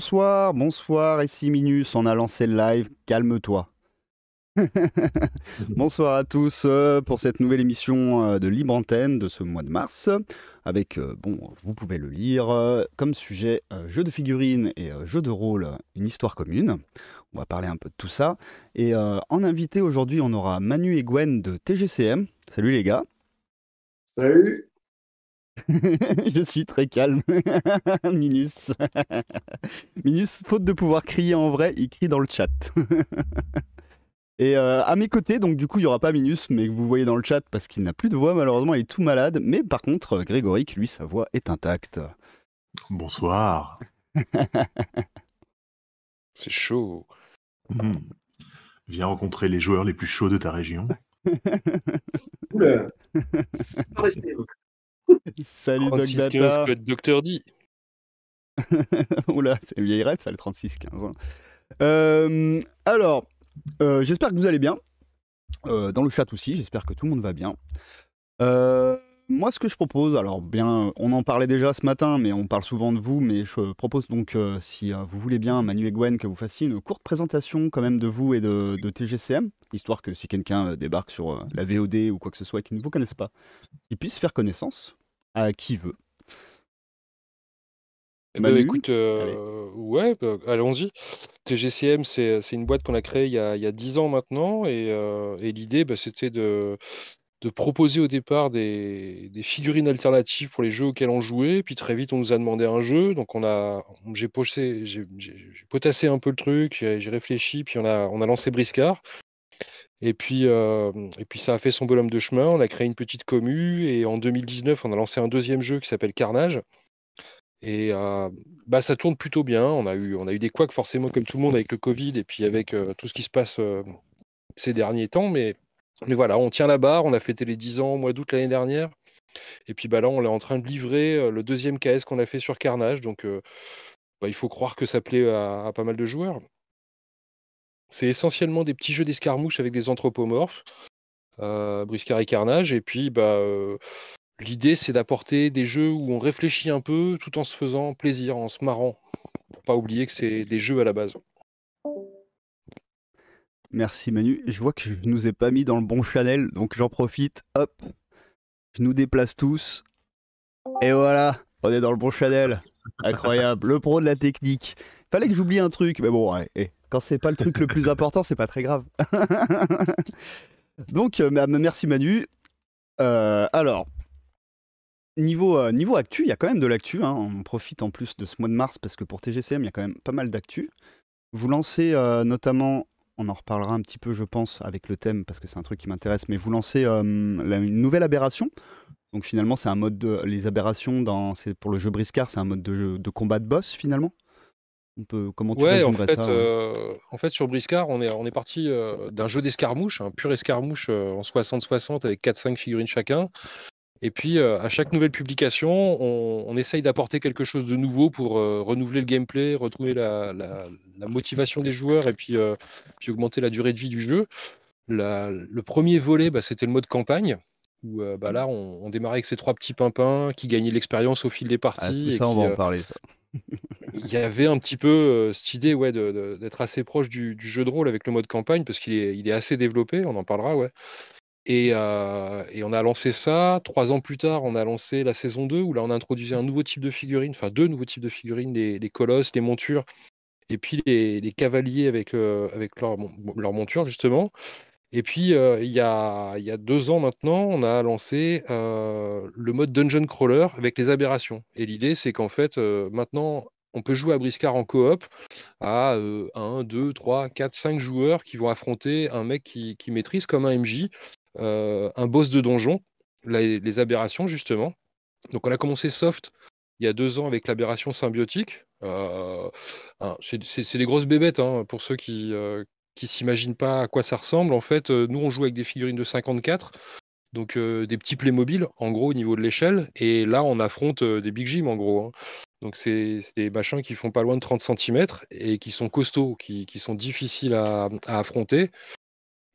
Bonsoir, bonsoir, ici Minus, on a lancé le live, calme-toi. bonsoir à tous euh, pour cette nouvelle émission euh, de Libre Antenne de ce mois de mars. Avec, euh, bon, vous pouvez le lire, comme sujet jeu de figurines et jeu de rôle, une histoire commune. On va parler un peu de tout ça. Et en invité aujourd'hui, on aura Manu et Gwen de TGCM. Salut les gars. Salut. je suis très calme. Minus. Minus, faute de pouvoir crier en vrai, il crie dans le chat. Et euh, à mes côtés, donc du coup, il n'y aura pas Minus, mais vous voyez dans le chat parce qu'il n'a plus de voix, malheureusement, il est tout malade. Mais par contre, Grégory, lui, sa voix est intacte. Bonsoir. C'est chaud. Hmm. Viens rencontrer les joueurs les plus chauds de ta région. Oula. Salut Doc Data. Docteur dit Oula, c'est le vieille rêve, ça, le 36-15. Hein. Euh, alors, euh, j'espère que vous allez bien. Euh, dans le chat aussi, j'espère que tout le monde va bien. moi, ce que je propose, alors bien, on en parlait déjà ce matin, mais on parle souvent de vous, mais je propose donc, si vous voulez bien, Manu et Gwen, que vous fassiez une courte présentation quand même de vous et de, TGCM, histoire que si quelqu'un débarque sur la VOD ou quoi que ce soit et qu'il ne vous connaisse pas, il puisse faire connaissance à qui veut. Eh ben, Manu, écoute, euh, ouais, bah, allons-y. TGCM, euh, c'est une boîte qu'on a créée il y a, il 10 ans maintenant, et, euh, et l'idée, bah, c'était de, de proposer au départ des, des, figurines alternatives pour les jeux auxquels on jouait. Puis très vite, on nous a demandé un jeu. Donc on a, j'ai potassé, un peu le truc, j'ai réfléchi, puis on a, on a lancé Briscard. Et puis, puis ça a fait son bonhomme de chemin, on a créé une petite commu, et en 2019, on a lancé un deuxième jeu qui s'appelle Carnage. Et bah, ça tourne plutôt bien. On a, eu, des couacs forcément comme tout le monde avec le Covid et puis avec tout ce qui se passe ces derniers temps. Mais, voilà, on tient la barre, on a fêté les 10 ans au mois d'août l'année dernière. Et puis bah, là, on est en train de livrer le deuxième KS qu'on a fait sur Carnage. Donc bah, il faut croire que ça plaît à pas mal de joueurs. C'est essentiellement des petits jeux d'escarmouche avec des anthropomorphes, euh, et Carnage. Et puis, bah, l'idée, c'est d'apporter des jeux où on réfléchit un peu tout en se faisant plaisir, en se marrant. Pour pas oublier que c'est des jeux à la base. Merci Manu. Je vois que je ne nous ai pas mis dans le bon Chanel, donc j'en profite. Hop, je nous déplace tous. Et voilà, on est dans le bon Chanel. Incroyable, le pro de la technique. Fallait que j'oublie un truc, mais bon, ouais. Eh. Quand c'est pas le truc le plus important, c'est pas très grave. Donc, euh, merci Manu. Euh, alors, niveau, euh, niveau actu, il y a quand même de l'actu. Hein. On profite en plus de ce mois de mars parce que pour TGCM, il y a quand même pas mal d'actu. Vous lancez notamment, on en reparlera un petit peu, je pense, avec le thème parce que c'est un truc qui m'intéresse, mais vous lancez une nouvelle aberration. Donc finalement, c'est un mode les aberrations dans, pour le jeu Briscard, c'est un mode de combat de boss finalement on comment tu en fait, ça euh, En fait, sur Briscard, on est, parti euh, d'un jeu d'escarmouche, un pur escarmouche euh, en 60-60 avec 4-5 figurines chacun. Et puis, à chaque nouvelle publication, on, essaye d'apporter quelque chose de nouveau pour renouveler le gameplay, retrouver la, motivation des joueurs et puis, augmenter la durée de vie du jeu. le premier volet, bah, c'était le mode campagne où bah, là on, démarrait avec ces trois petits pimpins qui gagnaient l'expérience au fil des ah, parties. ça, on va en parler il y avait un petit peu euh, cette idée d'être assez proche du, jeu de rôle avec le mode campagne, parce qu'il est, assez développé, on en parlera, ouais. Euh, et, on a lancé ça. Trois ans plus tard, on a lancé la saison 2, où là, on a introduit un nouveau type de figurine, enfin deux nouveaux types de figurines, les, colosses, les montures, et puis les, cavaliers avec, euh, avec leur monture, justement. Et puis, euh, il, y a, il, deux ans maintenant, on a lancé euh, le mode Dungeon Crawler avec les aberrations. Et l'idée, c'est qu'en fait, euh, maintenant, on peut jouer à Briscard en coop à 1, 2, 3, 4, 5 joueurs qui vont affronter un mec qui, maîtrise comme un MJ, un boss de donjon, les aberrations justement. Donc on a commencé soft il y a deux ans avec l'aberration symbiotique. Hein, c'est des grosses bébêtes hein, pour ceux qui, s'imaginent pas à quoi ça ressemble. En fait, euh, nous, on joue avec des figurines de 54, donc euh, des petits Playmobil, en gros, au niveau de l'échelle. Et là, on affronte euh, des Big Jim, en gros. Hein. Donc, c'est des machins qui font pas loin de 30 cm et qui sont costauds, qui, sont difficiles à, affronter.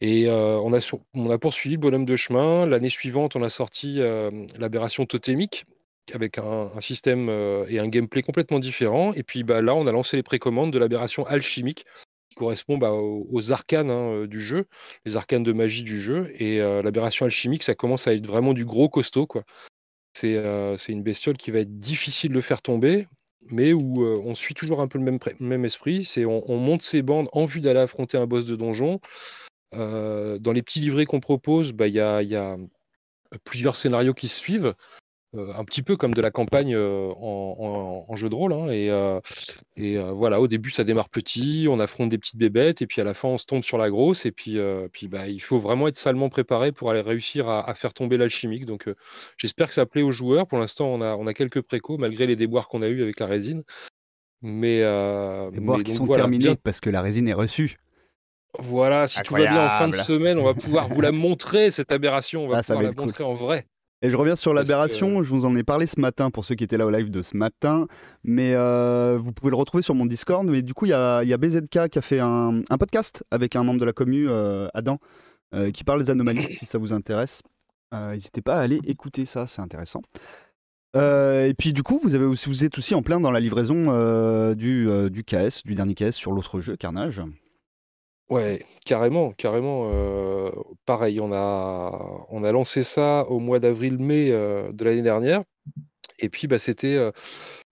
Et on, a on, a poursuivi le bonhomme de chemin. L'année suivante, on a sorti l'aberration totémique avec un, système et un gameplay complètement différent. Et puis bah, là, on a lancé les précommandes de l'aberration alchimique, correspond bah, aux, arcanes hein, euh, du jeu, les arcanes de magie du jeu. Et euh, l'aberration alchimique, ça commence à être vraiment du gros costaud. Quoi. C'est, euh, une bestiole qui va être difficile de faire tomber, mais où on suit toujours un peu le même, même esprit. C'est on, monte ses bandes en vue d'aller affronter un boss de donjon. dans les petits livrets qu'on propose, bah, il y, y, a plusieurs scénarios qui se suivent. Euh, un petit peu comme de la campagne euh, en, jeu de rôle. Hein, et, euh, voilà, au début, ça démarre petit, on affronte des petites bébêtes, et puis à la fin, on se tombe sur la grosse. Et puis, bah, il faut vraiment être salement préparé pour aller réussir à, faire tomber l'alchimique. Donc, j'espère que ça plaît aux joueurs. Pour l'instant, on a, quelques précaux, malgré les déboires qu'on a eus avec la résine. Mais, les qui sont terminées parce que la résine est reçue. Voilà, si tout va bien en fin de semaine, on va pouvoir vous la montrer, cette aberration. On va ah, pouvoir la montrer en vrai. Et je reviens sur l'aberration, je vous en ai parlé ce matin pour ceux qui étaient là au live de ce matin, mais euh, vous pouvez le retrouver sur mon Discord. Mais du coup, il y a, BZK qui a fait un, podcast avec un membre de la commu, euh, Adam, euh, qui parle des anomalies, si ça vous intéresse. N'hésitez pas à aller écouter ça, c'est intéressant. et puis du coup, vous, aussi, êtes aussi en plein dans la livraison du, du KS, du dernier KS sur l'autre jeu, Carnage. Ouais, carrément, carrément. pareil, on a, on a lancé ça au mois d'avril-mai de l'année dernière. Et puis, bah, c'était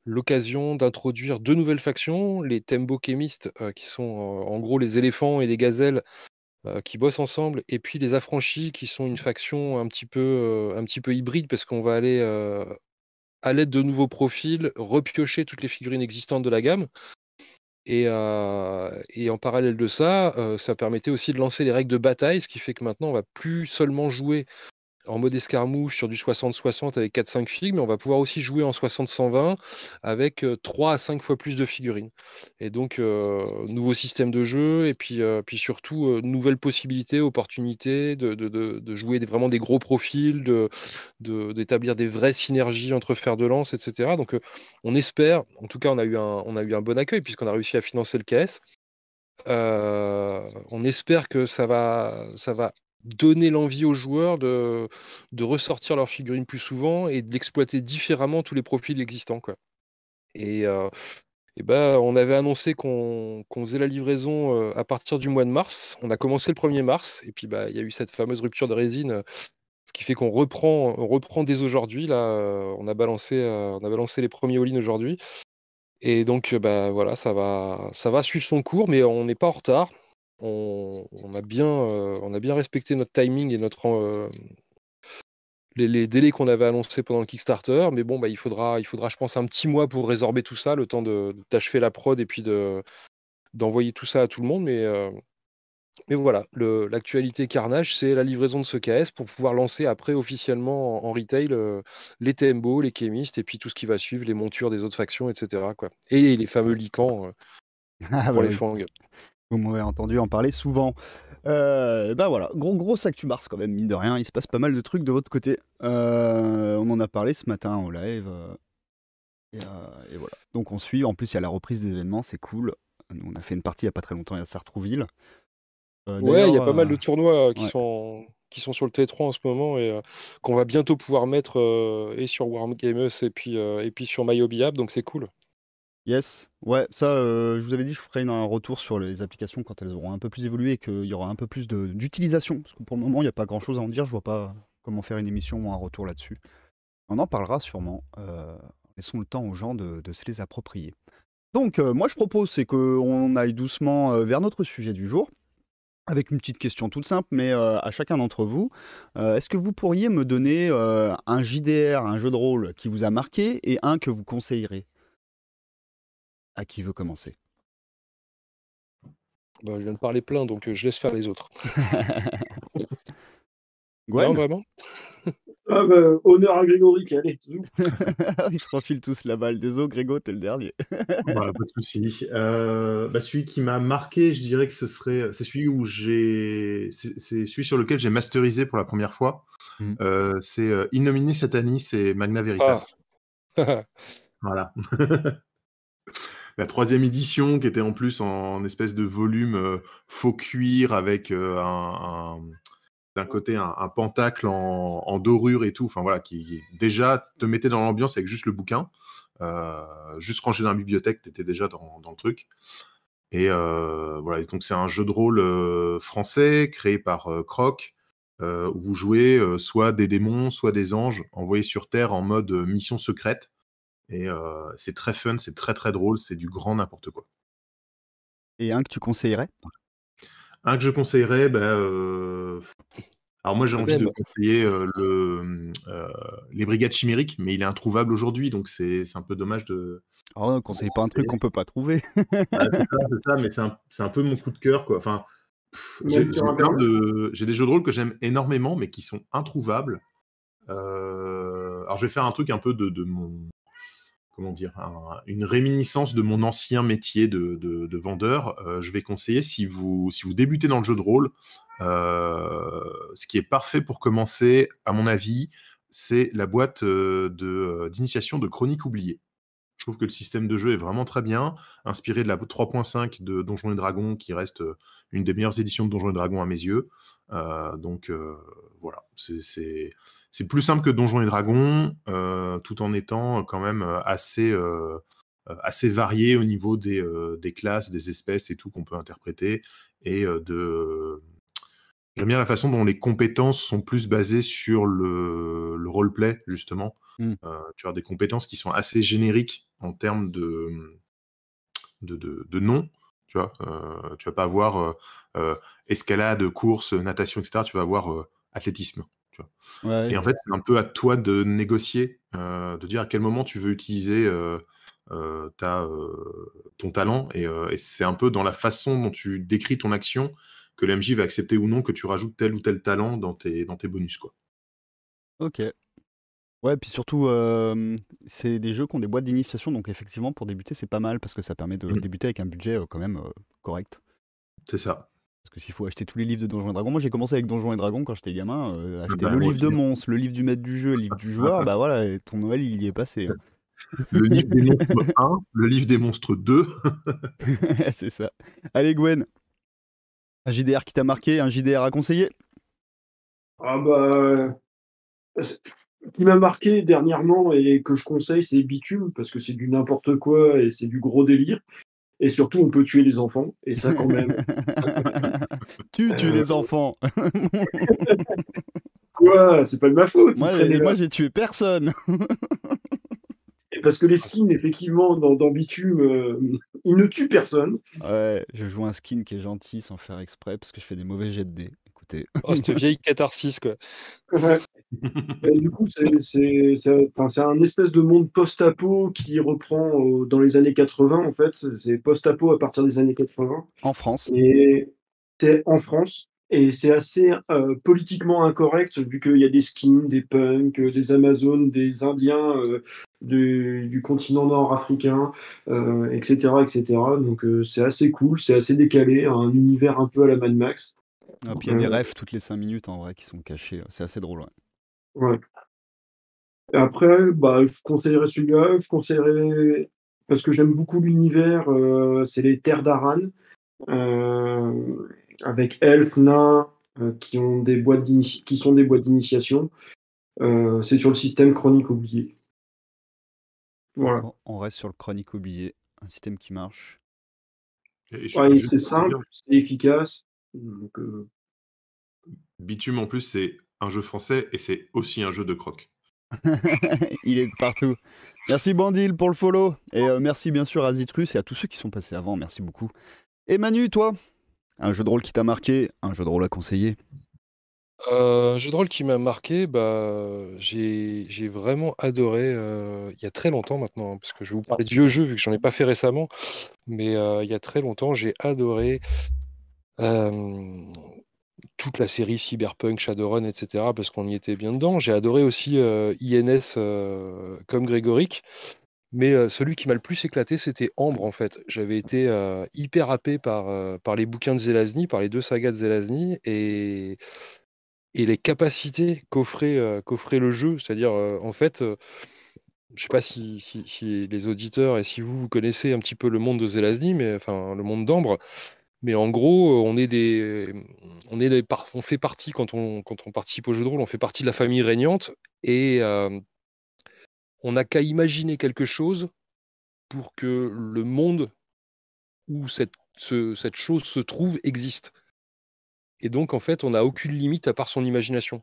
l'occasion d'introduire deux nouvelles factions, les Tembo qui sont en gros les éléphants et les gazelles qui bossent ensemble, et puis les Affranchis, qui sont une faction un petit peu, un petit peu hybride, parce qu'on va aller, à l'aide de nouveaux profils, repiocher toutes les figurines existantes de la gamme. Et, en parallèle de ça, ça permettait aussi de lancer les règles de bataille, ce qui fait que maintenant, on va plus seulement jouer en mode escarmouche sur du 60-60 avec 4-5 figues, mais on va pouvoir aussi jouer en 60-120 avec 3 euh, à 5 fois plus de figurines. Et donc, euh, nouveau système de jeu, et puis, euh, puis surtout, nouvelles possibilités, opportunités de, jouer vraiment des gros profils, d'établir des vraies synergies entre fer de lance, etc. Donc, on espère, en tout cas, on a eu un, on a eu un bon accueil puisqu'on a réussi à financer le caisse. on espère que ça va, ça va donner l'envie aux joueurs de, ressortir leurs figurines plus souvent et de l'exploiter différemment tous les profils existants. Quoi. Et, euh, bah, on avait annoncé qu'on faisait la livraison euh, à partir du mois de mars. On a commencé le 1er mars, et puis bah, il y a eu cette fameuse rupture de résine, euh, ce qui fait qu'on reprend, reprend dès aujourd'hui. Là, on a balancé, on a balancé les premiers all-in aujourd'hui. Et donc, bah, voilà, ça va, ça va suivre son cours, mais on n'est pas en retard on, a bien, euh, on a bien respecté notre timing et notre, euh, les, délais qu'on avait annoncés pendant le Kickstarter. Mais bon, bah, il, faudra, il faudra, je pense, un petit mois pour résorber tout ça, le temps d'achever la prod et puis de, d'envoyer tout ça à tout le monde. Mais, euh, mais voilà, l'actualité Carnage, c'est la livraison de ce KS pour pouvoir lancer après officiellement en, retail les TMBO, les Chemistes et puis tout ce qui va suivre, les montures des autres factions, etc. Quoi. Et les fameux licans ah, pour bah les vous m'avez entendu en parler souvent. Euh, bah voilà, gros sac actu mars quand même, mine de rien. Il se passe pas mal de trucs de votre côté. Euh, on en a parlé ce matin au live. Euh, euh, et, voilà. Donc on suit. En plus, il y a la reprise des événements, c'est cool. on a fait une partie il n'y a pas très longtemps à Sartrouville. ouais, il y a pas mal de tournois qui sont qui sont sur le T3 en ce moment et qu'on va bientôt pouvoir mettre et sur Warm Games et puis, et puis sur MyObiApp donc c'est cool. Yes, ouais, ça, euh, je vous avais dit, que je ferai un retour sur les applications quand elles auront un peu plus évolué et qu'il y aura un peu plus d'utilisation. Parce que pour le moment, il n'y a pas grand-chose à en dire. Je vois pas comment faire une émission ou un retour là-dessus. On en parlera sûrement. Euh, laissons le temps aux gens de, se les approprier. Donc, euh, moi, je propose, c'est qu'on aille doucement vers notre sujet du jour, avec une petite question toute simple, mais à chacun d'entre vous. Est-ce que vous pourriez me donner un JDR, un jeu de rôle qui vous a marqué et un que vous conseillerez à qui veut commencer. Bah, je viens de parler plein, donc euh, je laisse faire les autres. vraiment ah, bah, Honneur à Grégory, allez. Ils se refilent tous la balle. des Désolé, Grégo, t'es le dernier. Bah, pas de souci. Euh, bah, celui qui m'a marqué, je dirais que ce serait. Euh, c'est celui où j'ai. C'est celui sur lequel j'ai masterisé pour la première fois. Hmm. c'est euh, Innomini Satanis et Magna Veritas. Ah. voilà la troisième édition qui était en plus en, espèce de volume euh, faux cuir avec euh, un, d'un côté un, pentacle en, dorure et tout, enfin voilà, qui, déjà te mettait dans l'ambiance avec juste le bouquin, euh, juste rangé dans la bibliothèque, t'étais déjà dans, le truc. Et voilà, donc c'est un jeu de rôle français créé par Croc, où vous jouez soit des démons, soit des anges envoyés sur Terre en mode mission secrète. Et c'est très fun, c'est très très drôle, c'est du grand n'importe quoi. Et un que tu conseillerais Un que je conseillerais, ben alors moi j'ai envie de conseiller le, mmh, les Brigades Chimériques, mais il est introuvable aujourd'hui, donc c'est un peu dommage de. Oh, ah on conseille pas un truc qu'on peut pas trouver. ah, c'est ça, ça, mais c'est un, peu mon coup de cœur, quoi. Enfin, j'ai des jeux de rôle que j'aime énormément, mais qui sont introuvables. alors je vais faire un truc un peu de mon comment dire, une réminiscence de mon ancien métier de, vendeur, euh, je vais conseiller si vous, si vous débutez dans le jeu de rôle, euh, ce qui est parfait pour commencer, à mon avis, c'est la boîte euh, d'initiation de, Chroniques Chronique oubliée. Je trouve que le système de jeu est vraiment très bien, inspiré de la 3.5 de Donjons et Dragons, qui reste une des meilleures éditions de Donjons et Dragons à mes yeux. donc voilà, c'est c'est plus simple que Donjons et Dragons, euh, tout en étant euh, quand même euh, assez, assez varié au niveau des, classes, des espèces et tout qu'on peut interpréter. Et J'aime bien la façon dont les compétences sont plus basées sur le, roleplay, justement. Mm. tu as des compétences qui sont assez génériques en termes de, mm, de, nom. Tu vois, tu vas pas avoir escalade, course, natation, etc. Tu vas avoir athlétisme et en fait, c'est un peu à toi de négocier, euh, de dire à quel moment tu veux utiliser euh, euh, ta, ton talent. Et, c'est un peu dans la façon dont tu décris ton action que l'MJ va accepter ou non que tu rajoutes tel ou tel talent dans tes, dans tes bonus. Quoi. Ok. Ouais, puis surtout, c'est des jeux qui ont des boîtes d'initiation, donc effectivement, pour débuter, c'est pas mal parce que ça permet de mmh. débuter avec un budget quand même correct. C'est ça. Parce que s'il faut acheter tous les livres de Donjons et Dragons, moi j'ai commencé avec Donjons et Dragons quand j'étais gamin, euh, acheter bah, le livre de monstres, le livre du maître du jeu, le livre du joueur, bah voilà, ton Noël il y est passé. Hein. Le livre des monstres 1, le livre des monstres 2. C'est ça. Allez Gwen, un JDR qui t'a marqué, un JDR à conseiller Ah bah... Euh, ce qui m'a marqué dernièrement et que je conseille, c'est Bitume, parce que c'est du n'importe quoi et c'est du gros délire. Et surtout, on peut tuer les enfants. Et ça, quand même. Tu tues euh, les enfants. Quoi C'est pas de ma faute. Moi, moi j'ai tué personne. parce que les skins, effectivement, dans, dans euh, ils ne tuent personne. Ouais, je joue un skin qui est gentil sans faire exprès parce que je fais des mauvais jets de dés. Écoutez. Oh, cette vieille catharsis, quoi. du coup, c'est un espèce de monde post-apo qui reprend euh, dans les années 80, en fait. C'est post-apo à partir des années 80. En France. Et en France. Et c'est assez euh, politiquement incorrect, vu qu'il y a des skins, des punks, euh, des Amazones, des Indiens euh, du, continent nord-africain, etc., etc. Donc c'est assez cool, c'est assez décalé, un univers un peu à la Mad Max. Ah, puis il y a des refs toutes les cinq minutes en vrai qui sont cachés, c'est assez drôle. Ouais. après, bah, je conseillerais celui-là, je conseillerais, parce que j'aime beaucoup l'univers, c'est les terres d'Aran avec Elf, Nain, euh, qui, ont des boîtes qui sont des boîtes d'initiation. Euh, c'est sur le système chronique oublié. Voilà. On reste sur le chronique oublié, un système qui marche. c'est simple, c'est efficace. Euh. Bitume en plus, c'est un jeu français et c'est aussi un jeu de croque. Il est partout. Merci Bandil pour le follow et merci bien sûr à Zitrus et à tous ceux qui sont passés avant. Merci beaucoup. Et toi un jeu de rôle qui t'a marqué, un jeu de rôle à conseiller Un euh, jeu de rôle qui m'a marqué, bah, j'ai vraiment adoré euh, il y a très longtemps maintenant, hein, parce que je vais vous parler de vieux jeux vu que j'en ai pas fait récemment, mais euh, il y a très longtemps, j'ai adoré toute la série Cyberpunk, Shadowrun, etc., parce qu'on y était bien dedans. J'ai adoré aussi INS comme Grégoric. Mais celui qui m'a le plus éclaté, c'était Ambre, en fait. J'avais été hyper happé par, par les bouquins de Zelazny, par les deux sagas de Zelazny, et, et les capacités qu'offrait qu'offrait le jeu. C'est-à-dire, en fait, je ne sais pas si, si, les auditeurs et si vous, vous connaissez un petit peu le monde de Zelazny, mais enfin, le monde d'Ambre. Mais en gros, on, est des, on, est on fait partie, quand on, quand on participe au jeu de rôle, on fait partie de la famille régnante. Et on n'a qu'à imaginer quelque chose pour que le monde où cette, chose se trouve existe. Et donc, en fait, on n'a aucune limite à part son imagination.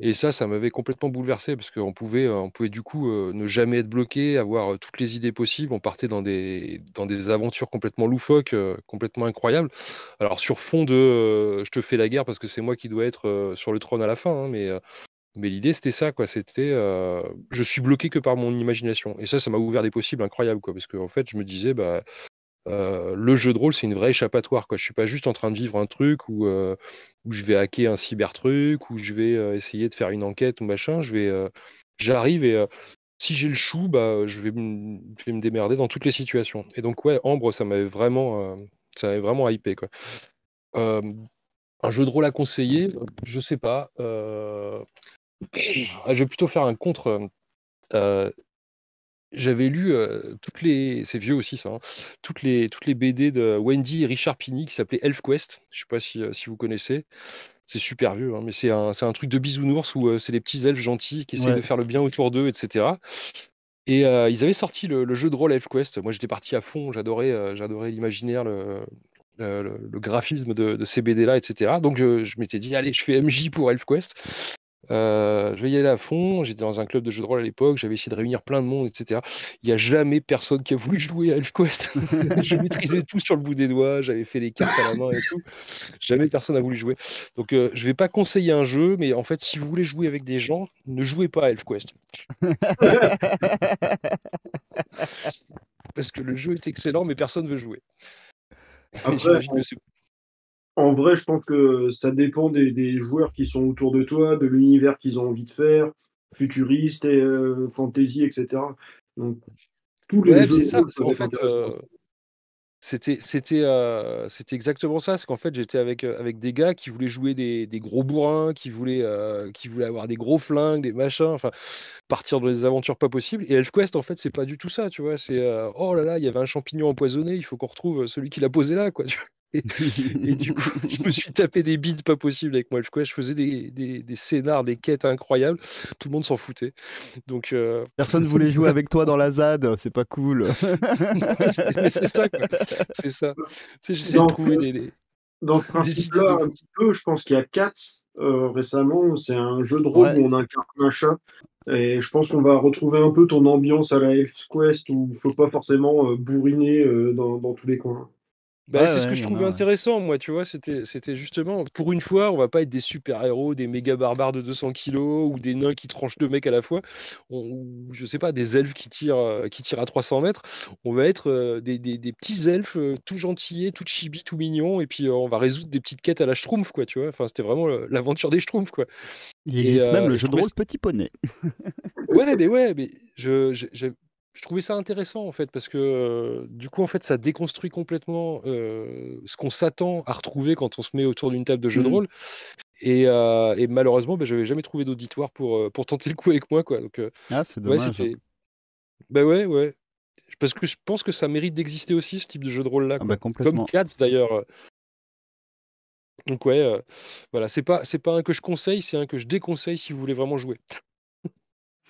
Et ça, ça m'avait complètement bouleversé parce qu'on pouvait, euh, on pouvait du coup euh, ne jamais être bloqué, avoir euh, toutes les idées possibles. On partait dans des, dans des aventures complètement loufoques, complètement incroyables. Alors, sur fond de je te fais la guerre parce que c'est moi qui dois être sur le trône à la fin, hein, mais mais l'idée, c'était ça, quoi. C'était, euh, je suis bloqué que par mon imagination. Et ça, ça m'a ouvert des possibles incroyables, quoi. Parce que fait, je me disais, bah, euh, le jeu de rôle, c'est une vraie échappatoire, quoi. Je suis pas juste en train de vivre un truc où, euh, je vais hacker un cyber truc, où je vais essayer de faire une enquête ou machin. Je vais, j'arrive et si j'ai le chou, bah, je vais, me démerder dans toutes les situations. Et donc, ouais, Ambre, ça m'avait vraiment, ça m'avait vraiment hypé, quoi. un jeu de rôle à conseiller, je sais pas ah, je vais plutôt faire un contre. Euh, euh, j'avais lu euh, toutes les, c'est vieux aussi ça, hein, toutes les toutes les BD de Wendy et Richard Pini qui s'appelait ElfQuest. Je sais pas si, vous connaissez. C'est super vieux, hein, mais c'est un, un, truc de bisounours où c'est des petits elfes gentils qui essayent de faire le bien autour d'eux, etc. Et ils avaient sorti le, jeu de rôle ElfQuest. Moi, j'étais parti à fond. J'adorais, j'adorais l'imaginaire, le, le, graphisme de, de ces BD là, etc. Donc, je, je m'étais dit, allez, je fais MJ pour ElfQuest. Euh, je vais y aller à fond. J'étais dans un club de jeux de rôle à l'époque. J'avais essayé de réunir plein de monde, etc. Il n'y a jamais personne qui a voulu jouer à ElfQuest. je maîtrisais tout sur le bout des doigts. J'avais fait les cartes à la main et tout. Jamais personne n'a voulu jouer. Donc, euh, je ne vais pas conseiller un jeu, mais en fait, si vous voulez jouer avec des gens, ne jouez pas à ElfQuest. Parce que le jeu est excellent, mais personne ne veut jouer. Après, en vrai, je pense que ça dépend des, joueurs qui sont autour de toi, de l'univers qu'ils ont envie de faire, futuriste, et, euh, fantasy, etc. Donc, tous les C'est ça, euh, euh, c'était, exactement ça, c'est qu'en fait j'étais avec, avec des gars qui voulaient jouer des, gros bourrins, qui voulaient, qui voulaient avoir des gros flingues, des machins, enfin partir dans des aventures pas possibles. Et ElfQuest en fait c'est pas du tout ça, tu vois. C'est oh là là, il y avait un champignon empoisonné, il faut qu'on retrouve celui qui l'a posé là, quoi. et du coup, je me suis tapé des bides pas possibles avec moi, Je faisais des, scénars, des quêtes incroyables. Tout le monde s'en foutait. Donc, euh... Personne voulait jouer avec toi dans la ZAD. C'est pas cool. c'est ça. C'est ça. trouver Dans le principe-là, un petit peu, je pense qu'il y a Katz euh, récemment. C'est un jeu de rôle où on incarne un chat. Et je pense qu'on va retrouver un peu ton ambiance à la F-Quest où il faut pas forcément euh, bourriner euh, dans tous les coins. Bah, c'est ce que je trouvais intéressant, moi, tu vois. C'était, justement, pour une fois, on va pas être des super-héros, des méga barbares de 200 kilos ou des nains qui tranchent deux mecs à la fois, ou je sais pas, des elfes qui tirent, euh, qui à 300 mètres. On va être euh, des, petits elfes euh, tout gentillés, tout chibi, tout mignons, et puis on va résoudre des petites quêtes à la Schtroumpf, quoi, tu vois. Enfin, c'était vraiment l'aventure des Schtroumpfs, quoi. Il existe même le jeu de rôle Petit Poney. ouais, mais ouais, mais je, je je trouvais ça intéressant en fait parce que du coup en fait ça déconstruit complètement ce qu'on s'attend à retrouver quand on se met autour d'une table de jeu de mmh rôle et, malheureusement ben, j'avais jamais trouvé d'auditoire pour, pour tenter le coup avec moi quoi donc ah c'est dommage ouais, ben bah, ouais ouais parce que je pense que ça mérite d'exister aussi ce type de jeu de rôle là ah, bah, comme Cats d'ailleurs donc ouais voilà c'est pas c'est pas un que je conseille c'est un que je déconseille si vous voulez vraiment jouer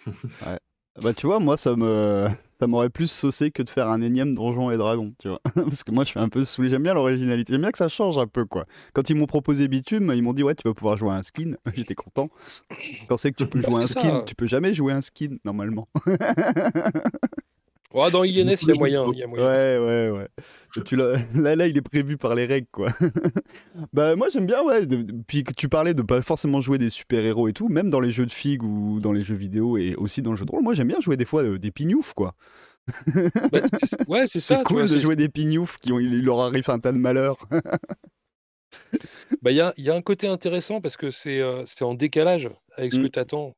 ouais bah tu vois, moi ça me ça m'aurait plus saucé que de faire un énième Donjon et Dragon, tu vois. Parce que moi je suis un peu saoulé, j'aime bien l'originalité, j'aime bien que ça change un peu quoi. Quand ils m'ont proposé Bitume, ils m'ont dit ouais tu vas pouvoir jouer un skin, j'étais content. Quand c'est que tu peux jouer un skin, tu peux jamais jouer un skin normalement. Oh, dans INS, il y a moyen. Ouais, ouais, ouais. là, là, il est prévu par les règles, quoi. bah, moi, j'aime bien, ouais. Puis tu parlais de pas forcément jouer des super-héros et tout, même dans les jeux de figues ou dans les jeux vidéo et aussi dans le jeu de rôle. Moi, j'aime bien jouer des fois euh, des pignoufs, quoi. Bah, ouais, c'est ça. C'est cool de jouer des pignoufs qui ont, leur arrive un tas de malheurs. Bah, il y, a, un côté intéressant parce que c'est euh, en décalage avec ce que mmh. tu attends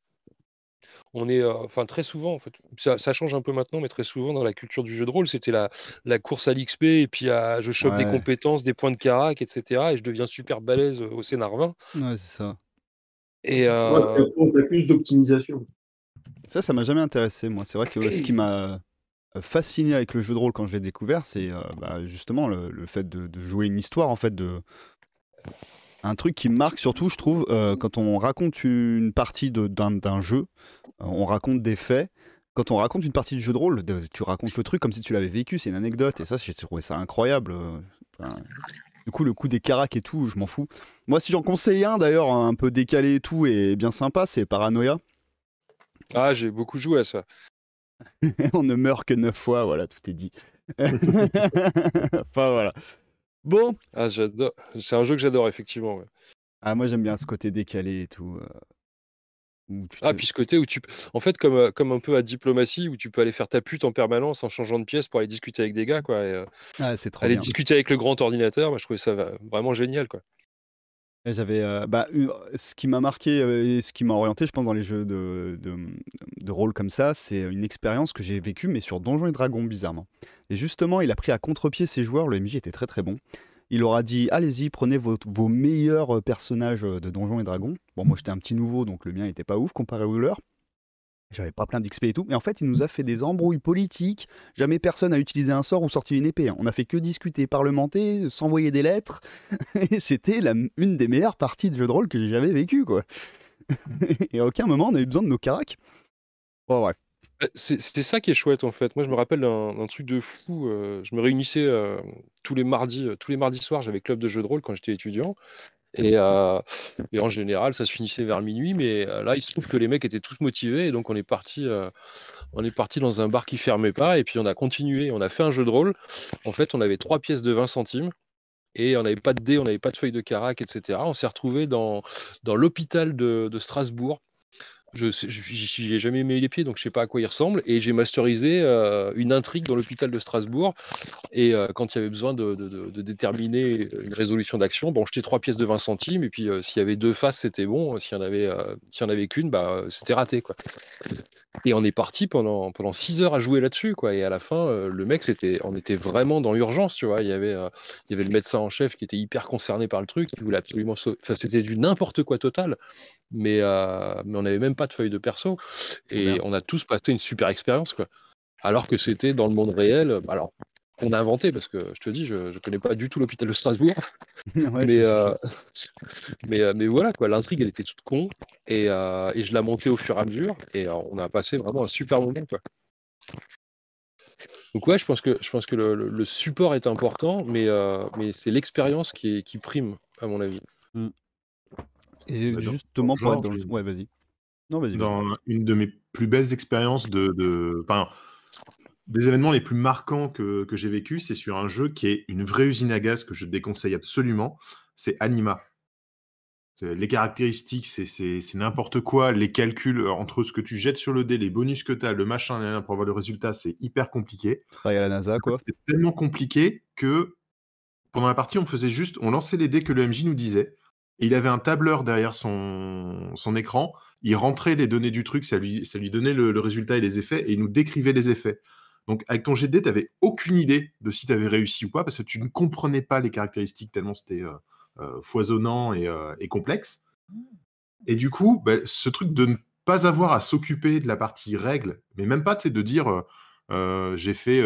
on est, enfin très souvent, en fait, ça, change un peu maintenant, mais très souvent dans la culture du jeu de rôle, c'était la, la course à l'XP et puis ah, je chope des compétences, des points de carac, etc. Et je deviens super balèze au scénar 20. Ouais, c'est ça. Et plus d'optimisation. Ça, ça m'a jamais intéressé, moi. C'est vrai que ce qui m'a euh, fasciné avec le jeu de rôle quand je l'ai découvert, c'est bah, justement le, fait de, jouer une histoire, en fait, de un truc qui marque surtout, je trouve, quand on raconte une partie d'un jeu. Euh, on raconte des faits. Quand on raconte une partie du jeu de rôle, tu racontes le truc comme si tu l'avais vécu, c'est une anecdote. Et ça, j'ai trouvé ça incroyable. Euh, du coup, le coup des caracs et tout, je m'en fous. Moi, si j'en conseille un d'ailleurs, un peu décalé et tout, et bien sympa, c'est Paranoia. Ah, j'ai beaucoup joué à ça. on ne meurt que neuf fois, voilà, tout est dit. enfin, voilà. Bon. Ah, j'adore. C'est un jeu que j'adore, effectivement. Ah, moi, j'aime bien ce côté décalé et tout. Euh ah, puis ce côté où tu. En fait, comme, euh, comme un peu à diplomatie, où tu peux aller faire ta pute en permanence en changeant de pièce pour aller discuter avec des gars, quoi. Euh, ah, c'est trop Aller discuter avec le grand ordinateur, je trouvais ça vraiment génial, quoi. J'avais, euh, bah, ce qui m'a marqué et ce qui m'a orienté, je pense, dans les jeux de, de, de rôle comme ça, c'est une expérience que j'ai vécue, mais sur Donjons et Dragons, bizarrement. Et justement, il a pris à contre-pied ses joueurs, le MJ était très très bon. Il aura dit allez-y, prenez vos, meilleurs euh, personnages euh, de Donjons et Dragons. Bon, moi mm. j'étais un petit nouveau, donc le mien n'était pas ouf comparé aux leur. J'avais pas plein d'XP et tout. Mais en fait, il nous a fait des embrouilles politiques. Jamais personne a utilisé un sort ou sorti une épée. Hein. On a fait que discuter, parlementer, s'envoyer des lettres. et c'était une des meilleures parties de jeu de rôle que j'ai jamais vécu, quoi. et à aucun moment on a eu besoin de nos caracs. Bon, bref. Bah, c'est ça qui est chouette en fait. Moi, je me rappelle d'un truc de fou. Euh, je me réunissais euh, tous les mardis, euh, tous les mardis soirs, j'avais club de jeux de rôle quand j'étais étudiant. Et, en général, ça se finissait vers minuit, mais là, il se trouve que les mecs étaient tous motivés, et donc on est parti, on est parti dans un bar qui fermait pas, et puis on a continué, on a fait un jeu de rôle. En fait, on avait trois pièces de 20 centimes et on n'avait pas de dés, on n'avait pas de feuilles de carac, etc. On s'est retrouvé dans, l'hôpital de, Strasbourg je n'y ai jamais mis les pieds, donc je sais pas à quoi il ressemble. Et j'ai masterisé euh, une intrigue dans l'hôpital de Strasbourg. Et euh, quand il y avait besoin de, déterminer une résolution d'action, bon, j'étais trois pièces de 20 centimes. Et puis euh, s'il y avait deux faces, c'était bon. S'il y en avait, si en avait qu'une, bah, c'était raté. Quoi. Et on est parti pendant, pendant six heures à jouer là-dessus, quoi. Et à la fin, euh, le mec, c'était, on était vraiment dans l'urgence, tu vois. Il y, avait, euh, il y avait le médecin en chef qui était hyper concerné par le truc, qui voulait absolument c'était du n'importe quoi total. Mais, euh, mais on n'avait même pas de feuille de perso. Et on a tous passé une super expérience, quoi. Alors que c'était dans le monde réel. Bah, alors, a inventé, parce que je te dis, je ne connais pas du tout l'hôpital de Strasbourg. mais, euh, euh, mais, voilà, quoi, l'intrigue, elle était toute con. Et, euh, je l'ai monté au fur et à mesure. Et on a passé vraiment un super moment. Quoi. Donc ouais, je pense que, je pense que le, support est important, mais, mais c'est l'expérience qui, prime, à mon avis. Et justement, dans vas-y. Dans une de mes plus belles expériences de... de... Enfin, des événements les plus marquants que, j'ai vécu, c'est sur un jeu qui est une vraie usine à gaz que je déconseille absolument. C'est Anima. Les caractéristiques, c'est n'importe quoi. Les calculs euh, entre ce que tu jettes sur le dé, les bonus que tu as, le machin, pour avoir le résultat, c'est hyper compliqué. à la NASA, quoi. C'était tellement compliqué que pendant la partie, on faisait juste, on lançait les dés que le MJ nous disait. Et il avait un tableur derrière son, son écran. Il rentrait les données du truc, ça lui, ça lui donnait le résultat et les effets, et il nous décrivait les effets. Donc avec ton GD, tu n'avais aucune idée de si tu avais réussi ou pas, parce que tu ne comprenais pas les caractéristiques tellement c'était euh, euh, foisonnant et, euh, complexe. Mmh. Et du coup, bah, ce truc de ne pas avoir à s'occuper de la partie règle, mais même pas de dire j'ai fait,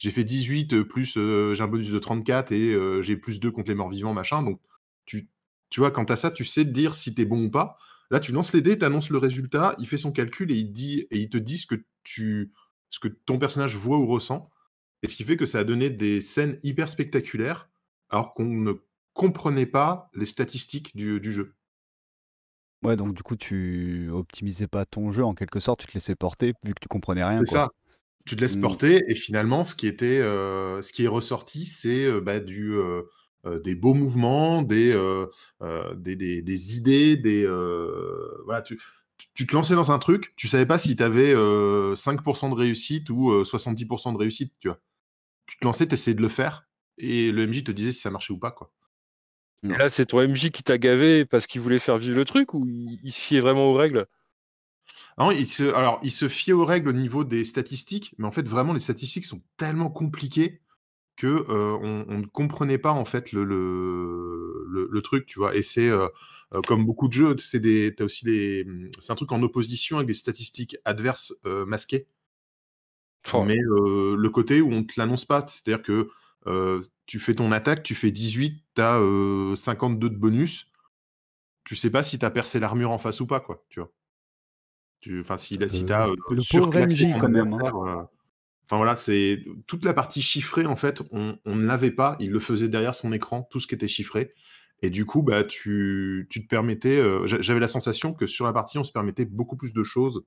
fait 18 plus j'ai un bonus de 34 et j'ai plus 2 contre les morts vivants, machin. Donc tu, tu vois, quant à ça, tu sais dire si tu es bon ou pas. Là, tu lances les dés, tu annonces le résultat, il fait son calcul et il, dit, et il te dit ce que tu ce que ton personnage voit ou ressent, et ce qui fait que ça a donné des scènes hyper spectaculaires, alors qu'on ne comprenait pas les statistiques du, jeu. Ouais, donc du coup, tu optimisais pas ton jeu en quelque sorte, tu te laissais porter vu que tu comprenais rien. C'est ça. Tu te laisses mm. porter et finalement, ce qui était, euh, ce qui est ressorti, c'est euh, bah, du euh, des beaux mouvements, des des, des, idées, des voilà. Tu, tu te lançais dans un truc, tu savais pas si tu avais 5% de réussite ou 70% euh, de réussite, tu vois. Tu te lançais, tu essayais de le faire, et le MJ te disait si ça marchait ou pas, quoi. là, c'est ton MJ qui t'a gavé parce qu'il voulait faire vivre le truc ou il, se fiait vraiment aux règles non, ah il se, Alors, il se fiait aux règles au niveau des statistiques, mais en fait, vraiment, les statistiques sont tellement compliquées que euh, on, ne comprenait pas en fait le, truc, tu vois. Et c'est euh, euh, comme beaucoup de jeux, c'est des, as aussi des, mmh, c'est un truc en opposition avec des statistiques adverses masquées. Mais le côté où on te l'annonce pas, c'est-à-dire que tu fais ton attaque, tu fais 18, tu as 52 de bonus. Tu sais pas si tu as percé l'armure en face ou pas, quoi. Tu vois. Enfin, si, si t'as le quand même. Hein. Enfin voilà, c'est toute la partie chiffrée en fait, on, ne l'avait pas. Il le faisait derrière son écran, tout ce qui était chiffré. Et du coup, bah tu, tu te permettais. Euh, j'avais la sensation que sur la partie, on se permettait beaucoup plus de choses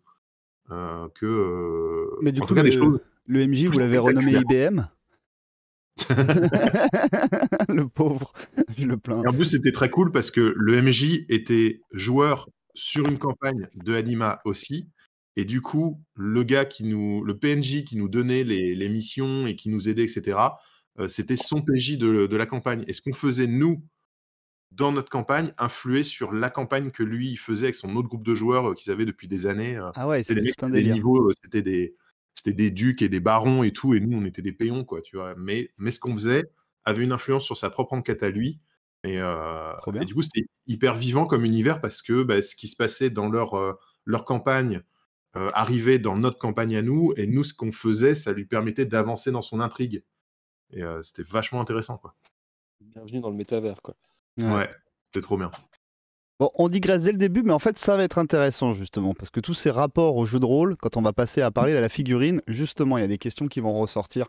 euh, que. Euh, Mais du coup, le, MJ, vous l'avez renommé IBM. le pauvre, je le plains. en plus, c'était très cool parce que le MJ était joueur sur une campagne de Anima aussi. Et du coup, le gars qui nous, le PNJ qui nous donnait les, missions et qui nous aidait, etc., euh, c'était son PJ de, la campagne. Et ce qu'on faisait, nous, dans notre campagne, influait sur la campagne que lui faisait avec son autre groupe de joueurs euh, qu'ils avaient depuis des années. Euh. ah ouais, des niveaux, c'était des, c'était des ducs et des barons et tout, et nous, on était des payons quoi, tu vois. Mais, mais ce qu'on faisait avait une influence sur sa propre enquête à lui. Et, du coup, c'était hyper vivant comme univers parce que bah, ce qui se passait dans leur, leur campagne, euh, Arriver dans notre campagne à nous, et nous, ce qu'on faisait, ça lui permettait d'avancer dans son intrigue. Et euh, c'était vachement intéressant, quoi. Bienvenue dans le métavers, quoi. Ouais, c'était trop bien. Bon, on digresse dès le début, mais en fait, ça va être intéressant, justement, parce que tous ces rapports au jeu de rôle, quand on va passer à parler à la figurine, justement, il y a des questions qui vont ressortir.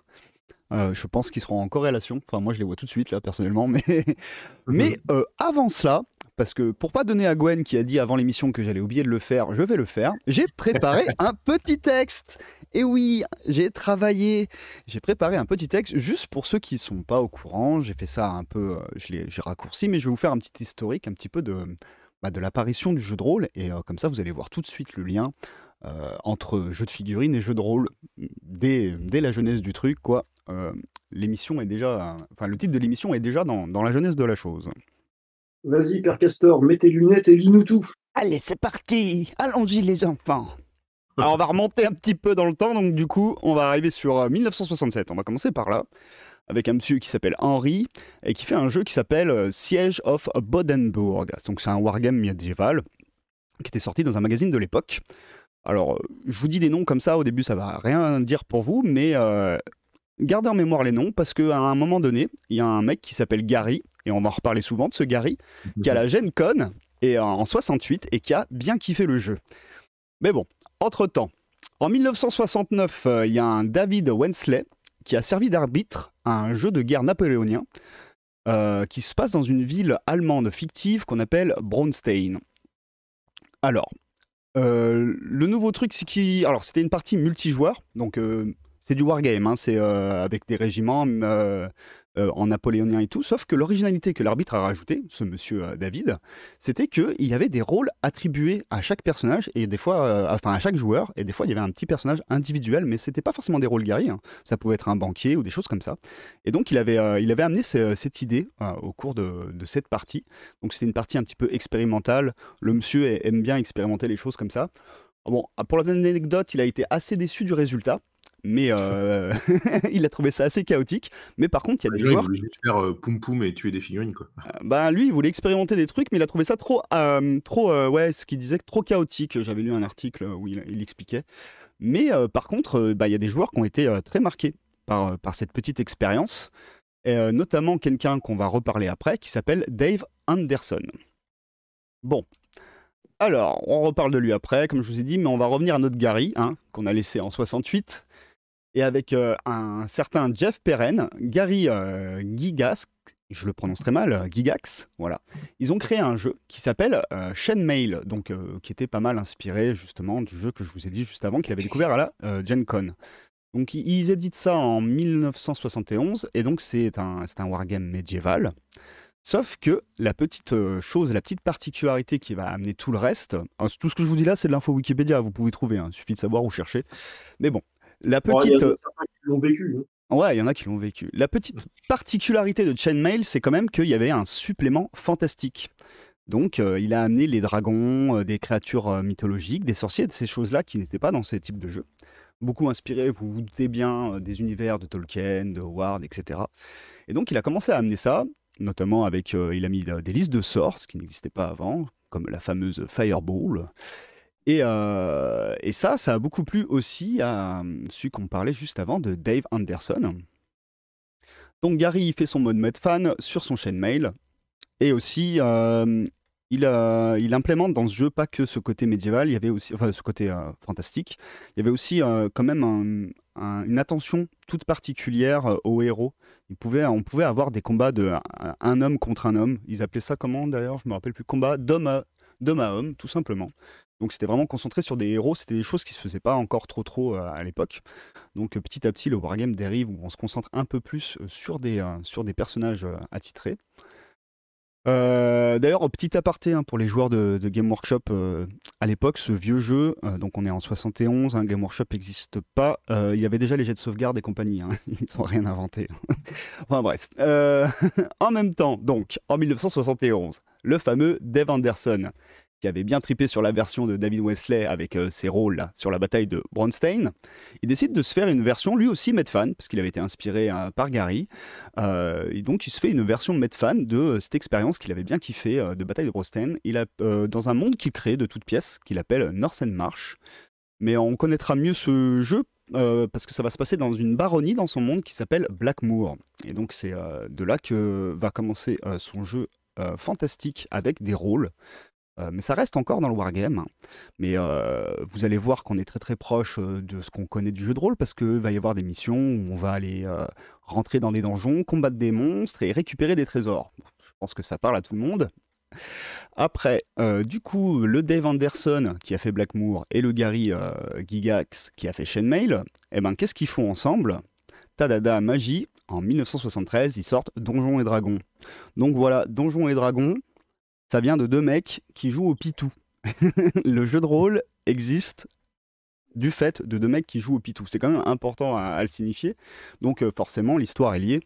Euh, je pense qu'ils seront en corrélation. Enfin, moi, je les vois tout de suite, là, personnellement. Mais, mais mm-hmm. avant cela, parce que pour pas donner à Gwen qui a dit avant l'émission que j'allais oublier de le faire, je vais le faire. J'ai préparé un petit texte. Et oui, j'ai travaillé. J'ai préparé un petit texte juste pour ceux qui ne sont pas au courant. J'ai fait ça un peu, euh, j'ai raccourci, mais je vais vous faire un petit historique, un petit peu de, bah, de l'apparition du jeu de rôle. Et euh, comme ça, vous allez voir tout de suite le lien euh, entre jeu de figurines et jeu de rôle dès, la jeunesse du truc, quoi. l'émission est déjà, enfin le titre de l'émission est déjà dans, dans la jeunesse de la chose. Vas-y, Père Castor, mets tes lunettes et lis-nous tout. Allez, c'est parti. Allons-y, les enfants. Alors, on va remonter un petit peu dans le temps. Donc, du coup, on va arriver sur 1967. Euh, on va commencer par là avec un monsieur qui s'appelle Henry et qui fait un jeu qui s'appelle euh, Siege of Bodenburg. Donc c'est un wargame médiéval qui était sorti dans un magazine de l'époque. Alors, euh, je vous dis des noms comme ça, au début ça va rien dire pour vous, mais Gardez en mémoire les noms parce qu'à un moment donné, il y a un mec qui s'appelle Gary, et on va en reparler souvent de ce Gary, mhm. qui a la gêne Con et, euh, en 68 et qui a bien kiffé le jeu. Mais bon, entre-temps, en 1969, euh, il y a un David Wensley qui a servi d'arbitre à un jeu de guerre napoléonien euh, qui se passe dans une ville allemande fictive qu'on appelle Braunstein. Alors, le nouveau truc, c'est qui Alors, c'était une partie multijoueur, donc c'est du wargame, hein, c'est euh, avec des régiments euh, euh, en napoléonien et tout. Sauf que l'originalité que l'arbitre a rajouté, ce monsieur David, c'était qu'il y avait des rôles attribués à chaque personnage et des fois, enfin à chaque joueur, et des fois il y avait un petit personnage individuel, mais c'était pas forcément des rôles guerriers. Hein. Ça pouvait être un banquier ou des choses comme ça. Et donc il avait, il avait amené cette idée au cours de, cette partie. Donc c'était une partie un petit peu expérimentale. Le monsieur aime bien expérimenter les choses comme ça. Ah bon, ah, pour la anecdote, il a été assez déçu du résultat mais euh, il a trouvé ça assez chaotique. Mais par contre, il y a des joueurs. Il voulait juste faire euh, poum poum et tuer des figurines, quoi. Euh, bah, lui, il voulait expérimenter des trucs, mais il a trouvé ça trop. trop ouais, ce qu'il disait, trop chaotique. J'avais lu un article où il, expliquait. Mais par contre, bah, il y a des joueurs qui ont été très marqués par, par cette petite expérience. notamment quelqu'un qu'on va reparler après, qui s'appelle Dave Anderson. Bon, alors, on reparle de lui après, comme je vous ai dit, mais on va revenir à notre Gary, hein, qu'on a laissé en 68, et avec euh, un certain Jeff Perren, Gary euh, je le prononce très mal, euh, Gigax, voilà. Ils ont créé un jeu qui s'appelle euh, Chainmail, donc qui était pas mal inspiré justement du jeu que je vous ai dit juste avant, qu'il avait découvert à la Gen Con. Donc ils éditent ça en 1971, et donc c'est un, un wargame médiéval. Sauf que la petite chose, la petite particularité qui va amener tout le reste, hein, tout ce que je vous dis là, c'est de l'info Wikipédia, vous pouvez trouver, hein, il suffit de savoir où chercher. Mais bon, la petite. Euh, vécu. Hein. Ouais, il y en a qui l'ont vécu. La petite particularité de Chainmail, c'est quand même qu'il y avait un supplément fantastique. Donc, euh, il a amené les dragons, euh, des créatures mythologiques, des sorciers, ces choses-là qui n'étaient pas dans ces types de jeux. Beaucoup inspiré, vous vous doutez bien, des univers de Tolkien, de Howard, etc. Et donc, il a commencé à amener ça, notamment avec. il a mis des listes de sorts, qui n'existaient pas avant, comme la fameuse Fireball. Euh, et, ça, ça a beaucoup plu aussi à euh, celui qu'on parlait juste avant de Dave Anderson. Donc Gary il fait son mode fan sur son chaîne mail. Et aussi, euh, il, il, implémente dans ce jeu pas que ce côté médiéval, il y avait aussi, enfin, ce côté fantastique. Il y avait aussi quand même une attention toute particulière aux héros. on pouvait avoir des combats de un, homme contre un homme. Ils appelaient ça comment d'ailleurs Je me rappelle plus. Combat d'homme d'homme à homme, tout simplement. Donc c'était vraiment concentré sur des héros, c'était des choses qui se faisaient pas encore trop trop euh, à l'époque. Donc euh, petit à petit le wargame dérive où on se concentre un peu plus euh, sur des, sur des personnages attitrés. D'ailleurs, petit aparté hein, pour les joueurs de, Game Workshop à l'époque, ce vieux jeu, donc on est en 71, hein, Game Workshop n'existe pas, il y avait déjà les jets de sauvegarde et compagnie, hein, ils n'ont rien inventé. enfin bref. en même temps, donc, en 1971, le fameux Dave Anderson, qui avait bien tripé sur la version de David Wesley avec euh, ses rôles sur la bataille de Bronstein, il décide de se faire une version lui aussi Medfan, parce qu'il avait été inspiré euh, par Gary. Euh, et donc il se fait une version Medfan de cette expérience qu'il avait bien kiffé de bataille de Bronstein, il a, dans un monde qu'il crée de toutes pièces, qu'il appelle and March. Mais on connaîtra mieux ce jeu parce que ça va se passer dans une baronnie dans son monde qui s'appelle Blackmoor. Et donc c'est de là que va commencer son jeu fantastique avec des rôles euh, mais ça reste encore dans le wargame. Mais euh, vous allez voir qu'on est très très proche euh, de ce qu'on connaît du jeu de rôle parce qu'il va y avoir des missions où on va aller rentrer dans des donjons, combattre des monstres et récupérer des trésors. Je pense que ça parle à tout le monde. Après, du coup, le Dave Anderson qui a fait Blackmoor et le Gary Gigax qui a fait Chainmail, eh ben, qu'est-ce qu'ils font ensemble Tadada Magie, en 1973, ils sortent Donjons et Dragons. Donc voilà, Donjons et Dragons, ça vient de deux mecs qui jouent au Pitou. le jeu de rôle existe du fait de deux mecs qui jouent au Pitou. C'est quand même important à, le signifier. Donc euh, forcément, l'histoire est liée.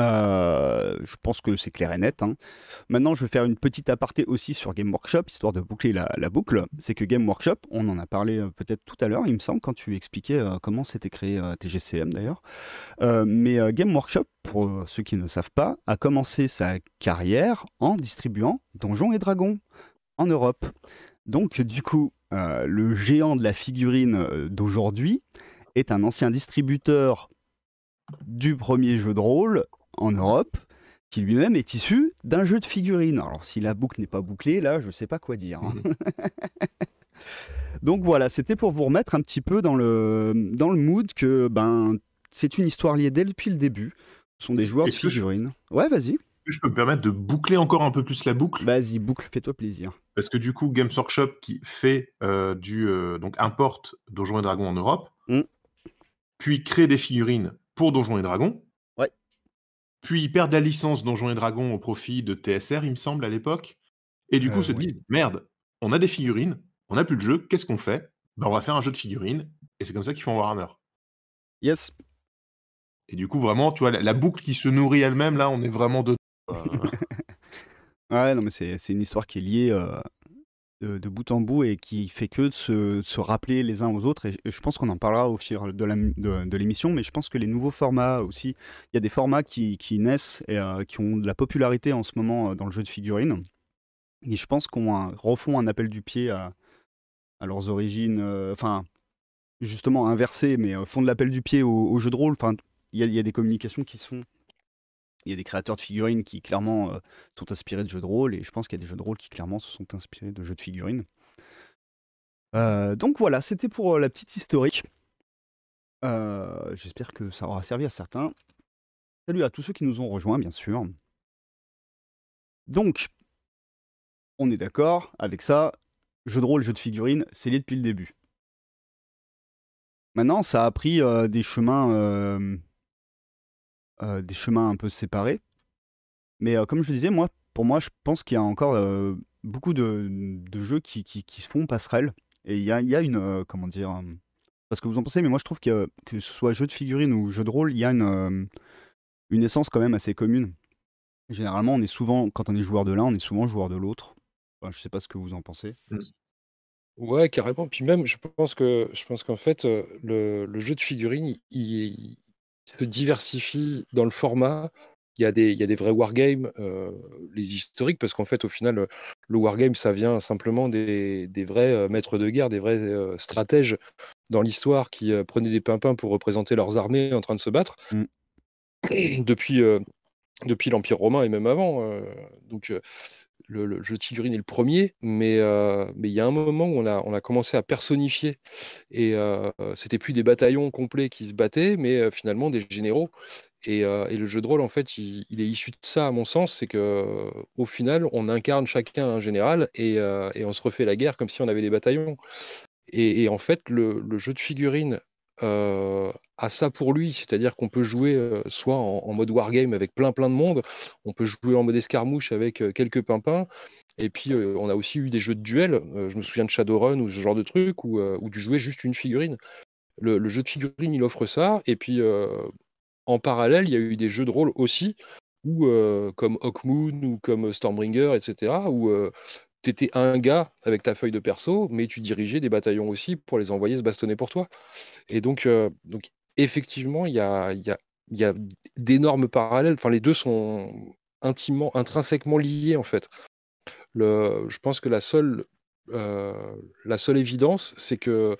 Euh, je pense que c'est clair et net. Hein. Maintenant, je vais faire une petite aparté aussi sur Game Workshop, histoire de boucler la, boucle. C'est que Game Workshop, on en a parlé euh, peut-être tout à l'heure, il me semble, quand tu expliquais euh, comment c'était créé TGCM d'ailleurs. mais Game Workshop, pour ceux qui ne savent pas, a commencé sa carrière en distribuant Donjons et Dragons en Europe. Donc, du coup, le géant de la figurine d'aujourd'hui est un ancien distributeur du premier jeu de rôle en Europe, qui lui-même est issu d'un jeu de figurines. Alors si la boucle n'est pas bouclée, là, je ne sais pas quoi dire. Hein. Donc voilà, c'était pour vous remettre un petit peu dans le, dans le mood que ben, c'est une histoire liée dès depuis le début. Ce sont des joueurs de figurines. Ouais, vas-y. Je peux me permettre de boucler encore un peu plus la boucle Vas-y, boucle, fais-toi plaisir. Parce que du coup, Games Workshop qui fait euh, du euh, donc importe Donjons et Dragons en Europe, mm. puis crée des figurines pour Donjons et Dragons, puis ils perdent la licence Donjons et Dragons au profit de TSR, il me semble, à l'époque. Et du coup, ils euh, se disent merde, on a des figurines, on n'a plus de jeu, qu'est-ce qu'on fait Bah On va faire un jeu de figurines. Et c'est comme ça qu'ils font Warhammer. Yes. Et du coup, vraiment, tu vois, la, boucle qui se nourrit elle-même, là, on est vraiment de. ouais, non, mais c'est une histoire qui est liée euh, de, bout en bout et qui fait que de se, rappeler les uns aux autres. Et je pense qu'on en parlera au fil de l'émission, mais je pense que les nouveaux formats aussi, il y a des formats qui, qui naissent et euh, qui ont de la popularité en ce moment euh, dans le jeu de figurines. Et je pense qu'on refont un appel du pied à, à leurs origines, euh, enfin, justement inversé, mais font de l'appel du pied au, jeu de rôle. Enfin, il y, y, a des communications qui sont il y a des créateurs de figurines qui clairement euh, sont inspirés de jeux de rôle, et je pense qu'il y a des jeux de rôle qui clairement se sont inspirés de jeux de figurines. Euh, donc voilà, c'était pour euh, la petite historique. J'espère que ça aura servi à certains. Salut à tous ceux qui nous ont rejoints, bien sûr. Donc, on est d'accord avec ça. Jeu de rôle, jeu de figurines, c'est lié depuis le début. Maintenant, ça a pris des chemins euh, des chemins un peu séparés. Mais euh, comme je le disais, moi, pour moi, je pense qu'il y a encore euh, beaucoup de, jeux qui, qui, se font passerelles. Et il y a, y a, une. comment dire parce que vous en pensez, mais moi je trouve que, que ce soit jeu de figurine ou jeu de rôle, il y a une, une essence quand même assez commune. Généralement, on est souvent, quand on est joueur de l'un, on est souvent joueur de l'autre. je ne sais pas ce que vous en pensez. Mmh. Ouais, carrément. Puis même, je pense que je pense qu'en fait, le, jeu de figurine, il, se diversifie dans le format. Il y a des, il y a des vrais wargames, euh, les historiques, parce qu'en fait, au final, euh, le wargame, ça vient simplement des, vrais euh, maîtres de guerre, des vrais stratèges dans l'histoire qui prenaient des pimpins pour représenter leurs armées en train de se battre. Mm. Depuis, depuis l'Empire romain et même avant. donc le, jeu de figurine est le premier, euh, mais il y a un moment où on a, commencé à personnifier. Et euh, c'était plus des bataillons complets qui se battaient, mais euh, finalement des généraux. Euh, et, le jeu de rôle, en fait, il, est issu de ça, à mon sens, c'est qu'au final, on incarne chacun un général et, on se refait la guerre comme si on avait des bataillons. Et, en fait, le, le, jeu de figurine à ça pour lui, c'est-à-dire qu'on peut jouer soit en, mode wargame avec plein plein de monde, on peut jouer en mode escarmouche avec quelques pimpins, et puis on a aussi eu des jeux de duel, je me souviens de Shadowrun ou ce genre de truc, ou du jouer juste une figurine. Le, jeu de figurine, il offre ça, et puis en parallèle, il y a eu des jeux de rôle aussi, comme Hawkmoon ou comme Stormbringer, etc., tu étais un gars avec ta feuille de perso, mais tu dirigeais des bataillons aussi pour les envoyer se bastonner pour toi. Et donc, euh, donc effectivement, il y a, d'énormes parallèles. Enfin, les deux sont intimement, intrinsèquement liés, en fait. Le, je pense que la seule, euh, la seule évidence, c'est que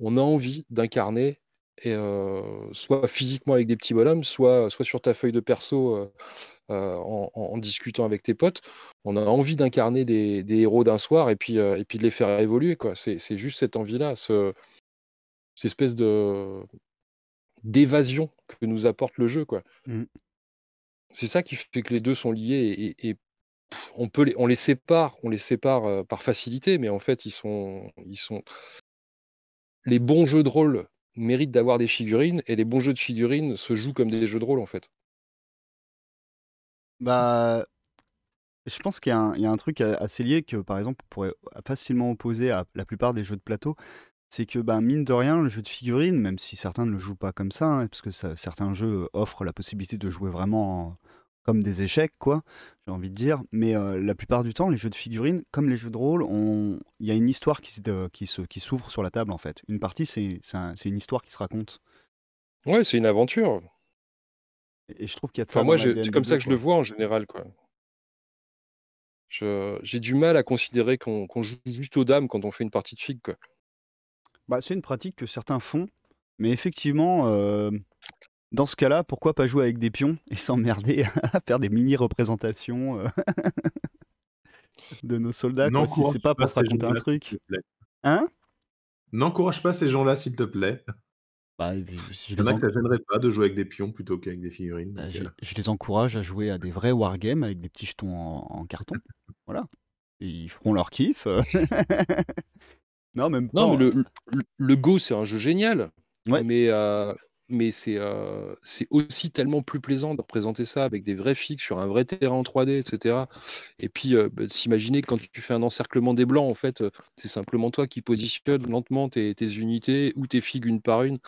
on a envie d'incarner et euh, soit physiquement avec des petits bonhommes, soit, soit sur ta feuille de perso, euh, en, discutant avec tes potes. On a envie d'incarner des, héros d'un soir euh, et puis, de les faire évoluer. C'est, juste cette envie-là, ce, cette espèce de, d'évasion que nous apporte le jeu. Mmh. C'est ça qui fait que les deux sont liés et, on, peut les, on sépare, on les sépare euh, par facilité, mais en fait, ils sont. Les bons jeux de rôle méritent d'avoir des figurines et les bons jeux de figurines se jouent comme des jeux de rôle en fait. Bah, je pense qu'il y, a un truc assez lié que, par exemple, on pourrait facilement opposer à la plupart des jeux de plateau. C'est que, bah, mine de rien, le jeu de figurines, même si certains ne le jouent pas comme ça, hein, parce que certains jeux offrent la possibilité de jouer vraiment comme des échecs, quoi, j'ai envie de dire. Mais euh, la plupart du temps, les jeux de figurines, comme les jeux de rôle, il y a une histoire qui, s'ouvre qui se... sur la table, en fait. Une partie, c'est une histoire qui se raconte. Ouais, c'est une aventure. Et je trouve qu'il y a moi, c'est comme ça que je le vois en général. quoi. J'ai du mal à considérer qu'on joue juste aux dames quand on fait une partie de fig. Bah, c'est une pratique que certains font, mais effectivement, euh, dans ce cas-là, pourquoi pas jouer avec des pions et s'emmerder à faire des mini-représentations euh, de nos soldats non, si c'est pas pour se raconter un truc Hein N'encourage pas ces gens-là, s'il te plaît. Bah, je que ça gênerait pas de jouer avec des pions plutôt qu'avec des figurines. Bah, je, les encourage à jouer à des vrais wargames avec des petits jetons en, carton. Voilà. ils feront leur kiff. Euh. non, même pas. Non, hein. le, Go, c'est un jeu génial, mais, euh, mais euh, c'est aussi tellement plus plaisant de représenter ça avec des vrais figues sur un vrai terrain en 3D, etc. Et puis, bah, s'imaginer que quand tu fais un encerclement des blancs, en fait, c'est simplement toi qui positionnes lentement tes, tes unités ou tes figues une par une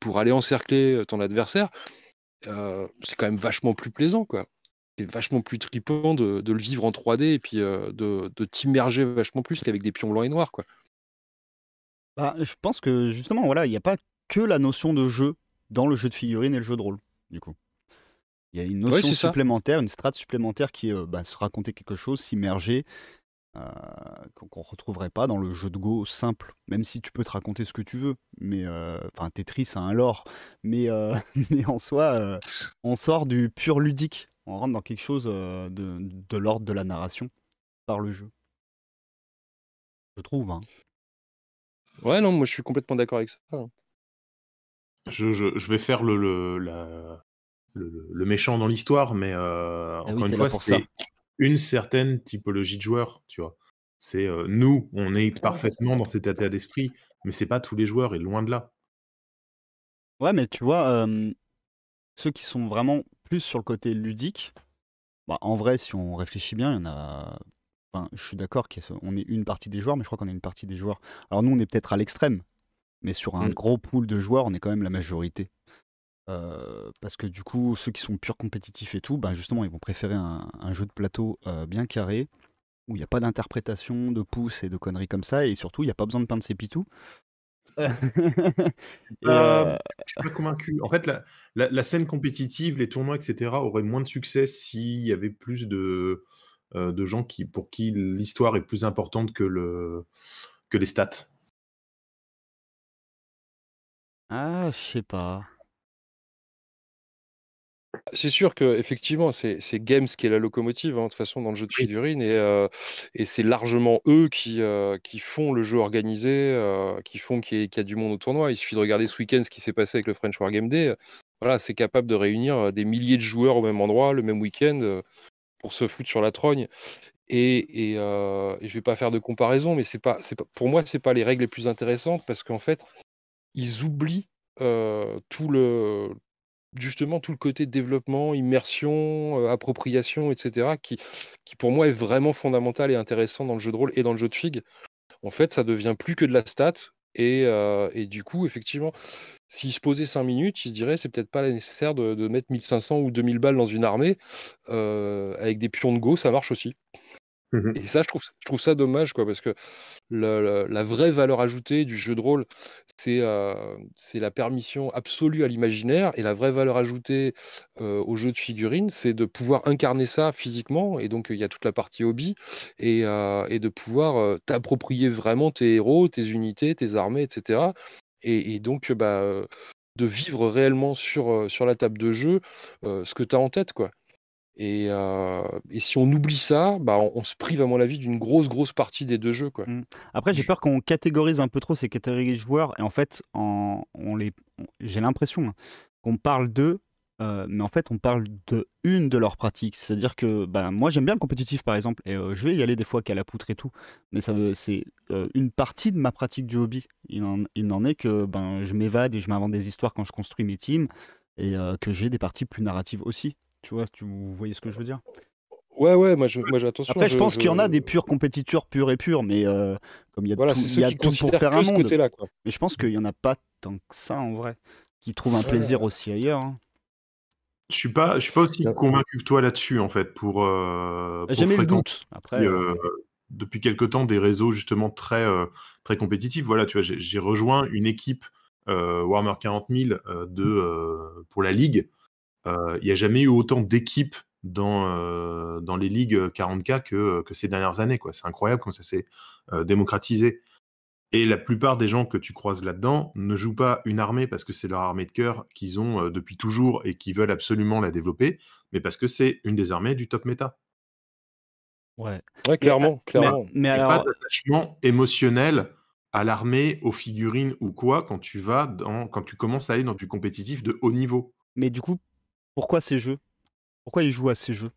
pour aller encercler euh, ton adversaire, euh, c'est quand même vachement plus plaisant, quoi. C'est vachement plus tripant de, le vivre en 3D et puis euh, de, t'immerger vachement plus qu'avec des pions blancs et noirs, quoi. Bah, je pense que justement, voilà, il n'y a pas que la notion de jeu dans le jeu de figurines et le jeu de rôle, du coup. Il y a une notion supplémentaire, une strate supplémentaire qui est bah, se raconter quelque chose, s'immerger, euh, qu'on ne retrouverait pas dans le jeu de Go simple, même si tu peux te raconter ce que tu veux. Mais euh, enfin, Tetris a un lore, mais, euh, mais en soi, on sort du pur ludique, on rentre dans quelque chose de, de l'ordre de la narration par le jeu. Je trouve. Hein. Ouais, non, moi je suis complètement d'accord avec ça. Hein. Je, je, vais faire le, le, méchant dans l'histoire, mais ah encore une fois, c'est une certaine typologie de joueurs, tu vois. C'est euh, nous, on est parfaitement dans cet état d'esprit, mais c'est pas tous les joueurs, et loin de là. Ouais, mais tu vois, ceux qui sont vraiment plus sur le côté ludique, bah, en vrai, si on réfléchit bien, il y en a. Enfin, je suis d'accord qu'on est une partie des joueurs, mais je crois qu'on est une partie des joueurs. Alors nous, on est peut-être à l'extrême, mais sur un mmh. gros pool de joueurs, on est quand même la majorité. Euh, parce que du coup, ceux qui sont purs compétitifs et tout, ben justement, ils vont préférer un, jeu de plateau euh, bien carré, où il n'y a pas d'interprétation, de pouces et de conneries comme ça, et surtout, il n'y a pas besoin de peindre ses pitous. tout. Euh, euh... Je suis pas convaincu. En fait, la, scène compétitive, les tournois, etc., auraient moins de succès s'il y avait plus de, de gens qui, pour qui l'histoire est plus importante que, le, que les stats. Ah, je sais pas. C'est sûr que effectivement, c'est Games qui est la locomotive hein, de toute façon dans le jeu de figurines euh, et, c'est largement eux qui, euh, font le jeu organisé, euh, qui font qu'il y, a du monde au tournoi. Il suffit de regarder ce week-end ce qui s'est passé avec le French War Game Day. Voilà, c'est capable de réunir des milliers de joueurs au même endroit, le même week-end, pour se foutre sur la trogne. Et, et, je vais pas faire de comparaison, mais c'est pas, pas, pour moi, c'est pas les règles les plus intéressantes parce qu'en fait, ils oublient tout le, justement tout le côté développement, immersion, euh, appropriation, etc., qui, pour moi est vraiment fondamental et intéressant dans le jeu de rôle et dans le jeu de figue. En fait, ça devient plus que de la stat. Et, euh, du coup, effectivement, s'il se posait 5 minutes, il se dirait c'est peut-être pas nécessaire de, mettre 1500 ou 2000 balles dans une armée. Euh, avec des pions de go, ça marche aussi. Mmh et ça, je trouve, je trouve ça dommage, quoi, parce que la vraie valeur ajoutée du jeu de rôle, euh, c'est la permission absolue à l'imaginaire, et la vraie valeur ajoutée euh, au jeu de figurines, c'est de pouvoir incarner ça physiquement, et donc il y a toute la partie hobby, et, euh, de pouvoir t'approprier vraiment tes héros, tes unités, tes armées, etc. Et, donc, bah, de vivre réellement sur, sur la table de jeu ce que tu as en tête, quoi. Euh, et, si on oublie ça, bah on, se prive, à mon avis, d'une grosse, grosse partie des deux jeux. Quoi. Mm. Après, j'ai peur qu'on catégorise un peu trop ces catégories de joueurs. Et en fait, on les, j'ai l'impression hein, qu'on parle d'eux, euh, mais en fait, on parle de une de leurs pratiques. C'est-à-dire que bah, moi, j'aime bien le compétitif, par exemple, et euh, je vais y aller des fois qu'à la poutre et tout, mais ça c'est une partie de ma pratique du hobby. Il n'en est que ben, je m'évade et je m'invente des histoires quand je construis mes teams, et que j'ai des parties plus narratives aussi. Tu vois, tu, vous voyez ce que je veux dire Ouais, ouais, moi, je, moi attention. Après, je, pense qu'il y en a des pures compétiteurs purs et purs, mais euh, comme il y a tout, pour faire un monde. Mais je pense qu'il n'y en a pas tant que ça en vrai, qui trouvent un plaisir aussi ailleurs. Hein. Je suis pas, je suis pas aussi convaincu que toi là-dessus en fait. Pour, euh, pour le doute. Après, euh, euh, depuis quelque temps, des réseaux justement très très compétitifs. Voilà, tu vois, j'ai rejoint une équipe Warhammer 40 000 de pour la ligue euh, il n'y a jamais eu autant d'équipes dans, euh, dans les ligues 40K euh, que, ces dernières années. Quoi. C'est incroyable comme ça s'est démocratisé. Et la plupart des gens que tu croises là-dedans ne jouent pas une armée parce que c'est leur armée de cœur qu'ils ont depuis toujours et qui veulent absolument la développer, mais parce que c'est une des armées du top méta. Ouais. clairement. clairement. Mais, pas d'attachement émotionnel à l'armée, aux figurines ou quoi quand tu vas dans, quand tu commences à aller dans du compétitif de haut niveau. Mais du coup, pourquoi ces jeux Pourquoi ils jouent à ces jeux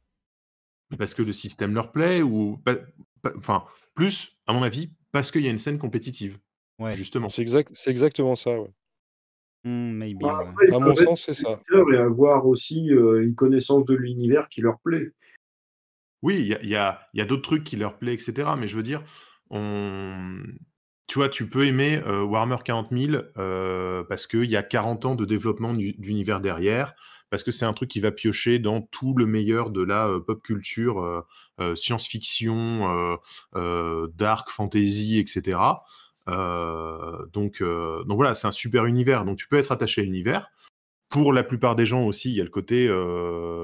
Parce que le système leur plaît ou. Enfin, plus, à mon avis, parce qu'il y a une scène compétitive. Ouais. Justement. C'est exact, exactement ça, ouais. Hmm, maybe, bah, À mon sens, c'est ça. Et avoir aussi euh, une connaissance de l'univers qui leur plaît. Oui, il y a, d'autres trucs qui leur plaît, etc. Mais je veux dire, on... tu vois, tu peux aimer euh, Warhammer 40 000 euh, parce qu'il y a 40 ans de développement d'univers derrière, parce que c'est un truc qui va piocher dans tout le meilleur de la euh, pop culture, euh, euh, science-fiction, dark fantasy, etc. donc, donc voilà, c'est un super univers. Donc tu peux être attaché à l'univers. Pour la plupart des gens aussi, il y a le côté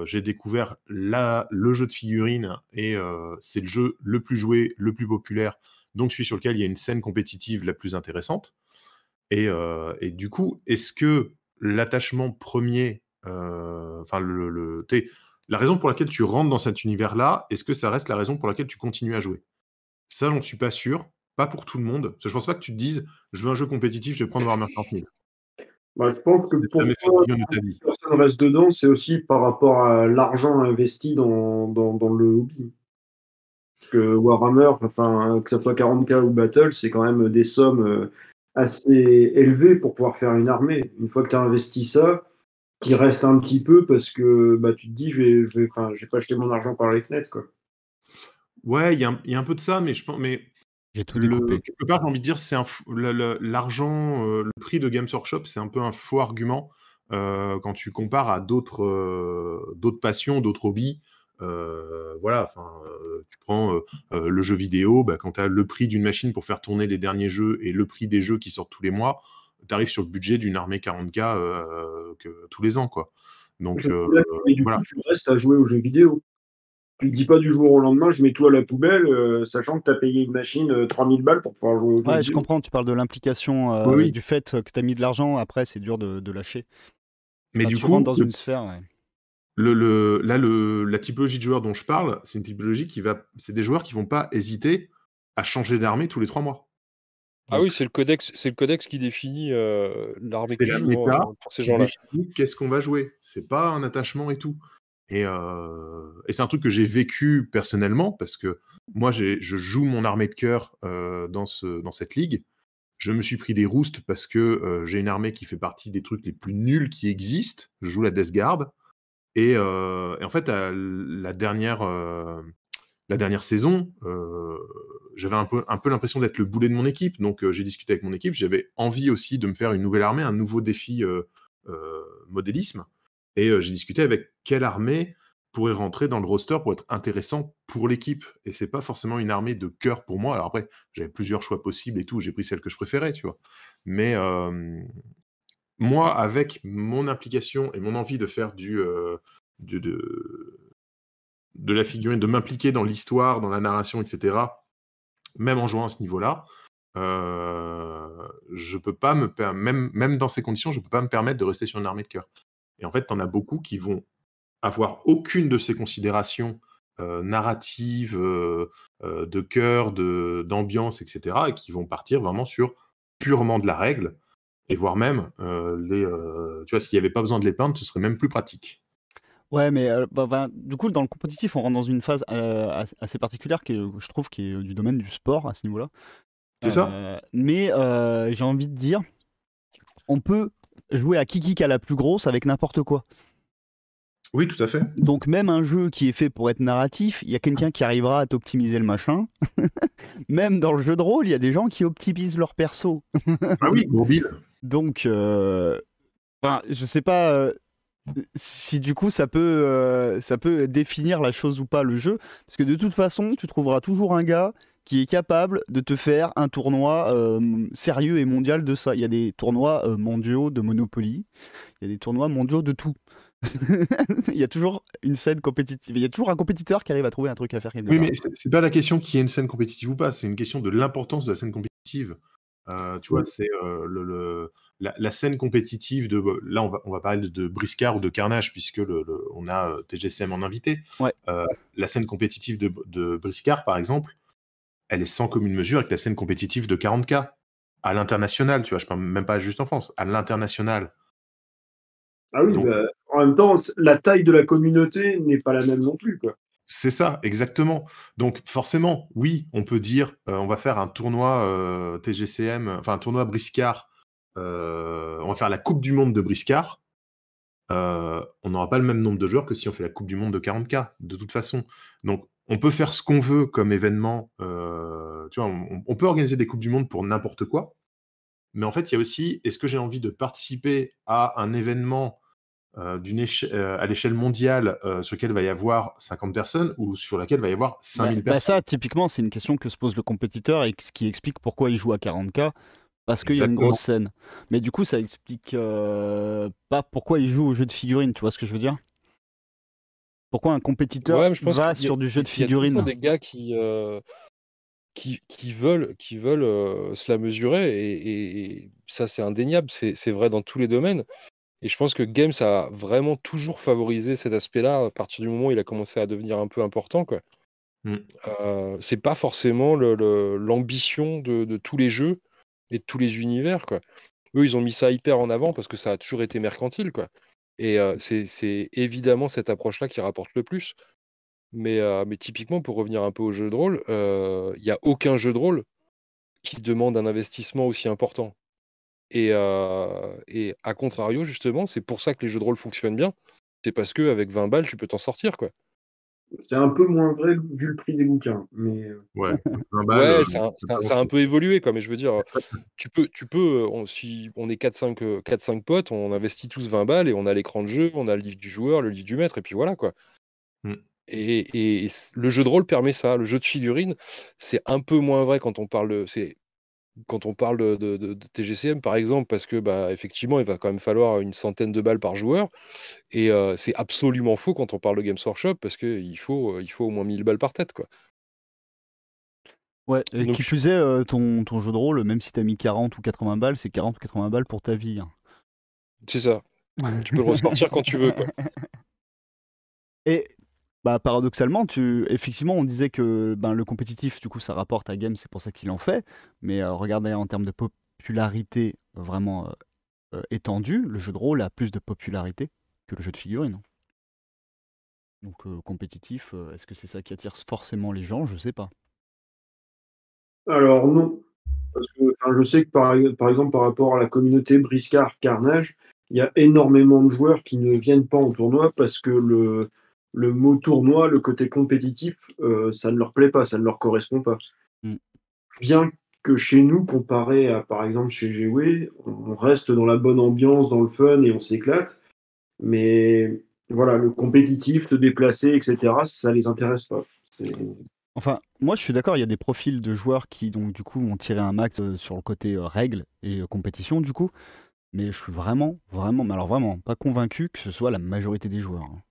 j'ai découvert là le jeu de figurines et c'est le jeu le plus joué, le plus populaire, donc celui sur lequel il y a une scène compétitive la plus intéressante. Et, et, du coup, est-ce que l'attachement premier euh, enfin, le, la raison pour laquelle tu rentres dans cet univers-là, est-ce que ça reste la raison pour laquelle tu continues à jouer Ça, j'en suis pas sûr. Pas pour tout le monde. Parce que je pense pas que tu te dises, je veux un jeu compétitif, je vais prendre Warhammer 40 bah, je pense que pour personne reste dedans, c'est aussi par rapport à l'argent investi dans, dans, le hobby. Parce que Warhammer, enfin, que ça soit 40K ou Battle, c'est quand même des sommes euh, assez élevées pour pouvoir faire une armée. Une fois que tu as investi ça, qui reste un petit peu parce que bah, tu te dis, je vais, pas acheté mon argent par les fenêtres. Quoi. Ouais, il y, a un peu de ça, mais je pense. Mais... J'ai tout quelque part, j'ai envie de dire, c'est l'argent, euh, le prix de Games Workshop, c'est un peu un faux argument euh, quand tu compares à d'autres euh, passions, d'autres hobbies. voilà, enfin, tu prends le jeu vidéo, bah, quand tu as le prix d'une machine pour faire tourner les derniers jeux et le prix des jeux qui sortent tous les mois, tu arrives sur le budget d'une armée 40K euh, tous les ans. quoi. Donc, euh, tu restes à jouer aux jeux vidéo. Tu te dis pas du jour au lendemain, je mets tout à la poubelle, euh, sachant que tu as payé une machine 3000 balles pour pouvoir jouer aux jeux Je comprends, tu parles de l'implication du fait que tu as mis de l'argent, après c'est dur de, lâcher. Mais du tu coup, dans une sphère. Le, le, là, le, la typologie de joueurs dont je parle, c'est une typologie qui va. C'est des joueurs qui vont pas hésiter à changer d'armée tous les trois mois. Ah oui, c'est le codex, c'est le codex qui définit euh, l'armée la pour ces gens-là. Qu'est-ce qu'on va jouer C'est pas un attachement et tout. Et, euh, c'est un truc que j'ai vécu personnellement parce que moi, je joue mon armée de cœur euh, dans, cette ligue. Je me suis pris des roustes parce que euh, j'ai une armée qui fait partie des trucs les plus nuls qui existent. Je joue la Death Guard. et en fait, la dernière la dernière saison, euh, j'avais un peu, l'impression d'être le boulet de mon équipe. Donc, euh, j'ai discuté avec mon équipe. J'avais envie aussi de me faire une nouvelle armée, un nouveau défi euh, modélisme. Et j'ai discuté avec quelle armée pourrait rentrer dans le roster pour être intéressant pour l'équipe. Et c'est pas forcément une armée de cœur pour moi. Alors après, j'avais plusieurs choix possibles et tout. J'ai pris celle que je préférais, tu vois. Mais moi, avec mon implication et mon envie de faire du, du de, de la figurine, de m'impliquer dans l'histoire, dans la narration, etc., même en jouant à ce niveau-là, euh, je peux pas me même, même dans ces conditions, je ne peux pas me permettre de rester sur une armée de cœur. Et en fait, tu en as beaucoup qui vont avoir aucune de ces considérations euh, narratives, euh, de cœur, d'ambiance, etc., et qui vont partir vraiment sur purement de la règle, et voire même, les, tu vois, s'il n'y avait pas besoin de les peindre, ce serait même plus pratique. Ouais, mais euh, bah, bah, du coup, dans le compétitif, on rentre dans une phase euh, assez particulière qui euh, je trouve qui est du domaine du sport à ce niveau-là. C'est ça. Mais j'ai envie de dire, on peut jouer à qui a à la plus grosse avec n'importe quoi. Oui, tout à fait. Donc même un jeu qui est fait pour être narratif, il y a quelqu'un qui arrivera à t'optimiser le machin. même dans le jeu de rôle, il y a des gens qui optimisent leur perso. ah oui, mobile. Donc, euh... enfin, je sais pas si du coup ça peut, euh, ça peut définir la chose ou pas le jeu. Parce que de toute façon, tu trouveras toujours un gars qui est capable de te faire un tournoi euh, sérieux et mondial de ça. Il y a des tournois euh, mondiaux de Monopoly, il y a des tournois mondiaux de tout. il y a toujours une scène compétitive. Il y a toujours un compétiteur qui arrive à trouver un truc à faire. Oui, mais c'est pas la question qui est une scène compétitive ou pas. C'est une question de l'importance de la scène compétitive. tu vois, c'est le la, scène compétitive de bah, là on va, parler de, Briscard ou de Carnage puisque on a euh, TGCM en invité euh, la scène compétitive de, Briscard par exemple elle est sans commune mesure avec la scène compétitive de 40K à l'international tu vois je parle même pas juste en France à l'international ah oui bah, en même temps la taille de la communauté n'est pas la même non plus quoi c'est ça, exactement. Donc forcément, oui, on peut dire, euh, on va faire un tournoi TGCM, enfin un tournoi Briscard euh, on va faire la Coupe du Monde de Briscard. Euh, on n'aura pas le même nombre de joueurs que si on fait la Coupe du Monde de 40K, de toute façon. Donc, on peut faire ce qu'on veut comme événement. Euh, tu vois, on, peut organiser des Coupes du Monde pour n'importe quoi. Mais en fait, il y a aussi, est-ce que j'ai envie de participer à un événement à l'échelle mondiale sur lequel va y avoir 50 personnes ou sur laquelle va y avoir 5000 bah, bah, personnes Ça, typiquement, c'est une question que se pose le compétiteur et ce qui explique pourquoi il joue à 40K parce qu'il y a une grosse scène. Mais du coup, ça explique euh, pas pourquoi il joue au jeu de figurines, tu vois ce que je veux dire Pourquoi un compétiteur je va sur du jeu de figurines Il y a des gars euh, qui, qui, veulent, qui veulent euh, se la mesurer, et, ça, c'est indéniable, c'est vrai dans tous les domaines. Et je pense que Games a vraiment toujours favorisé cet aspect-là à partir du moment où il a commencé à devenir un peu important. Mm. c'est pas forcément l'ambition de, tous les jeux et tous les univers. Quoi. Eux, ils ont mis ça hyper en avant parce que ça a toujours été mercantile. Quoi. Et euh, mm. c'est évidemment cette approche-là qui rapporte le plus. Mais, euh, mais, typiquement, pour revenir un peu au jeu de rôle, il euh, y n'y a aucun jeu de rôle qui demande un investissement aussi important. Et, et à contrario, justement, c'est pour ça que les jeux de rôle fonctionnent bien. C'est parce qu'avec 20 balles, tu peux t'en sortir. quoi. C'est un peu moins vrai vu le prix des bouquins, mais euh, ouais, ouais c'est euh, un, peu évolué quoi. Mais je veux dire, tu peux, tu peux, euh, si on est 4-5 potes, on investit tous 20 balles et on a l'écran de jeu, on a le livre du joueur, le livre du maître et puis voilà quoi. Mm. Et, le jeu de rôle permet ça. Le jeu de figurines, c'est un peu moins vrai quand on parle. C'est quand on parle de, de, TGCM, par exemple, parce que bah, effectivement, il va quand même falloir une centaine de balles par joueur. Et euh, c'est absolument faux quand on parle de Games Workshop, parce qu'il faut, euh, il faut au moins 1000 balles par tête. Quoi. Ouais, et qui faisait euh, ton, ton, jeu de rôle, même si t'as mis 40 ou 80 balles, c'est 40 ou 80 balles pour ta vie. Hein. C'est ça. tu peux le ressortir quand tu veux. Et bah, paradoxalement, tu... effectivement, on disait que ben, le compétitif, du coup, ça rapporte à Game, c'est pour ça qu'il en fait. Mais euh, regardez en termes de popularité vraiment euh, euh, étendue, le jeu de rôle a plus de popularité que le jeu de figurines. Donc compétitif, est-ce que c'est ça qui attire forcément les gens Je sais pas. Alors non. Parce je sais que par, par, exemple par rapport à la communauté Briscard Carnage, il y a énormément de joueurs qui ne viennent pas en tournoi parce que le, le mot tournoi, le côté compétitif, euh, ça ne leur plaît pas, ça ne leur correspond pas. Mm. Bien que chez nous, comparé à par exemple chez GW, on reste dans la bonne ambiance, dans le fun et on s'éclate. Mais voilà, le compétitif, te déplacer, etc., ça les intéresse pas. Enfin, moi je suis d'accord, il y a des profils de joueurs qui donc du coup ont tiré un max euh, sur le côté euh, règles et compétition du coup, mais je suis vraiment, vraiment, mais alors vraiment pas convaincu que ce soit la majorité des joueurs. Hein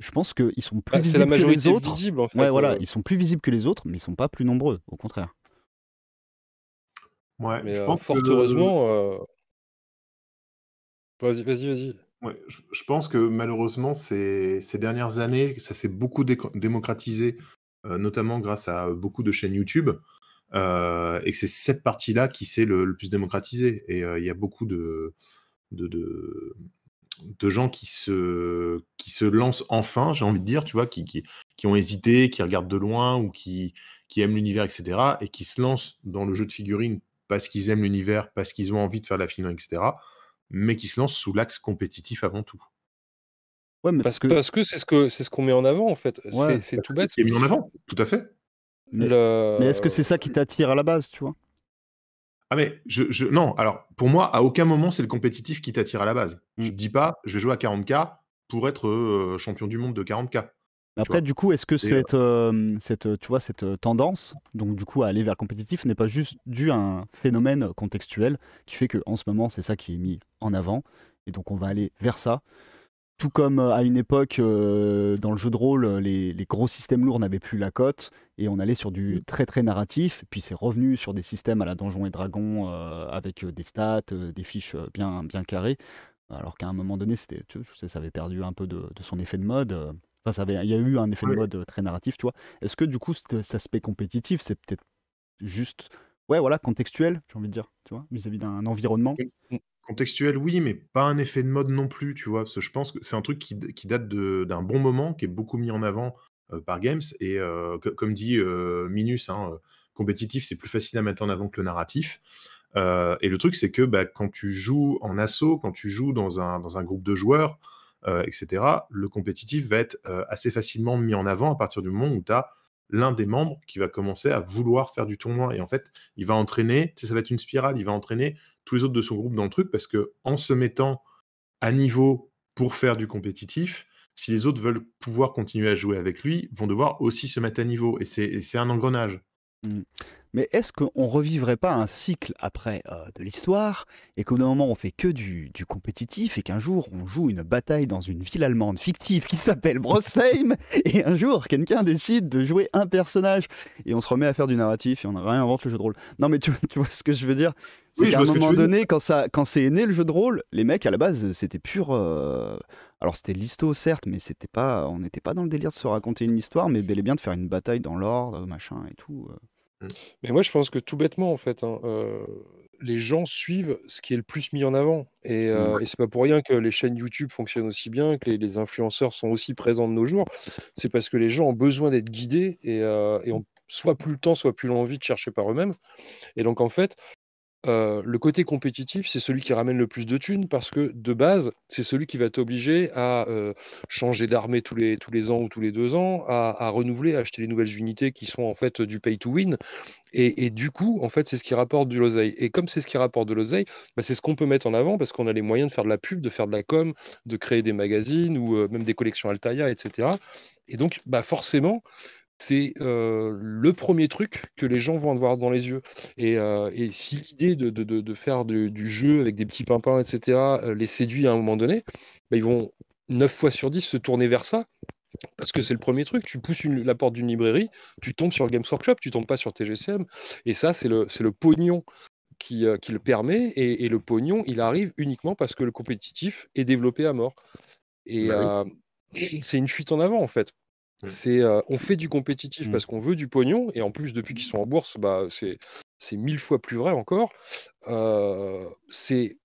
je pense qu'ils sont plus bah, visibles que les autres. mais voilà, ils sont plus visibles que les autres, mais ils sont pas plus nombreux, au contraire. Ouais, je euh, pense que... heureusement. Euh, vas-y, vas-y, vas-y. je, pense que malheureusement, ces, dernières années, ça s'est beaucoup démocratisé, euh, notamment grâce à beaucoup de chaînes YouTube. et que c'est cette partie-là qui s'est le, plus démocratisée. Et il y a beaucoup de, de de gens qui se, qui se lancent enfin, j'ai envie de dire, tu vois, qui, qui, ont hésité, qui regardent de loin ou qui, qui aiment l'univers, etc., et qui se lancent dans le jeu de figurines parce qu'ils aiment l'univers, parce qu'ils ont envie de faire la figurine, etc., mais qui se lancent sous l'axe compétitif avant tout. Ouais, parce que parce que c'est ce que c'est ce qu'on met en avant en fait. c'est tout bête. C'est mis en avant, tout à fait. mais est-ce que c'est ça qui t'attire à la base, tu vois ah, je, non, alors pour moi, à aucun moment c'est le compétitif qui t'attire à la base. Je mm. Tu te dis pas, je vais jouer à 40K pour être euh, champion du monde de 40K. Après, du coup, est-ce que cette, euh euh, cette, tu vois, cette tendance, donc du coup, à aller vers compétitif, n'est pas juste dû à un phénomène contextuel qui fait que en ce moment, c'est ça qui est mis en avant, et donc on va aller vers ça, tout comme euh, à une époque euh, dans le jeu de rôle, euh, les, gros systèmes lourds n'avaient plus la cote et on allait sur du mm. très très narratif. Puis c'est revenu sur des systèmes à la Donjon et Dragon avec des stats, des fiches bien, bien carrées. Alors qu'à un moment donné, c'était, sais, ça avait perdu un peu de, son effet de mode. Enfin, ça avait, il y a eu un effet de mode très narratif, tu vois. Est-ce que du coup, cet aspect compétitif, c'est peut-être juste, ouais, voilà, contextuel, j'ai envie de dire, tu vois, vis-à-vis d'un environnement mm. Contextuel, oui, mais pas un effet de mode non plus, tu vois? Parce que je pense que c'est un truc qui date d'un bon moment, qui est beaucoup mis en avant, euh, par Games et euh, comme dit, euh, Minus, hein, «Compétitif, c'est plus facile à mettre en avant que le narratif». et le truc, c'est que, bah, quand tu joues en assaut, quand tu joues dans un groupe de joueurs, etc., le compétitif va être, assez facilement mis en avant à partir du moment où tu as l'un des membres qui va commencer à vouloir faire du tournoi et en fait, il va entraîner ça va être une spirale, il va entraîner tous les autres de son groupe dans le truc parce que en se mettant à niveau pour faire du compétitif, si les autres veulent pouvoir continuer à jouer avec lui, vont devoir aussi se mettre à niveau. Et c'est un engrenage. Mm mais est-ce qu'on ne revivrait pas un cycle après euh, de l'histoire et qu'au moment on fait que du, du compétitif et qu'un jour on joue une bataille dans une ville allemande fictive qui s'appelle Brosheim et un jour quelqu'un décide de jouer un personnage et on se remet à faire du narratif et on réinvente le jeu de rôle. Non mais tu, vois ce que je veux dire C'est qu'à un moment donné quand ça quand c'est né le jeu de rôle, les mecs à la base c'était pur euh, alors c'était listo certes mais c'était pas on n'était pas dans le délire de se raconter une histoire mais bel et bien de faire une bataille dans l'ordre machin et tout. Euh. Mmh. Mais moi, je pense que tout bêtement, en fait, hein, euh, les gens suivent ce qui est le plus mis en avant. Mmh. Euh, et, c'est pas pour rien que les chaînes YouTube fonctionnent aussi bien, que les, influenceurs sont aussi présents de nos jours. C'est parce que les gens ont besoin d'être guidés et, euh, et ont soit plus le temps, soit plus l'envie de chercher par eux-mêmes. Et donc, en fait, euh, le côté compétitif, c'est celui qui ramène le plus de thunes parce que de base, c'est celui qui va t'obliger à euh, changer d'armée tous les, tous les ans ou tous les deux ans, à, renouveler, à acheter les nouvelles unités qui sont en fait du pay to win. Et, du coup, en fait, c'est ce qui rapporte du l'oseille. Et comme c'est ce qui rapporte de l'oseille, bah, c'est ce qu'on peut mettre en avant parce qu'on a les moyens de faire de la pub, de faire de la com, de créer des magazines ou euh, même des collections Altaïa, etc. Et donc, bah, forcément, c'est le premier truc que les gens vont avoir dans les yeux. Et, si l'idée de, faire du, jeu avec des petits pimpins, etc., les séduit à un moment donné, bah, ils vont 9 fois sur 10 se tourner vers ça. Parce que c'est le premier truc, tu pousses la porte d'une librairie, tu tombes sur Games Workshop, tu tombes pas sur TGCM, et ça c'est le, le pognon qui, le permet, et, le pognon il arrive uniquement parce que le compétitif est développé à mort. Et bah c'est une fuite en avant en fait. Mmh. on fait du compétitif mmh. parce qu'on veut du pognon, et en plus, depuis qu'ils sont mmh. en bourse, bah, c'est, mille fois plus vrai encore. c'est,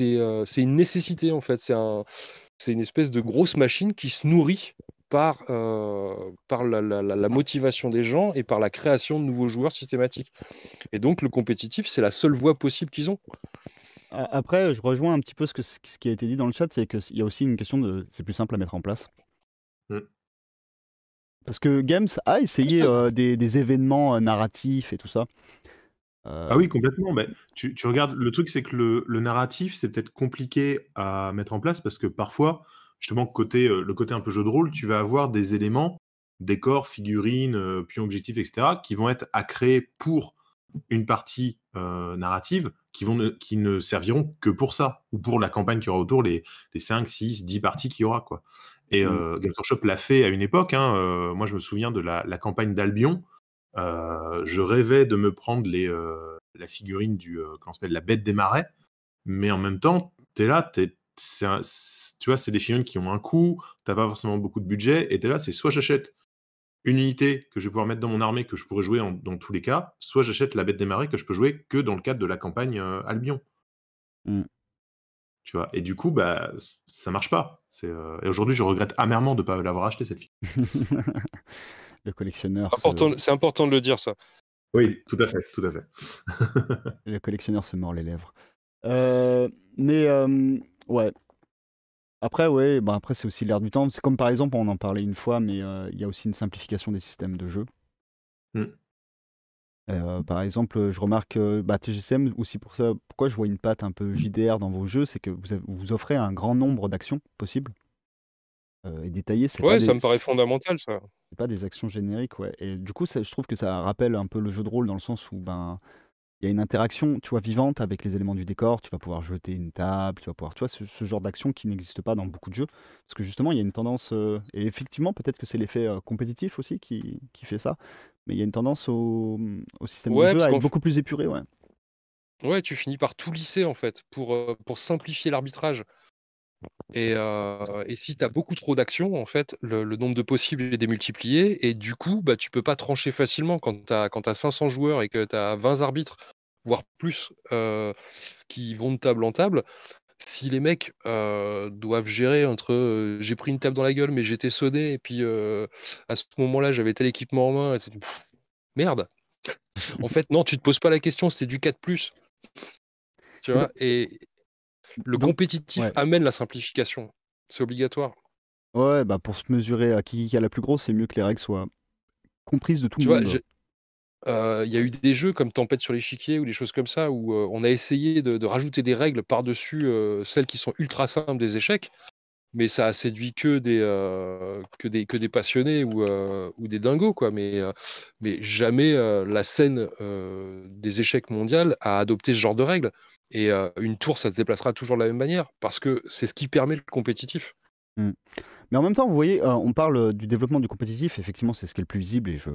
une nécessité en fait, c'est, une espèce de grosse machine qui se nourrit par, la, motivation des gens et par la création de nouveaux joueurs systématiques. Et donc le compétitif, c'est la seule voie possible qu'ils ont. Après, je rejoins un petit peu ce, qui a été dit dans le chat, c'est qu'il y a aussi une question de... C'est plus simple à mettre en place. Parce que Games a essayé ah, euh, des, événements euh, narratifs et tout ça. Ah oui, complètement. Mais tu, regardes, le truc, c'est que le, narratif, c'est peut-être compliqué à mettre en place parce que parfois, justement, côté, euh, le côté un peu jeu de rôle, tu vas avoir des éléments, décors, figurines, pions objectifs, etc., qui vont être à créer pour une partie narrative qui, vont ne, qui ne serviront que pour ça, ou pour la campagne qui aura autour, les, les 5, 6, 10 parties qu'il y aura. Quoi. Et mmh. euh, Games Workshop l'a fait à une époque. Hein, euh, moi, je me souviens de la, campagne d'Albion. Euh, je rêvais de me prendre les, la figurine du, la bête des marais. Mais en même temps, tu es là, tu vois, c'est des figurines qui ont un coût, t'as pas forcément beaucoup de budget, et tu es là, c'est soit j'achète une unité que je vais pouvoir mettre dans mon armée que je pourrais jouer dans tous les cas, soit j'achète la bête des marais que je peux jouer que dans le cadre de la campagne Albion. Mmh et du coup, bah, ça marche pas. Euh, et aujourd'hui, je regrette amèrement de ne pas l'avoir acheté cette fille. le collectionneur. C'est important de le dire, ça. Oui, tout à fait, tout à fait. le collectionneur se mord les lèvres. Euh, mais euh, ouais. Après, ouais, bah, après c'est aussi l'air du temps. C'est comme par exemple, on en parlait une fois, mais il y a aussi une simplification des systèmes de jeu. Hmm. Euh, par exemple, je remarque euh, bah, TGCM aussi pour ça. Pourquoi je vois une patte un peu JDR dans vos jeux, c'est que vous, vous offrez un grand nombre d'actions possibles euh, et détaillées. Ouais, ça me paraît fondamental ça. C'est pas des actions génériques, ouais. Et du coup, ça, je trouve que ça rappelle un peu le jeu de rôle dans le sens où ben il y a une interaction, tu vois, vivante avec les éléments du décor. Tu vas pouvoir jeter une table, tu vas pouvoir, tu vois, ce, genre d'action qui n'existe pas dans beaucoup de jeux, parce que justement, il y a une tendance. et effectivement, peut-être que c'est l'effet compétitif aussi qui, qui fait ça, mais il y a une tendance au, système de jeu à être beaucoup plus épuré, ouais. Ouais, tu finis par tout lisser en fait pour, euh, pour simplifier l'arbitrage. Et, euh, si tu as beaucoup trop d'actions, en fait, le, nombre de possibles est démultiplié. Et du coup, bah, tu peux pas trancher facilement quand tu as, 500 joueurs et que tu as 20 arbitres, voire plus, euh, qui vont de table en table si les mecs doivent gérer entre j'ai pris une table dans la gueule mais j'étais sonné et puis à ce moment-là j'avais tel équipement en main, et merde. en fait, non, tu te poses pas la question, c'est du 4 ⁇ Tu bah vois, et le compétitif amène la simplification, c'est obligatoire. Ouais, bah pour se mesurer à qui, a la plus grosse, c'est mieux que les règles soient comprises de tout le monde il y a eu des jeux comme Tempête sur l'échiquier ou des choses comme ça où on a essayé de, rajouter des règles par-dessus celles qui sont ultra simples des échecs, mais ça a séduit que des, que des, que des passionnés ou, ou des dingos. Quoi. Mais, mais jamais la scène des échecs mondiales a adopté ce genre de règles. Et une tour, ça se déplacera toujours de la même manière parce que c'est ce qui permet le compétitif. Mmh. Mais en même temps, vous voyez, on parle du développement du compétitif, effectivement, c'est ce qui est le plus visible, et je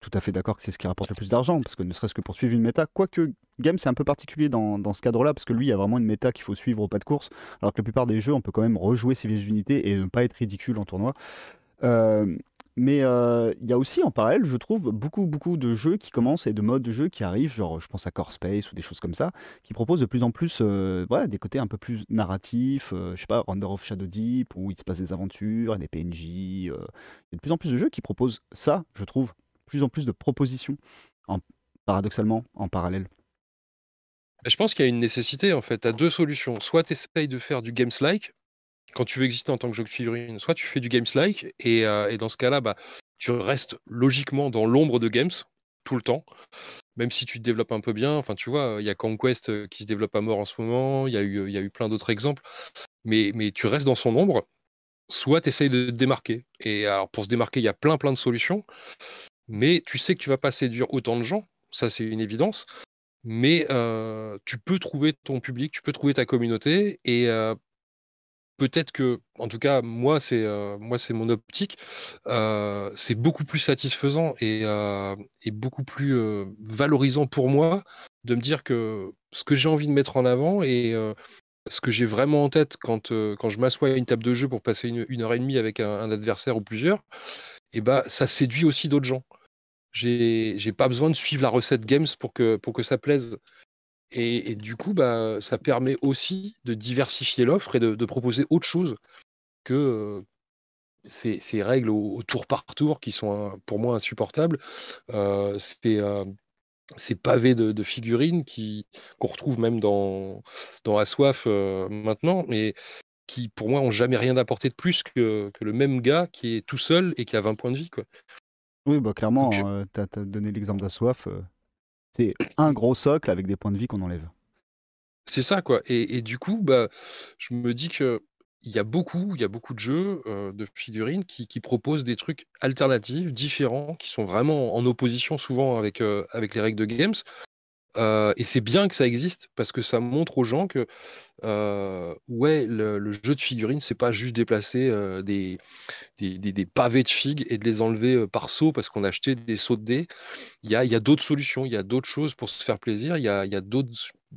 tout à fait d'accord que c'est ce qui rapporte le plus d'argent, parce que ne serait-ce que pour suivre une méta, quoique Game c'est un peu particulier dans, dans ce cadre-là, parce que lui il y a vraiment une méta qu'il faut suivre au pas de course, alors que la plupart des jeux on peut quand même rejouer ses vieilles unités et ne pas être ridicule en tournoi. Euh, mais euh, il y a aussi en parallèle, je trouve, beaucoup beaucoup de jeux qui commencent et de modes de jeu qui arrivent, genre je pense à Core Space ou des choses comme ça, qui proposent de plus en plus euh, des côtés un peu plus narratifs, je sais pas, Render of Shadow Deep, où il se passe des aventures, des PNJ, il y a de plus en plus de jeux qui proposent ça, je trouve, plus en plus de propositions, en, paradoxalement, en parallèle. Je pense qu'il y a une nécessité, en fait. à deux solutions. Soit tu essayes de faire du games-like, quand tu veux exister en tant que jeu de figurine, soit tu fais du games-like, euh, et, dans ce cas-là, bah, tu restes logiquement dans l'ombre de games tout le temps, même si tu te développes un peu bien. Enfin, tu vois, il y a Conquest euh, qui se développe à mort en ce moment, il y, a eu, y a eu plein d'autres exemples, mais, mais tu restes dans son ombre, soit tu essayes de te démarquer. Et alors, pour se démarquer, il y a plein, plein de solutions mais tu sais que tu vas pas séduire autant de gens, ça c'est une évidence, mais euh, tu peux trouver ton public, tu peux trouver ta communauté, et euh, peut-être que, en tout cas, moi c'est euh, moi c'est mon optique, c'est beaucoup plus satisfaisant et, beaucoup plus valorisant pour moi de me dire que ce que j'ai envie de mettre en avant et ce que j'ai vraiment en tête quand, quand je m'assois à une table de jeu pour passer une, heure et demie avec un, adversaire ou plusieurs, et eh ben, ça séduit aussi d'autres gens. J'ai pas besoin de suivre la recette Games pour que, ça plaise. Et, du coup, bah, ça permet aussi de diversifier l'offre et de, proposer autre chose que euh, ces, règles au, tour par tour qui sont pour moi insupportables. Euh, c'est euh, ces pavés de, figurines qu'on retrouve même dans dans Assoif maintenant, mais qui pour moi ont jamais rien apporté de plus que, que, le même gars qui est tout seul et qui a 20 points de vie quoi. Oui, bah clairement, hein, tu as, donné l'exemple la soif. Euh, c'est un gros socle avec des points de vie qu'on enlève. C'est ça, quoi. Et, du coup, bah, je me dis qu'il y a beaucoup, il y a beaucoup de jeux euh, de figurines qui, proposent des trucs alternatifs, différents, qui sont vraiment en opposition souvent avec, euh, avec les règles de games et c'est bien que ça existe parce que ça montre aux gens que ouais, le, jeu de figurines, c'est pas juste déplacer des, des, pavés de figues et de les enlever par saut parce qu'on a acheté des sauts de dés. Il y a, y a d'autres solutions, il y a d'autres choses pour se faire plaisir, il y a, y a d'autres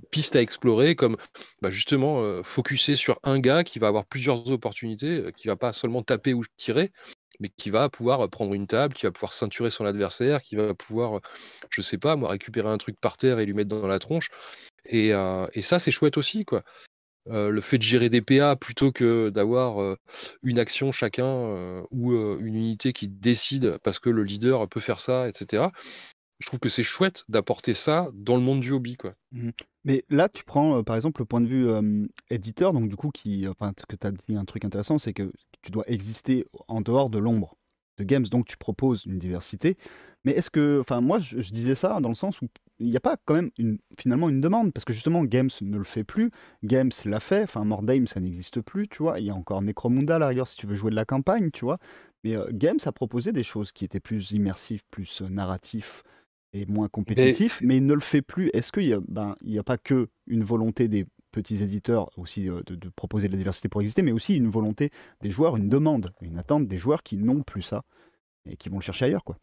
pistes à explorer, comme bah, justement focuser sur un gars qui va avoir plusieurs opportunités, qui va pas seulement taper ou tirer, mais qui va pouvoir prendre une table, qui va pouvoir ceinturer son adversaire, qui va pouvoir, je sais pas, moi, récupérer un truc par terre et lui mettre dans la tronche. Et, ça, c'est chouette aussi, quoi. le fait de gérer des PA plutôt que d'avoir une action chacun ou une unité qui décide parce que le leader peut faire ça, etc. Je trouve que c'est chouette d'apporter ça dans le monde du hobby, quoi. Mmh mais là, tu prends par exemple le point de vue éditeur, donc du coup, qui, enfin, que tu as dit un truc intéressant, c'est que tu dois exister en dehors de l'ombre de Games, donc tu proposes une diversité. Mais est-ce que, enfin, moi, je, disais ça dans le sens où il n'y a pas quand même une, finalement une demande, parce que justement, Games ne le fait plus, Games l'a fait, enfin, Mordheim, ça n'existe plus, tu vois, il y a encore Necromunda à si tu veux jouer de la campagne, tu vois. Mais euh, Games a proposé des choses qui étaient plus immersives, plus euh, narratifs et moins compétitifs, mais... il ne le fait plus. Est-ce qu'il n'y a, ben, il y a pas que une volonté des, petits éditeurs aussi euh, de, proposer de la diversité pour exister, mais aussi une volonté des joueurs, une demande, une attente des joueurs qui n'ont plus ça et qui vont le chercher ailleurs, quoi.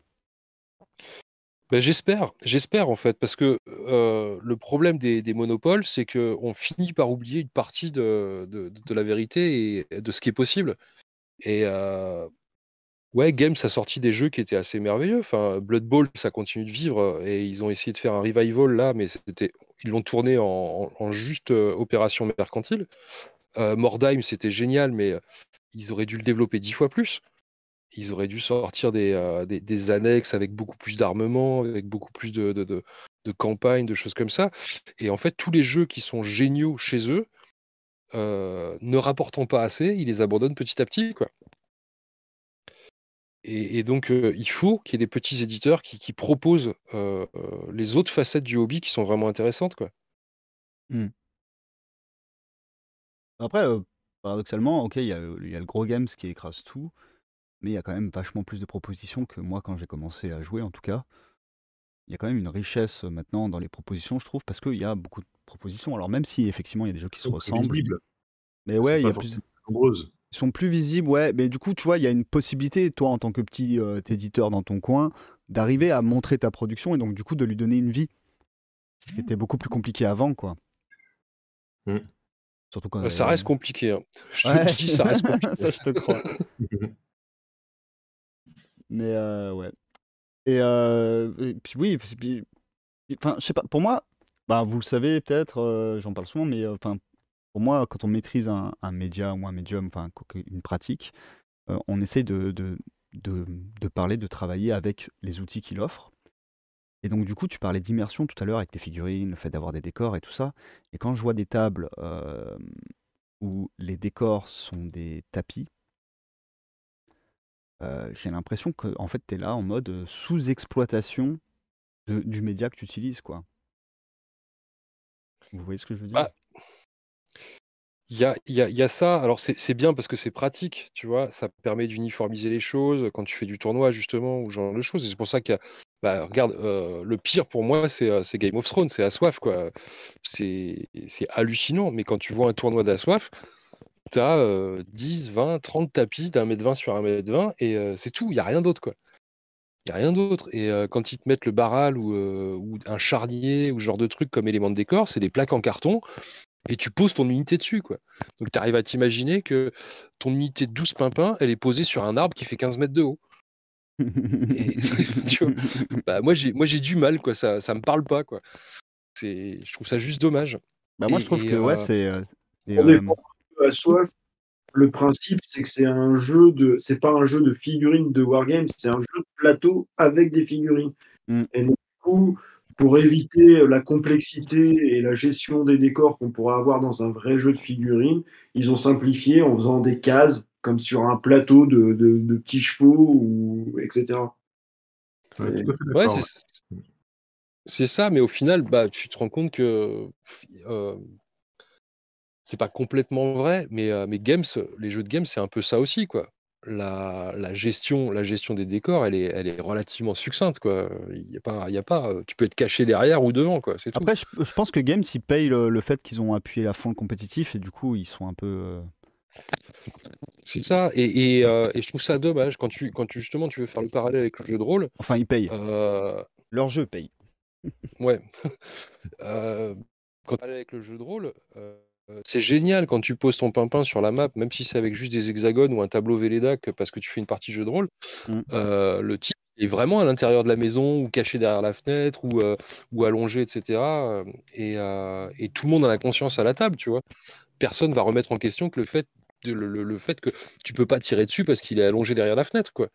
Ben, j'espère, j'espère en fait, parce que euh, le problème des, monopoles, c'est qu'on finit par oublier une partie de, la vérité et de ce qui est possible. Et euh, Ouais, Games a sorti des jeux qui étaient assez merveilleux. Enfin, Blood Bowl, ça continue de vivre euh, et ils ont essayé de faire un revival là, mais c'était, ils l'ont tourné en, juste euh, opération mercantile. Euh, Mordheim, c'était génial, mais ils auraient dû le développer dix fois plus. Ils auraient dû sortir des, annexes avec beaucoup plus d'armement, avec beaucoup plus de, de, campagnes, de choses comme ça. Et en fait, tous les jeux qui sont géniaux chez eux, ne rapportant pas assez, ils les abandonnent petit à petit, quoi. Et, donc, euh, il faut qu'il y ait des petits éditeurs qui, proposent euh, euh, les autres facettes du hobby qui sont vraiment intéressantes. Quoi. Hmm. Après, paradoxalement, ok, il y, a le gros games qui écrase tout, mais il y a quand même vachement plus de propositions que moi quand j'ai commencé à jouer, en tout cas. Il y a quand même une richesse maintenant dans les propositions, je trouve, parce qu'il y a beaucoup de propositions. Alors même si effectivement il y a des jeux qui se ressemblent. Mais ouais, il y a plus de... Ils sont plus visibles, ouais. Mais du coup, tu vois, il y a une possibilité, toi, en tant que petit euh, éditeur dans ton coin, d'arriver à montrer ta production et donc, du coup, de lui donner une vie. C'était qui était beaucoup plus compliqué avant, quoi. Mmh. Surtout quand ah, ça, reste compliqué, hein. te dis, ça reste compliqué. ça je te crois. Mais euh, ouais. Euh, et, puis oui, enfin, je sais pas, pour moi, bah, vous le savez peut-être, j'en parle souvent, mais enfin, pour moi, quand on maîtrise un, un média ou un médium, enfin une pratique, euh, on essaie de, de, de, de, parler, de travailler avec les outils qu'il offre. Et donc du coup, tu parlais d'immersion tout à l'heure avec les figurines, le fait d'avoir des décors et tout ça. Et quand je vois des tables euh, où les décors sont des tapis, euh, j'ai l'impression que en fait, tu es là en mode sous-exploitation du média que tu utilises. quoi. Vous voyez ce que je veux dire bah, il y a, ça. Alors, c'est bien parce que c'est pratique, tu vois. Ça permet d'uniformiser les choses quand tu fais du tournoi, justement, ou genre de choses. c'est pour ça que, bah, regarde, euh, le pire pour moi, c'est euh, Game of Thrones, c'est Assoif, quoi. C'est hallucinant. Mais quand tu vois un tournoi d'Assoif, tu as 10, 20, 30 tapis d'un mètre 20 sur un mètre 20 et euh, c'est tout. Il n'y a rien d'autre, quoi. Il a rien d'autre. Et quand ils te mettent le barral ou, ou un charnier ou ce genre de truc comme élément de décor, c'est des plaques en carton et tu poses ton unité dessus. Quoi. Donc tu arrives à t'imaginer que ton unité de 12 pimpins, elle est posée sur un arbre qui fait 15 mètres de haut. et, bah, moi j'ai du mal, quoi. ça ne me parle pas. Quoi. Je trouve ça juste dommage. Bah, moi je trouve que ouais, euh, c'est. Euh, euh, Le principe, c'est que c'est un jeu de. C'est pas un jeu de figurines de wargame, c'est un jeu de plateau avec des figurines. Mm. Et du coup, pour éviter la complexité et la gestion des décors qu'on pourrait avoir dans un vrai jeu de figurines, ils ont simplifié en faisant des cases, comme sur un plateau de, petits chevaux, ou, etc. C'est ça, mais au final, bah, tu te rends compte que euh, c'est pas complètement vrai, euh, mais, Games, les jeux de Games, c'est un peu ça aussi, quoi la, la, gestion, la gestion des décors, elle est, elle est relativement succincte. Quoi. Il y a pas, il y a pas, euh, tu peux être caché derrière ou devant. Quoi, Après, Je, pense que Games, ils payent le, fait qu'ils ont appuyé la fond le compétitif et du coup, ils sont un peu. Euh, c'est ça, et, euh, et, je trouve ça dommage quand tu, quand tu justement tu veux faire le parallèle avec le jeu de rôle. Enfin, ils payent. Leur jeu paye. ouais. quand tu parles avec le jeu de rôle, euh, c'est génial quand tu poses ton pimpin sur la map, même si c'est avec juste des hexagones ou un tableau Vélédac parce que tu fais une partie de jeu de rôle. Mm. Euh, le type est vraiment à l'intérieur de la maison ou caché derrière la fenêtre ou, euh, ou allongé, etc. Et, tout le monde a la conscience à la table, tu vois. Personne va remettre en question que le fait, que tu peux pas tirer dessus parce qu'il est allongé derrière la fenêtre, quoi.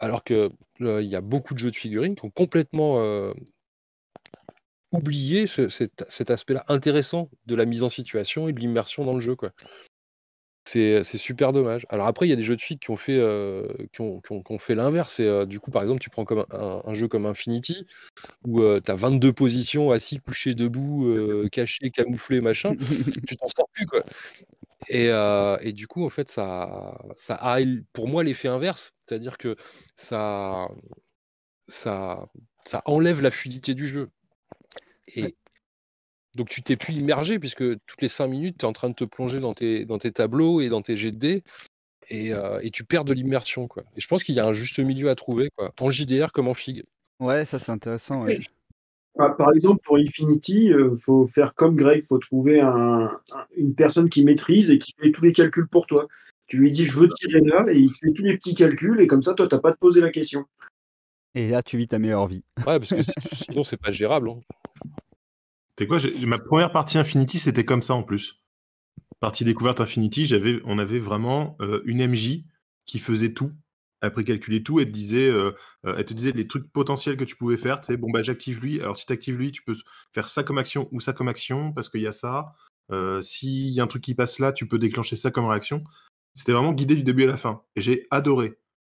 Alors que il y a beaucoup de jeux de figurines qui ont complètement oublier cet, aspect-là intéressant de la mise en situation et de l'immersion dans le jeu. Quoi. C'est, super dommage. Alors après, il y a des jeux de filles qui ont fait, euh, qui ont, fait l'inverse. Et, euh, du coup, par exemple, tu prends comme un, jeu comme Infinity, où tu as 22 positions, assis, couché, debout, euh, caché, camouflé, machin. tu t'en sors plus, Et, et, du coup, en fait, ça, ça a pour moi l'effet inverse. C'est-à-dire que ça, ça, ça enlève la fluidité du jeu. Et donc tu t'es plus immergé puisque toutes les cinq minutes, tu es en train de te plonger dans tes, dans tes tableaux et dans tes jets de dés. Euh, et, tu perds de l'immersion. Quoi. Et je pense qu'il y a un juste milieu à trouver, quoi, le JDR comme en FIG. Ouais, ça c'est intéressant. par exemple, pour Infinity, il euh, faut faire comme Greg, il faut trouver une personne qui maîtrise et qui fait tous les calculs pour toi. Tu lui dis je veux tirer là et il te fait tous les petits calculs et comme ça, toi, t'as pas de poser la question. Et là, tu vis ta meilleure vie. Ouais, parce que sinon, c'est pas gérable. Hein. T'es quoi Ma première partie Infinity, c'était comme ça en plus. Partie découverte Infinity, j'avais, on avait vraiment euh, une MJ qui faisait tout. Après calculer tout, elle te disait, euh, euh, elle te disait les trucs potentiels que tu pouvais faire. Tu sais, bon bah j'active lui. Alors si tu actives lui, tu peux faire ça comme action ou ça comme action parce qu'il y a ça. S'il y a un truc qui passe là, tu peux déclencher ça comme réaction. C'était vraiment guidé du début à la fin. Et j'ai adoré.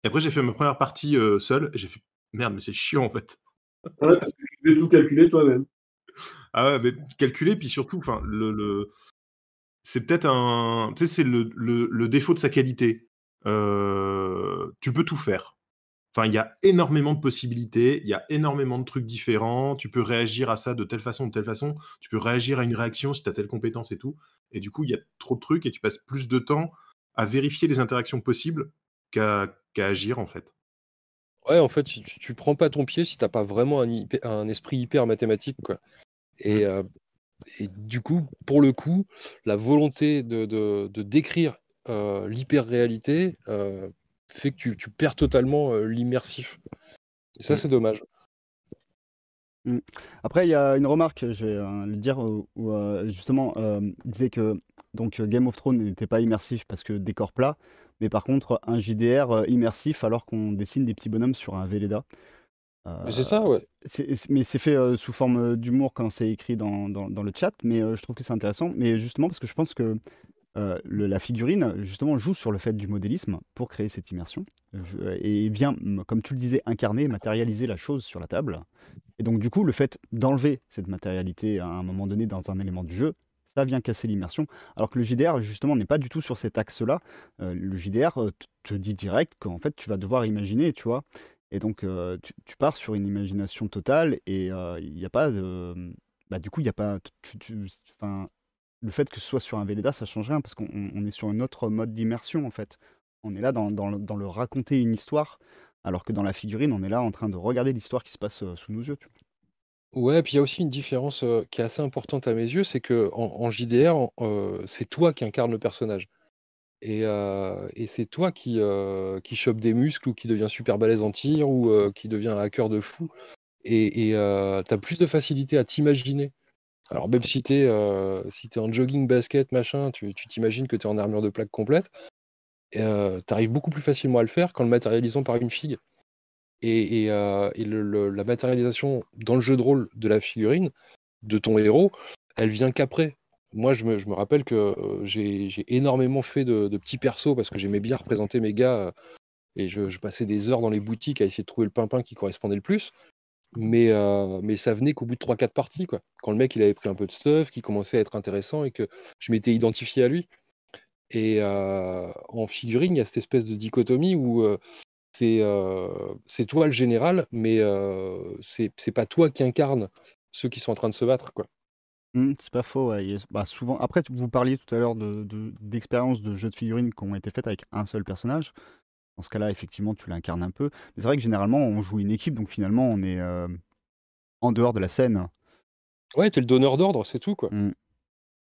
Et après, j'ai fait ma première partie seule. j'ai fait merde, mais c'est chiant en fait. tu tout calculer toi-même. Ah ouais, puis surtout, enfin, c'est peut-être un. Tu sais, c'est le, défaut de sa qualité. Euh, tu peux tout faire. Enfin, il y a énormément de possibilités, il y a énormément de trucs différents. Tu peux réagir à ça de telle façon, de telle façon. Tu peux réagir à une réaction si tu as telle compétence et tout. Et du coup, il y a trop de trucs et tu passes plus de temps à vérifier les interactions possibles qu'à agir en fait. Ouais, en fait, tu, ne prends pas ton pied si t'as pas vraiment un, un esprit hyper mathématique. Quoi. Euh, et, du coup, pour le coup, la volonté de, décrire euh, l'hyper-réalité euh, fait que tu, perds totalement l'immersif. Et ça, mm. c'est dommage. Mm. Après, il y a une remarque, je vais le dire, où, justement, il disait que donc, Game of Thrones n'était pas immersif parce que décor plat, mais par contre, un JDR immersif alors qu'on dessine des petits bonhommes sur un Véleda. Euh, c'est ça, ouais. mais c'est fait euh, sous forme euh, d'humour quand c'est écrit dans, le chat, mais je trouve que c'est intéressant. Mais justement, parce que je pense que la figurine, justement, joue sur le fait du modélisme pour créer cette immersion. et bien, comme tu le disais, incarner, matérialiser la chose sur la table. Et donc, du coup, le fait d'enlever cette matérialité à un moment donné dans un élément du jeu, ça vient casser l'immersion. Alors que le JDR, justement, n'est pas du tout sur cet axe-là. le JDR te dit direct qu'en fait, tu vas devoir imaginer, tu vois. Et donc, euh, tu, pars sur une imagination totale et euh, il n'y a pas bah, du coup, il a pas. le fait que ce soit sur un Véleda, ça change rien parce qu'on est sur un autre mode d'immersion en fait. On est là dans, le, raconter une histoire, alors que dans la figurine, on est là en train de regarder l'histoire qui se passe euh, sous nos yeux. Tu Ouais, puis il y a aussi une différence qui est assez importante à mes yeux, c'est que en, JDR, c'est toi qui incarnes le personnage. Et, c'est toi qui, euh, des muscles ou qui devient super balèze en tir ou qui devient un hacker de fou. Et tu as plus de facilité à t'imaginer. Alors même si tu es, en jogging, basket, machin, tu t'imagines que tu es en armure de plaque complète, tu arrives beaucoup plus facilement à le faire qu'en le matérialisant par une figue. Et, la matérialisation dans le jeu de rôle de la figurine, de ton héros, elle vient qu'après moi, je me, rappelle que euh, j'ai énormément fait de, petits persos parce que j'aimais bien représenter mes gars euh, et je, passais des heures dans les boutiques à essayer de trouver le pimpin qui correspondait le plus. Mais, euh, ça venait qu'au bout de 3-4 parties, quoi. quand le mec il avait pris un peu de stuff, qu'il commençait à être intéressant et que je m'étais identifié à lui. Et en figurine, il y a cette espèce de dichotomie où c'est toi le général, mais c'est pas toi qui incarne ceux qui sont en train de se battre. Quoi. Mmh, c'est pas faux, ouais, bah, souvent, après, vous parliez tout à l'heure de, d'expériences de jeux de figurines qui ont été faites avec un seul personnage. Dans ce cas-là, effectivement, tu l'incarnes un peu. Mais c'est vrai que généralement, on joue une équipe, donc finalement, on est euh, en dehors de la scène. Ouais, t'es le donneur d'ordre, c'est tout, quoi. Mmh.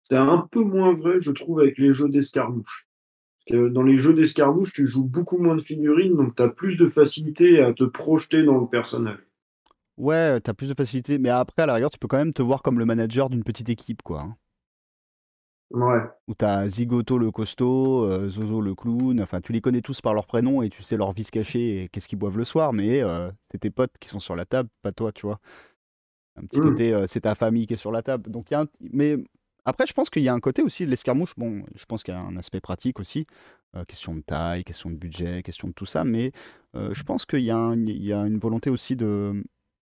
C'est un peu moins vrai, je trouve, avec les jeux d'escarmouche. que dans les jeux d'escarmouche, tu joues beaucoup moins de figurines, donc tu as plus de facilité à te projeter dans le personnage. Ouais, t'as plus de facilité. Mais après, à la rigueur, tu peux quand même te voir comme le manager d'une petite équipe, quoi. Hein. Ouais. Où t'as Zigoto le costaud, euh, Zozo le clown, enfin tu les connais tous par leur prénom et tu sais leur vis caché et qu'est-ce qu'ils boivent le soir, mais euh, c'est tes potes qui sont sur la table, pas toi, tu vois. Un petit mmh. côté, euh, c'est ta famille qui est sur la table. Donc, y a Mais après, je pense qu'il y a un côté aussi de l'escarmouche. Bon, je pense qu'il y a un aspect pratique aussi. Euh, question de taille, question de budget, question de tout ça. Mais je pense qu'il y, a une volonté aussi de,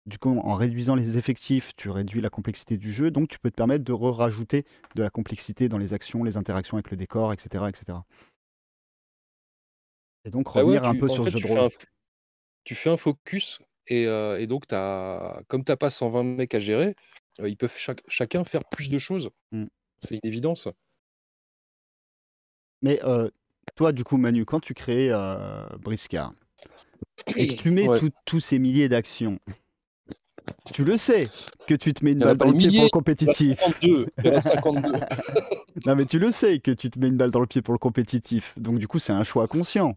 du coup, en réduisant les effectifs, tu réduis la complexité du jeu, donc tu peux te permettre de rajouter de la complexité dans les actions, les interactions avec le décor, etc. etc. Et donc bah revenir un peu sur le jeu de rôle. tu fais un focus, et, euh, donc comme tu n'as pas 120 mecs à gérer, euh, ils peuvent chacun faire plus de choses. Mm. C'est une évidence. Mais euh, toi, du coup, Manu, quand tu crées Briscard, et que tu mets tous ces milliers d'actions, tu le sais que tu te mets une balle dans le pied pour le compétitif. 52. non, mais tu le sais que tu te mets une balle dans le pied pour le compétitif. Donc, du coup, c'est un choix conscient.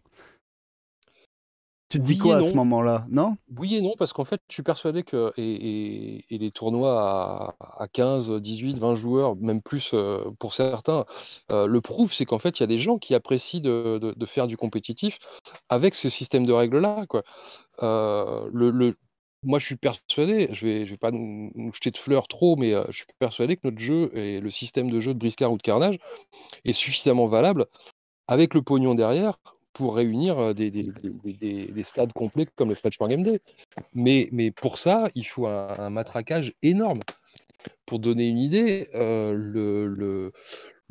Tu te dis quoi à ce moment-là Non Oui et non, parce qu'en fait, je suis persuadé que. Et, les tournois à, 15, 18, 20 joueurs, même plus euh, pour certains, euh, le prouve, c'est qu'en fait, il y a des gens qui apprécient de, faire du compétitif avec ce système de règles-là. Quoi. Euh, le, moi, je suis persuadé, je vais, je vais pas nous, jeter de fleurs trop, mais je suis persuadé que notre jeu et le système de jeu de Briscard ou de Carnage est suffisamment valable avec le pognon derrière pour réunir des, stades complets comme le French Game Day. Mais, mais pour ça, il faut un, matraquage énorme. Pour donner une idée, le,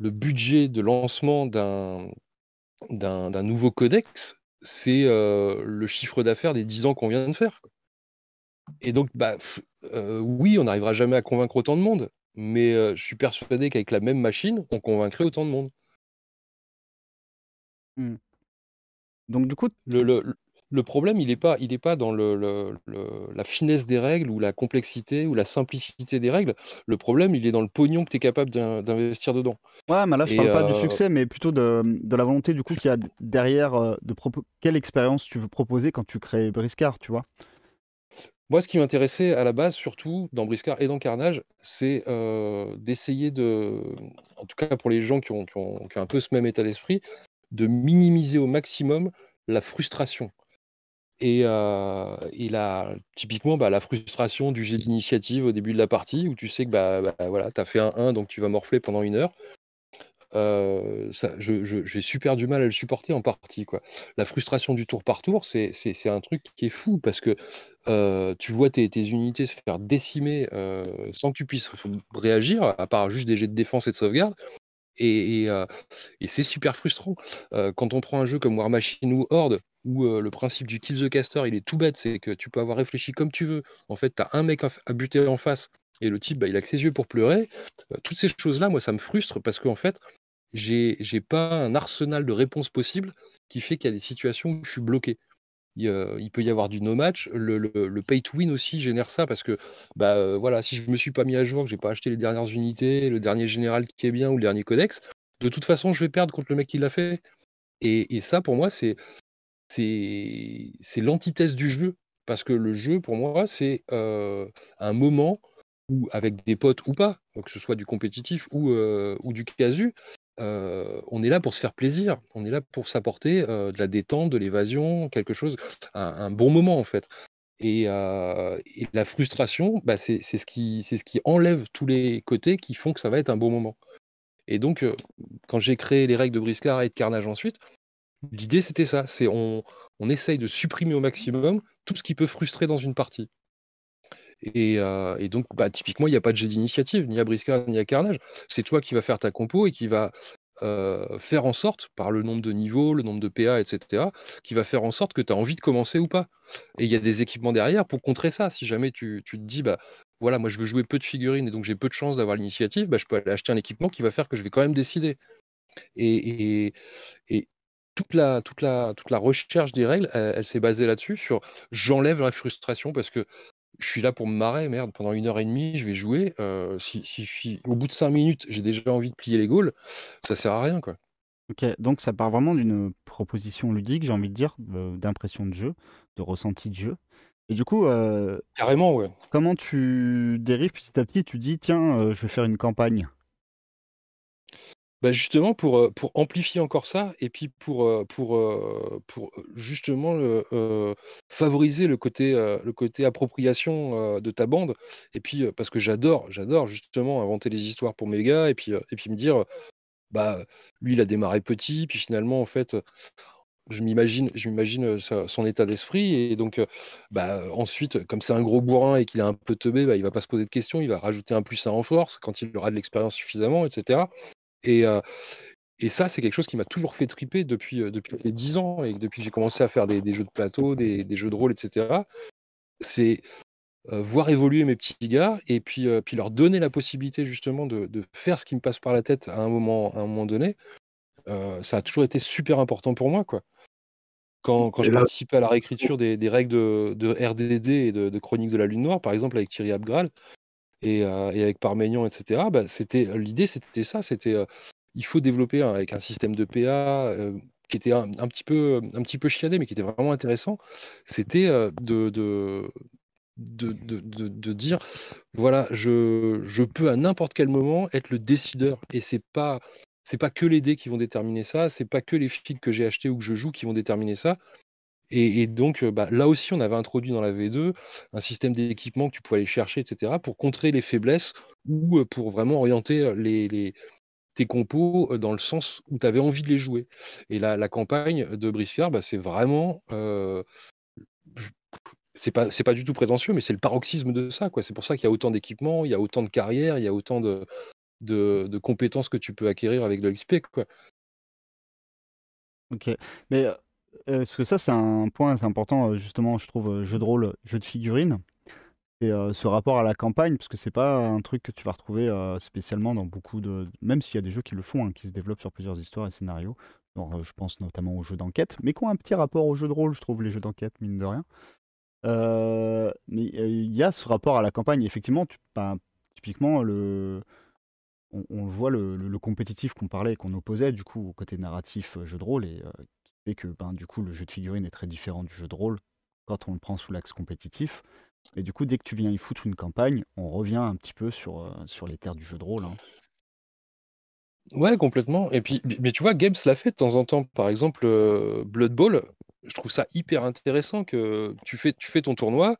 budget de lancement d'un nouveau codex, c'est le chiffre d'affaires des 10 ans qu'on vient de faire. Et donc, bah, euh, oui, on n'arrivera jamais à convaincre autant de monde, mais euh, je suis persuadé qu'avec la même machine, on convaincrait autant de monde. Hmm. Donc, du coup. Le, le, le problème, il n'est pas, il est pas dans le, la finesse des règles ou la complexité ou la simplicité des règles. Le problème, il est dans le pognon que tu es capable d'investir dedans. Ouais, mais là, je ne parle pas du euh, succès, mais plutôt de, de la volonté du coup qu'il y a derrière de quelle expérience tu veux proposer quand tu crées Briscard, tu vois. Moi, ce qui m'intéressait à la base, surtout dans Briscard et dans Carnage, c'est d'essayer de, en tout cas pour les gens qui ont, un peu ce même état d'esprit, de minimiser au maximum la frustration. Et, typiquement, bah, la frustration du jet d'initiative au début de la partie, où tu sais que bah, bah voilà, tu as fait un 1, donc tu vas morfler pendant une heure euh, j'ai super du mal à le supporter en partie. Quoi. La frustration du tour par tour, c'est un truc qui est fou parce que tu vois tes, tes, unités se faire décimer sans que tu puisses réagir, à part juste des jets de défense et de sauvegarde. Et, et, c'est super frustrant. quand on prend un jeu comme War Machine ou Horde, où le principe du kill the caster, il est tout bête, c'est que tu peux avoir réfléchi comme tu veux. En fait, tu as un mec à buter en face, et le type, bah, il a que ses yeux pour pleurer. Euh, toutes ces choses-là, moi, ça me frustre parce qu'en fait, j'ai, j'ai pas un arsenal de réponses possibles qui fait qu'il y a des situations où je suis bloqué. Il, peut y avoir du no-match. Le, pay to win aussi génère ça parce que bah, euh, voilà, si je me suis pas mis à jour, que j'ai pas acheté les dernières unités, le dernier général qui est bien ou le dernier codex, de toute façon, je vais perdre contre le mec qui l'a fait. Et, ça, pour moi, c'est, c'est, l'antithèse du jeu. Parce que le jeu, pour moi, c'est euh, un moment ou avec des potes ou pas, euh, que ce soit du compétitif ou, euh, ou du casu, euh, on est là pour se faire plaisir, on est là pour s'apporter de la détente, de l'évasion, quelque chose, un, bon moment en fait. Et, la frustration, bah, c'est ce, qui, ce qui enlève tous les côtés qui font que ça va être un bon moment. Et donc, quand j'ai créé les règles de Briscard et de Carnage ensuite, l'idée c'était ça, c'est on, on essaye de supprimer au maximum tout ce qui peut frustrer dans une partie. Euh, et, donc, bah, typiquement, il n'y a pas de jet d'initiative, ni à Brisca, ni à Carnage. C'est toi qui vas faire ta compo et qui va euh, faire en sorte, par le nombre de niveaux, le nombre de PA, etc., qui va faire en sorte que tu as envie de commencer ou pas. Et il y a des équipements derrière pour contrer ça. Si jamais tu, te dis, bah voilà, moi je veux jouer peu de figurines et donc j'ai peu de chance d'avoir l'initiative, bah, je peux aller acheter un équipement qui va faire que je vais quand même décider. Et, toute, la, toute, la, toute la recherche des règles, elle s'est basée là-dessus, sur j'enlève la frustration parce que je suis là pour me marrer, merde, pendant une heure et demie, je vais jouer. Euh, si, si, au bout de cinq minutes, j'ai déjà envie de plier les gaules, ça sert à rien, quoi. Ok, donc ça part vraiment d'une proposition ludique, j'ai envie de dire, d'impression de jeu, de ressenti de jeu. Et du coup, euh, carrément, ouais. Comment tu dérives petit à petit Tu dis, tiens, euh, je vais faire une campagne. Bah justement pour, amplifier encore ça et puis pour, justement favoriser le côté, appropriation de ta bande et puis parce que j'adore j'adore justement inventer les histoires pour mes gars et puis, et puis me dire bah lui il a démarré petit puis finalement en fait je m'imagine, je son état d'esprit. Et donc, bah, ensuite, comme c'est un gros bourrin et qu'il est un peu teubé, bah, il va pas se poser de questions, il va rajouter un plus un en force quand il aura de l'expérience suffisamment, etc. Et, ça, c'est quelque chose qui m'a toujours fait triper depuis, depuis les 10 ans et depuis que j'ai commencé à faire des, jeux de plateau, des, jeux de rôle, etc. C'est voir évoluer mes petits gars et puis, leur donner la possibilité justement de, faire ce qui me passe par la tête à un moment, à un moment donné. ça a toujours été super important pour moi. quoi. Mmh, quand, quand je participais à la réécriture mmh. des, règles de, RDD et de, de, Chronique de la Lune Noire, par exemple, avec Thierry Abgral, et, avec Parménion, etc. Bah, c'était l'idée, c'était ça. C'était il faut développer avec un système de PA qui était un, petit peu un petit peu chialé, mais qui était vraiment intéressant. C'était de, de de, de, dire voilà, je, je peux à n'importe quel moment être le décideur. Et c'est pas c'est pas que les dés qui vont déterminer ça, c'est pas que les filles que j'ai achetés ou que je joue qui vont déterminer ça. Et, donc, bah, là aussi, on avait introduit dans la V2 un système d'équipement que tu pouvais aller chercher, etc., pour contrer les faiblesses ou pour vraiment orienter les, tes compos dans le sens où tu avais envie de les jouer. Et la, la campagne de Brisfiard, bah, c'est vraiment. Euh, c'est pas, pas du tout prétentieux, mais c'est le paroxysme de ça. C'est pour ça qu'il y a autant d'équipements, il y a autant de carrières, il y a autant de, compétences que tu peux acquérir avec de l'XP. Ok. Mais euh, parce que ça, c'est un point important, euh, justement, je trouve, euh, jeu de rôle, jeu de figurine. Et ce rapport à la campagne, parce que c'est pas un truc que tu vas retrouver spécialement dans beaucoup de. Même s'il y a des jeux qui le font, hein, qui se développent sur plusieurs histoires et scénarios. je pense notamment aux jeux d'enquête, mais qui ont un petit rapport aux jeux de rôle, je trouve, les jeux d'enquête, mine de rien. mais il y a ce rapport à la campagne. Effectivement, tu, bah, typiquement, le. On, voit le, compétitif qu'on parlait, qu'on opposait du coup au côté narratif jeu de rôle et et que ben, du coup, le jeu de figurine est très différent du jeu de rôle quand on le prend sous l'axe compétitif. Et du coup, dès que tu viens y foutre une campagne, on revient un petit peu sur, euh, sur les terres du jeu de rôle. Hein. Ouais, complètement. Et puis, mais tu vois, Games l'a fait de temps en temps. Par exemple, euh, Blood Bowl, je trouve ça hyper intéressant que tu fais, tu fais ton tournoi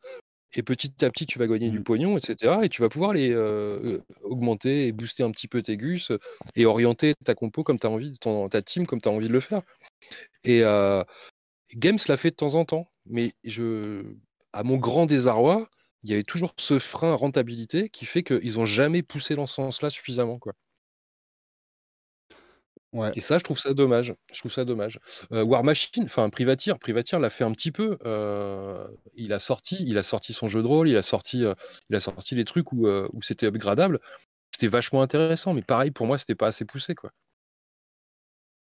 et petit à petit tu vas gagner du mmh. pognon, etc. Et tu vas pouvoir les euh, augmenter et booster un petit peu tes gus et orienter ta compo comme tu as envie, ton, ta team comme tu as envie de le faire. Et euh, Games l'a fait de temps en temps, mais à mon grand désarroi, il y avait toujours ce frein rentabilité qui fait qu'ils n'ont jamais poussé dans ce sens-là suffisamment. Quoi. Ouais. Et ça, je trouve ça dommage. Je trouve ça dommage. Euh, War Machine, enfin Privateer, Privateer l'a fait un petit peu. Euh, il a sorti, il a sorti son jeu de rôle, il a sorti, il a sorti les trucs où, où c'était upgradable. C'était vachement intéressant, mais pareil pour moi, c'était pas assez poussé, quoi.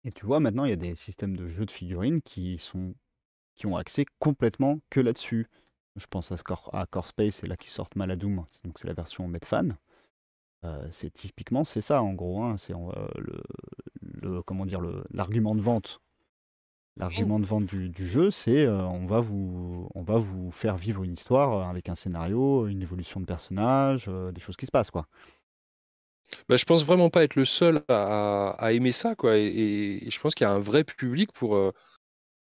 Et tu vois, maintenant, il y a des systèmes de jeux de figurines qui, sont, qui ont accès complètement que là-dessus. Je pense à, à Core Space et là qui sortent Maladoom, donc c'est la version Medfan. Euh, c'est typiquement c'est ça en gros, hein, c'est le, comment dire l'argument de vente. Oh. L'argument de vente du, jeu, c'est euh, on va vous on va vous faire vivre une histoire euh, avec un scénario, une évolution de personnage, des choses qui se passent quoi. Bah, je pense vraiment pas être le seul à, aimer ça, quoi. Et, je pense qu'il y a un vrai public pour, euh,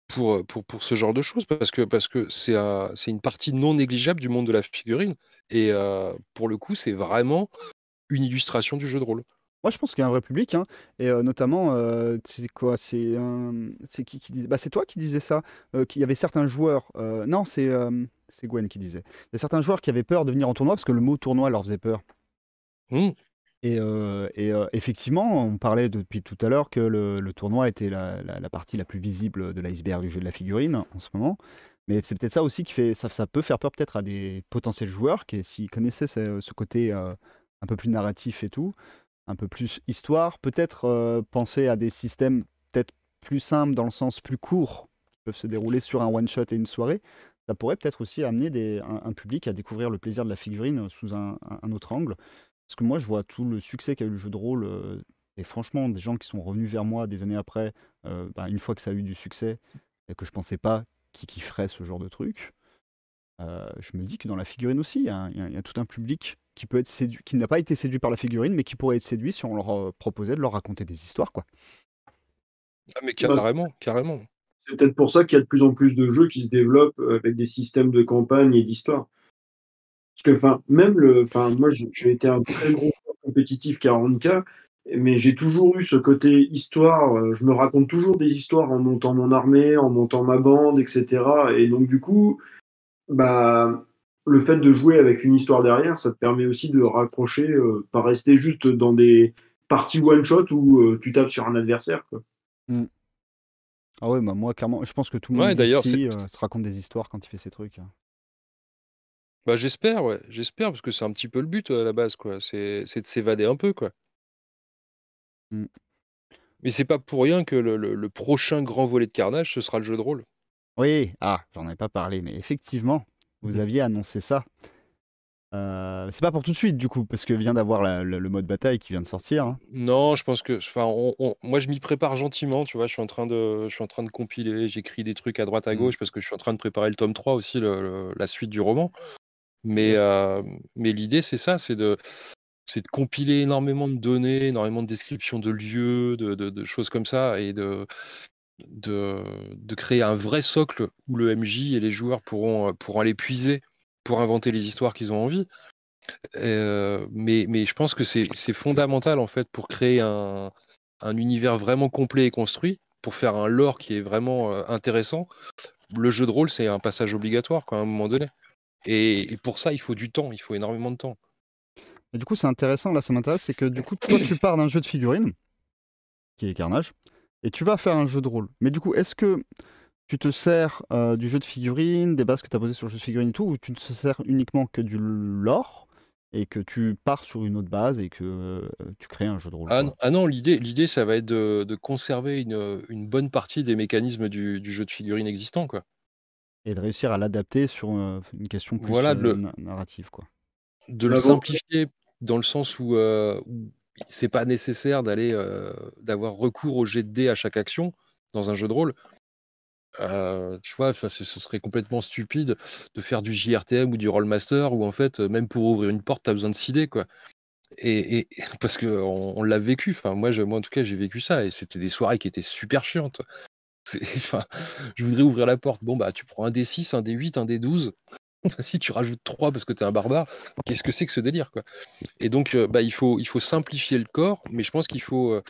pour, euh, pour, pour ce genre de choses, parce que parce que c'est c'est une partie non négligeable du monde de la figurine. Et euh, pour le coup, c'est vraiment une illustration du jeu de rôle. Moi, je pense qu'il y a un vrai public, hein. et notamment, c'est quoi C'est c'est qui, bah, c'est toi qui disais ça, qu'il y avait certains joueurs. non, c'est c'est Gwen qui disait. Il y a certains joueurs qui avaient peur de venir en tournoi parce que le mot tournoi leur faisait peur. Mmh. Et, euh, euh, effectivement, on parlait depuis tout à l'heure que le, tournoi était la, partie la plus visible de l'iceberg du jeu de la figurine en ce moment. Mais c'est peut-être ça aussi qui fait. Ça, ça peut faire peur peut-être à des potentiels joueurs qui, s'ils connaissaient ce, côté euh, un peu plus narratif et tout, un peu plus histoire, peut-être penser à des systèmes peut-être plus simples dans le sens plus court, qui peuvent se dérouler sur un one-shot et une soirée. Ça pourrait peut-être aussi amener un, public à découvrir le plaisir de la figurine sous un autre angle. Parce que moi, je vois tout le succès qu'a eu le jeu de rôle. et franchement, des gens qui sont revenus vers moi des années après, bah, une fois que ça a eu du succès, et que je pensais pas qui kifferaient ce genre de truc, je me dis que dans la figurine aussi, il y, a tout un public qui peut être séduit, qui n'a pas été séduit par la figurine, mais qui pourrait être séduit si on leur proposait de leur raconter des histoires, quoi. Ah, mais bah, carrément, carrément. C'est peut-être pour ça qu'il y a de plus en plus de jeux qui se développent avec des systèmes de campagne et d'histoire. Parce que, enfin, même le. Enfin, moi, j'ai été un très gros compétitif 40K, mais j'ai toujours eu ce côté histoire. Euh, je me raconte toujours des histoires en montant mon armée, en montant ma bande, etc. Et donc, du coup, bah, le fait de jouer avec une histoire derrière, ça te permet aussi de raccrocher, euh, pas rester juste dans des parties one-shot où euh, tu tapes sur un adversaire. Mm. Ah ouais, bah, moi, clairement, je pense que tout le monde ici, se raconte des histoires quand il fait ces trucs. Hein. Bah, j'espère, ouais, j'espère, parce que c'est un petit peu le but à la base, quoi. C'est de s'évader un peu, quoi. Mmh. Mais c'est pas pour rien que le, prochain grand volet de carnage, ce sera le jeu de rôle. Oui, ah, j'en ai pas parlé, mais effectivement, vous mmh. aviez annoncé ça. Euh, c'est pas pour tout de suite, du coup, parce que vient d'avoir le, mode bataille qui vient de sortir. Hein. Non, je pense que, enfin, moi je m'y prépare gentiment, tu vois. Je suis en train de, je suis en train de compiler, j'écris des trucs à droite à mmh. gauche parce que je suis en train de préparer le tome 3 aussi, la suite du roman. Euh, mais, l'idée, c'est ça, c'est de, compiler énormément de données, énormément de descriptions de lieux, de, choses comme ça, et de, créer un vrai socle où le MJ et les joueurs euh, pourront, aller puiser pour inventer les histoires qu'ils ont envie. Euh, mais, je pense que c'est fondamental en fait pour créer un, univers vraiment complet et construit, pour faire un lore qui est vraiment intéressant. Le jeu de rôle, c'est un passage obligatoire à un moment donné. Et, pour ça, il faut du temps, il faut énormément de temps. Et du coup, c'est intéressant, là, ça m'intéresse, c'est que du coup, toi, tu pars d'un jeu de figurines, qui est Carnage, et tu vas faire un jeu de rôle. Mais du coup, est-ce que tu te sers euh, du jeu de figurines, des bases que tu as posées sur le jeu de figurines tout, ou tu ne te sers uniquement que du lore et que tu pars sur une autre base et que euh, tu crées un jeu de rôle Ah, non, ah l'idée, ça va être de, conserver une, bonne partie des mécanismes du, jeu de figurines existant, quoi et de réussir à l'adapter sur une question plus narrative. Quoi. De le bah, simplifier dans le sens où, c'est pas nécessaire d'aller d'avoir recours au jet de dés à chaque action dans un jeu de rôle. tu vois, ce serait complètement stupide de faire du JRTM ou du Rollmaster où en fait, même pour ouvrir une porte, tu as besoin de 6 dés. Quoi. Et, parce qu'on l'a vécu, enfin, moi, moi en tout cas j'ai vécu ça et c'était des soirées qui étaient super chiantes. je voudrais ouvrir la porte. Bon, bah, tu prends un D6, un D8, un D12. si tu rajoutes 3 parce que tu es un barbare, qu'est-ce que c'est que ce délire quoi Et donc, euh, bah, il, faut, il faut simplifier le corps, mais je pense qu'il faut, euh,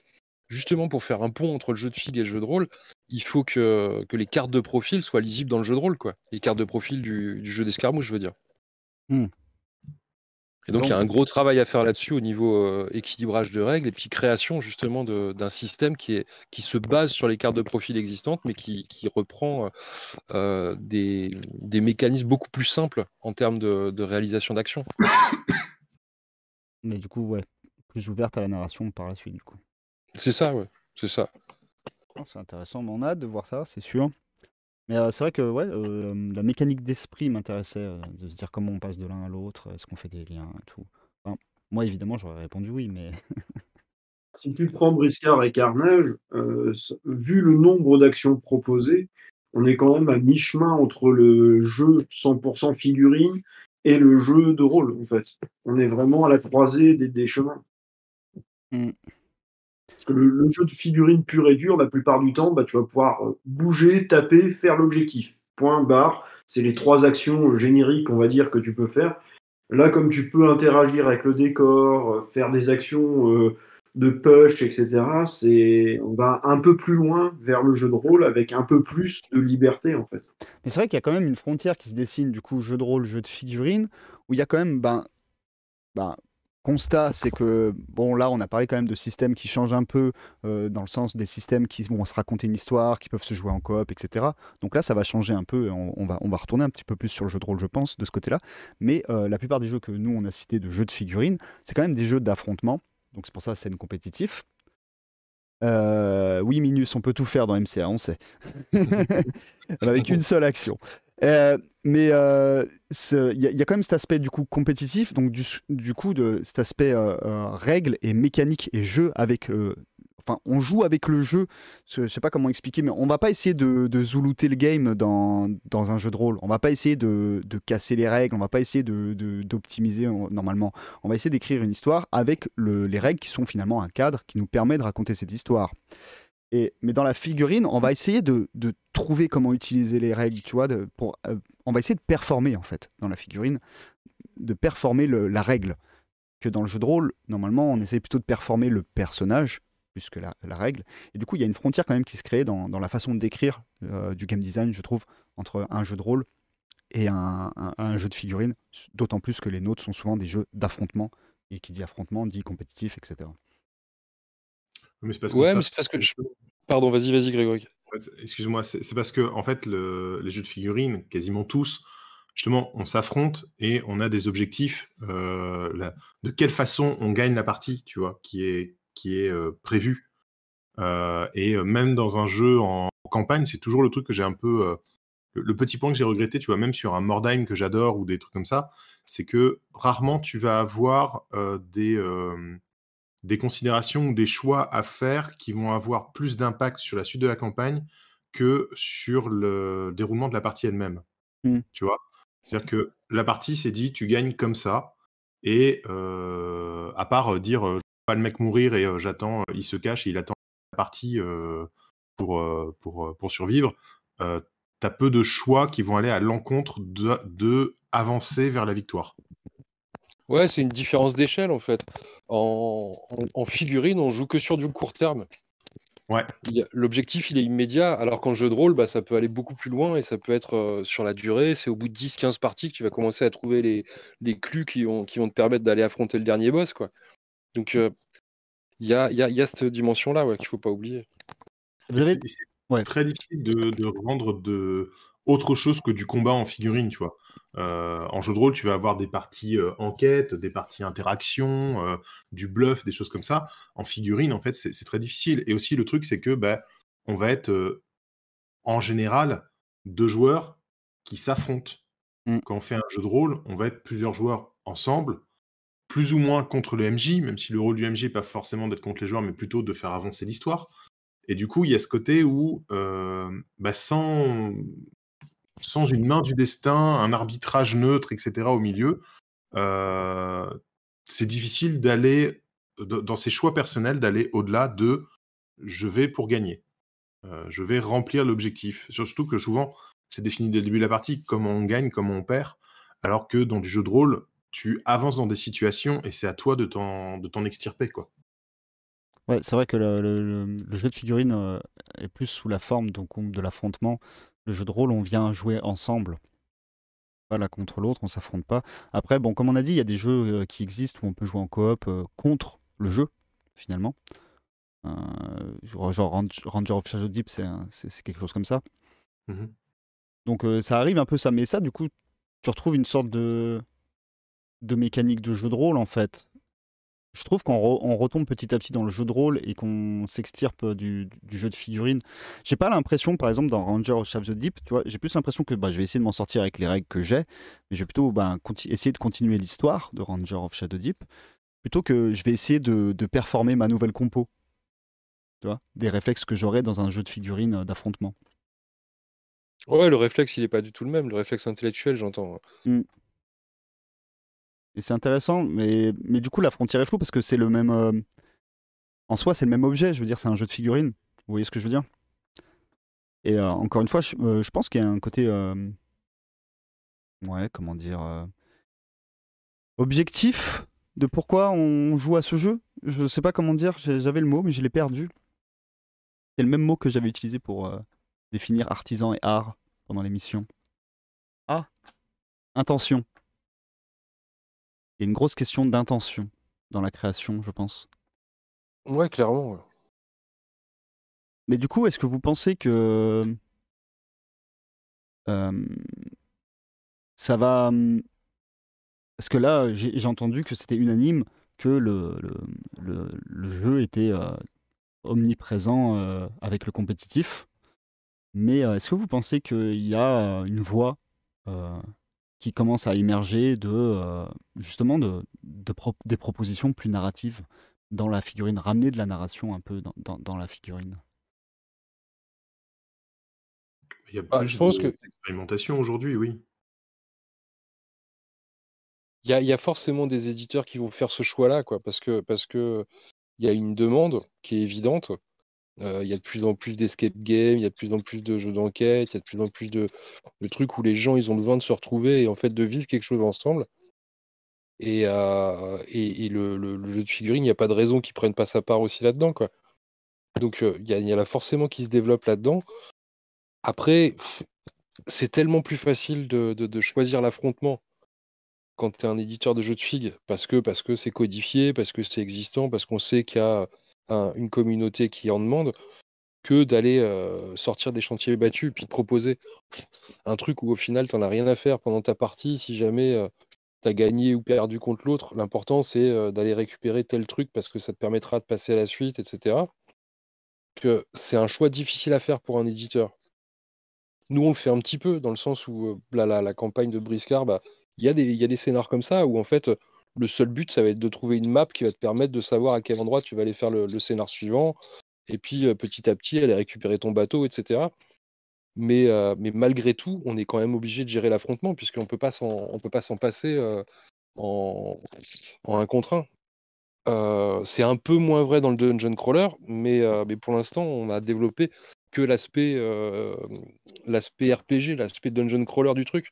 justement, pour faire un pont entre le jeu de figue et le jeu de rôle, il faut que, que les cartes de profil soient lisibles dans le jeu de rôle. quoi. Les cartes de profil du, jeu d'escarmouche, je veux dire. Mmh. Et donc, il y a un gros travail à faire là-dessus au niveau euh, équilibrage de règles et puis création justement d'un système qui, se base sur les cartes de profil existantes, mais qui, reprend euh, des, mécanismes beaucoup plus simples en termes de, réalisation d'action. Mais du coup, ouais, plus ouverte à la narration par la suite, du coup. C'est ça, ouais, c'est ça. Oh, c'est intéressant, mais on a hâte de voir ça, c'est sûr. Mais c'est vrai que ouais, la mécanique d'esprit m'intéressait, de se dire comment on passe de l'un à l'autre, est-ce qu'on fait des liens et tout. moi, évidemment, j'aurais répondu oui, mais. si tu prends Briscard et Carnage, vu le nombre d'actions proposées, on est quand même à mi-chemin entre le jeu 100% figurine et le jeu de rôle, en fait. On est vraiment à la croisée des, chemins. Mmh. Parce que le, jeu de figurine pur et dur, la plupart du temps, bah, tu vas pouvoir euh, bouger, taper, faire l'objectif. Point, barre. C'est les trois actions euh, génériques, on va dire, que tu peux faire. Là, comme tu peux interagir avec le décor, euh, faire des actions de push, etc., c'est on va un peu plus loin vers le jeu de rôle avec un peu plus de liberté, en fait. Mais c'est vrai qu'il y a quand même une frontière qui se dessine, du coup, jeu de rôle, jeu de figurine, où il y a quand même ben, ben, constat, c'est que, bon, là, on a parlé quand même de systèmes qui changent un peu, euh, dans le sens des systèmes qui vont se raconter une histoire, qui peuvent se jouer en coop, etc. Donc là, ça va changer un peu, on, va, on va retourner un petit peu plus sur le jeu de rôle, je pense, de ce côté-là. Mais euh, la plupart des jeux que nous, on a cité de jeux de figurines, c'est quand même des jeux d'affrontement. Donc c'est pour ça, scène compétitif. Euh, oui, Minus, on peut tout faire dans MCA, on sait. Avec une seule action. Mais euh, il y, a quand même cet aspect du coup compétitif, donc du, coup de cet aspect euh, euh, règles et mécanique et jeu avec. Enfin, on joue avec le jeu. Je sais pas comment expliquer, mais on va pas essayer de, de zoulouter le game dans, dans, un jeu de rôle. On va pas essayer de, de casser les règles. On va pas essayer d'optimiser normalement. On va essayer d'écrire une histoire avec le, les règles qui sont finalement un cadre qui nous permet de raconter cette histoire. Et, mais dans la figurine, on va essayer de, de trouver comment utiliser les règles, tu vois, pour, on va essayer de performer en fait dans la figurine, de performer la règle. Que dans le jeu de rôle, normalement, on essaie plutôt de performer le personnage puisque la, règle. Et du coup, il y a une frontière quand même qui se crée dans, la façon de décrire euh, du game design, je trouve, entre un jeu de rôle et un, jeu de figurine, d'autant plus que les nôtres sont souvent des jeux d'affrontement, et qui dit affrontement dit compétitif, etc. Mais c'est parce, que je... Pardon, vas-y, vas-y, Grégory. Excuse-moi, c'est parce que en fait, les jeux de figurines, quasiment tous, justement, on s'affronte et on a des objectifs. Euh, de quelle façon on gagne la partie, tu vois, qui est, qui est euh, euh, et même dans un jeu en campagne, c'est toujours le truc que j'ai un peu. Le, petit point que j'ai regretté, tu vois, même sur un Mordheim que j'adore ou des trucs comme ça, c'est que rarement tu vas avoir des, des considérations ou des choix à faire qui vont avoir plus d'impact sur la suite de la campagne que sur le déroulement de la partie elle-même. Hmm. Tu vois C'est-à-dire que la partie s'est dit tu gagnes comme ça, et euh, à part euh, dire euh, vois pas le mec mourir et j'attends, il se cache et il attend la partie pour, pour, survivre, tu as peu de choix qui vont aller à l'encontre de, de avancer vers la victoire. Ouais, c'est une différence d'échelle en fait. En, figurine, on joue que sur du court terme. Ouais. L'objectif, il est immédiat, alors qu'en jeu de rôle, bah, ça peut aller beaucoup plus loin et ça peut être euh, sur la durée. C'est au bout de 10-15 parties que tu vas commencer à trouver les, les qui vont, qui vont te permettre d'aller affronter le dernier boss. Quoi. Donc, euh, il y, a, cette dimension-là ouais, qu'il ne faut pas oublier. C'est très difficile de, de rendre de autre chose que du combat en figurine, tu vois. Euh, en jeu de rôle, tu vas avoir des parties euh, enquête, des parties interaction, euh, du bluff, des choses comme ça. En figurine, en fait, c'est très difficile. Et aussi, le truc, c'est que ben, on va être en général deux joueurs qui s'affrontent. Mm. Quand on fait un jeu de rôle, on va être plusieurs joueurs ensemble, plus ou moins contre le MJ, même si le rôle du MJ n'est pas forcément d'être contre les joueurs, mais plutôt de faire avancer l'histoire. Et du coup, il y a ce côté où, bah, sans, sans une main du destin, un arbitrage neutre, etc. au milieu, euh, c'est difficile d'aller dans ses choix personnels d'aller au-delà de je vais pour gagner, euh, je vais remplir l'objectif. Surtout que souvent c'est défini dès le début de la partie comment on gagne, comment on perd, alors que dans du jeu de rôle tu avances dans des situations et c'est à toi de t'en extirper quoi. Ouais, c'est vrai que le, jeu de figurines euh, est plus sous la forme de l'affrontement le jeu de rôle, on vient jouer ensemble pas l'un contre l'autre, on s'affronte pas. Après, bon, comme on a dit, il y a des jeux euh, qui existent où on peut jouer en coop euh, contre le jeu, finalement. Euh, genre Ranger of Shadow Deep, c'est quelque chose comme ça. Mmh Donc ça arrive un peu ça, mais ça, du coup, tu retrouves une sorte de, de mécanique de jeu de rôle, en fait je trouve qu'on on retombe petit à petit dans le jeu de rôle et qu'on s'extirpe euh, du, jeu de figurines. J'ai pas l'impression, par exemple, dans Ranger of Shadow Deep, tu vois, j'ai plus l'impression que bah, je vais essayer de m'en sortir avec les règles que j'ai, mais je vais plutôt bah, essayer de continuer l'histoire de Ranger of Shadow Deep, plutôt que je vais essayer de, performer ma nouvelle compo. Tu des réflexes que j'aurais dans un jeu de figurines euh, d'affrontement. Ouais, le réflexe, il n'est pas du tout le même, le réflexe intellectuel, j'entends. Mmh. Et c'est intéressant, mais, mais du coup, la frontière est floue parce que c'est le même. Euh, en soi, c'est le même objet, je veux dire, c'est un jeu de figurines. Vous voyez ce que je veux dire Et euh, encore une fois, euh, je, pense qu'il y a un côté. ouais, comment dire. objectif de pourquoi on joue à ce jeu. Je sais pas comment dire, j'avais le mot, mais je l'ai perdu. C'est le même mot que j'avais utilisé pour définir artisan et art pendant l'émission. Ah Intention. Il y a une grosse question d'intention dans la création, je pense. Ouais, clairement. Mais du coup, est-ce que vous pensez que euh, ça va hum, Parce que là, j'ai entendu que c'était unanime que le, jeu était euh, omniprésent euh, avec le compétitif. Mais est-ce que vous pensez qu'il y a une voie qui commence à émerger de euh, justement de, des propositions plus narratives dans la figurine, ramener de la narration un peu dans, dans, la figurine. Il y a ah, je pense aujourd'hui, oui. Il y, a, il y, a, forcément des éditeurs qui vont faire ce choix-là, quoi, parce que parce que il y a une demande qui est évidente euh, il y a de plus en plus d'escape game, il y a de plus en plus de jeux d'enquête, il y a de plus en plus de, trucs où les gens ils ont besoin de se retrouver et en fait de vivre quelque chose ensemble. Et, euh, et, le, jeu de figurines il n'y a pas de raison qu'ils prennent pas sa part aussi là-dedans. Quoi. Donc euh, il y, a, a là forcément qui se développe là-dedans. Après, c'est tellement plus facile de, de choisir l'affrontement quand tu es un éditeur de jeux de figues, parce que, parce que c'est codifié, parce que c'est existant, parce qu'on sait qu'il y a une communauté qui en demande que d'aller euh, sortir des chantiers battus puis de proposer un truc où au final tu t'en as rien à faire pendant ta partie si jamais euh, tu as gagné ou perdu contre l'autre l'important c'est euh, d'aller récupérer tel truc parce que ça te permettra de passer à la suite etc que c'est un choix difficile à faire pour un éditeur nous on le fait un petit peu dans le sens où la, la, campagne de Briscard bah, il y, y, a des scénars comme ça où en fait le seul but, ça va être de trouver une map qui va te permettre de savoir à quel endroit tu vas aller faire le, scénar suivant, et puis euh, petit à petit aller récupérer ton bateau, etc. Euh, mais, malgré tout, on est quand même obligé de gérer l'affrontement, puisqu'on ne peut pas s'en passer euh, en, un contre un. c'est un peu moins vrai dans le dungeon crawler, mais, mais pour l'instant, on a développé que l'aspect RPG, l'aspect dungeon crawler du truc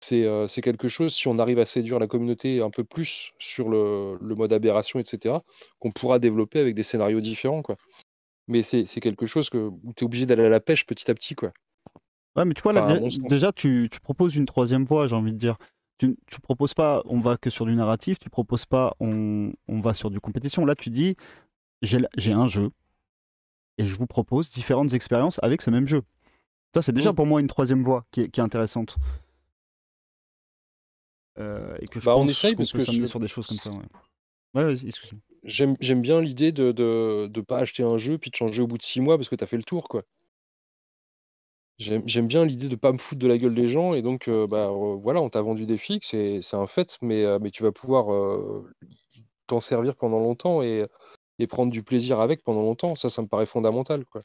c'est quelque chose, si on arrive à séduire la communauté un peu plus sur le, mode aberration, etc., qu'on pourra développer avec des scénarios différents. Mais c'est quelque chose que, où tu es obligé d'aller à la pêche petit à petit. Quoi. Ouais, mais tu vois, déjà, tu, proposes une troisième voie, j'ai envie de dire. Tu, proposes pas on va que sur du narratif, tu proposes pas on, va sur du compétition. Là, tu dis j'ai un jeu et je vous propose différentes expériences avec ce même jeu. c'est déjà mmh. pour moi une troisième voie qui est intéressante. Euh, et que je bah, on essaye parce sur des choses comme ça. J'aime bien l'idée de ne pas acheter un jeu puis de changer au bout de six mois parce que tu as fait le tour. quoi. J'aime bien l'idée de pas me foutre de la gueule des gens et donc euh, bah voilà, on t'a vendu des fixes et c'est un fait, mais, euh, tu vas pouvoir t'en servir pendant longtemps et, prendre du plaisir avec pendant longtemps. Ça, ça me paraît fondamental quoi.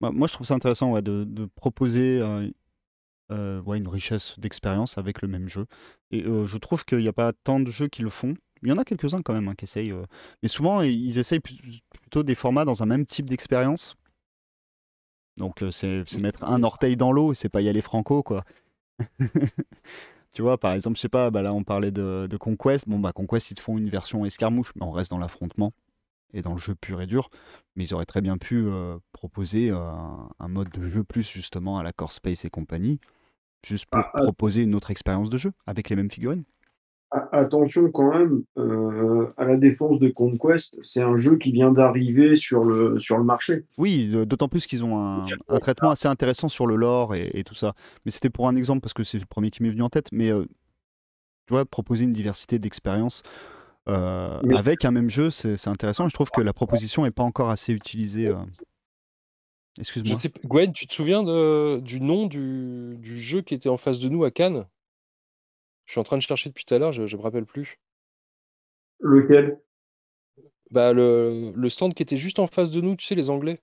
Bah, moi, je trouve ça intéressant de, proposer euh, une richesse d'expérience avec le même jeu. Et euh, je trouve qu'il n'y a pas tant de jeux qui le font. Il y en a quelques-uns quand même hein, qui essayent. Euh, mais souvent, ils essayent plutôt des formats dans un même type d'expérience. Donc, c'est mettre un orteil dans l'eau, et c'est pas y aller franco, quoi. tu vois, par exemple, je sais pas, bah là, on parlait de, Conquest. Bon, bah, Conquest, ils font une version escarmouche, mais on reste dans l'affrontement et dans le jeu pur et dur, mais ils auraient très bien pu proposer un, mode de jeu plus justement à la Core Space et compagnie, juste ah, pour ah. proposer une autre expérience de jeu avec les mêmes figurines. Attention quand même euh, à la défense de Conquest, c'est un jeu qui vient d'arriver sur le, sur le marché. Oui, d'autant plus qu'ils ont un, traitement assez intéressant sur le lore et, tout ça. Mais c'était pour un exemple parce que c'est le premier qui m'est venu en tête. Mais euh, tu vois, proposer une diversité d'expériences euh, avec un même jeu, c'est intéressant. Je trouve que la proposition n'est pas encore assez utilisée. Excuse-moi. Gwen, tu te souviens du nom du... jeu qui était en face de nous à Cannes Je suis en train de chercher depuis tout à l'heure, je ne me rappelle plus. Lequel bah, le... stand qui était juste en face de nous, tu sais, les Anglais.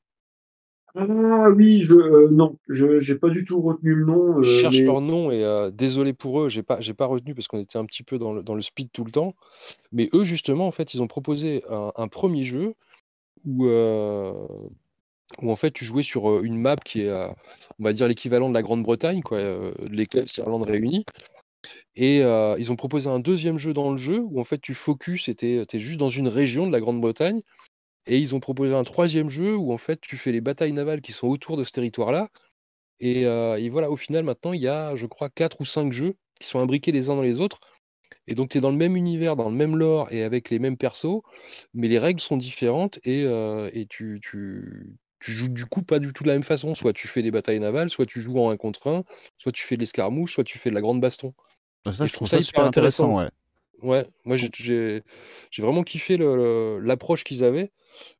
Ah oui, je... Euh, non, je n'ai pas du tout retenu le nom. Euh, je cherche leur nom et euh, désolé pour eux, je pas, pas retenu parce qu'on était un petit peu dans le, dans le speed tout le temps. Mais eux, justement, en fait, ils ont proposé un premier jeu où où en fait tu jouais sur une map qui est, on va dire, l'équivalent de la Grande-Bretagne, quoi, les clubs d'Irlande Et ils ont proposé un deuxième jeu dans le jeu où en fait tu focus et tu es, juste dans une région de la Grande-Bretagne. Et ils ont proposé un troisième jeu où en fait tu fais les batailles navales qui sont autour de ce territoire-là. Et, voilà, au final maintenant il y a je crois quatre ou cinq jeux qui sont imbriqués les uns dans les autres. Et donc tu es dans le même univers, dans le même lore et avec les mêmes persos, mais les règles sont différentes et, et tu, tu joues du coup pas du tout de la même façon. Soit tu fais des batailles navales, soit tu joues en 1 contre 1, soit tu fais de l'escarmouche, soit tu fais de la grande baston. Ah, je, trouve ça, super intéressant. ouais. ouais. moi j'ai vraiment kiffé l'approche qu'ils avaient,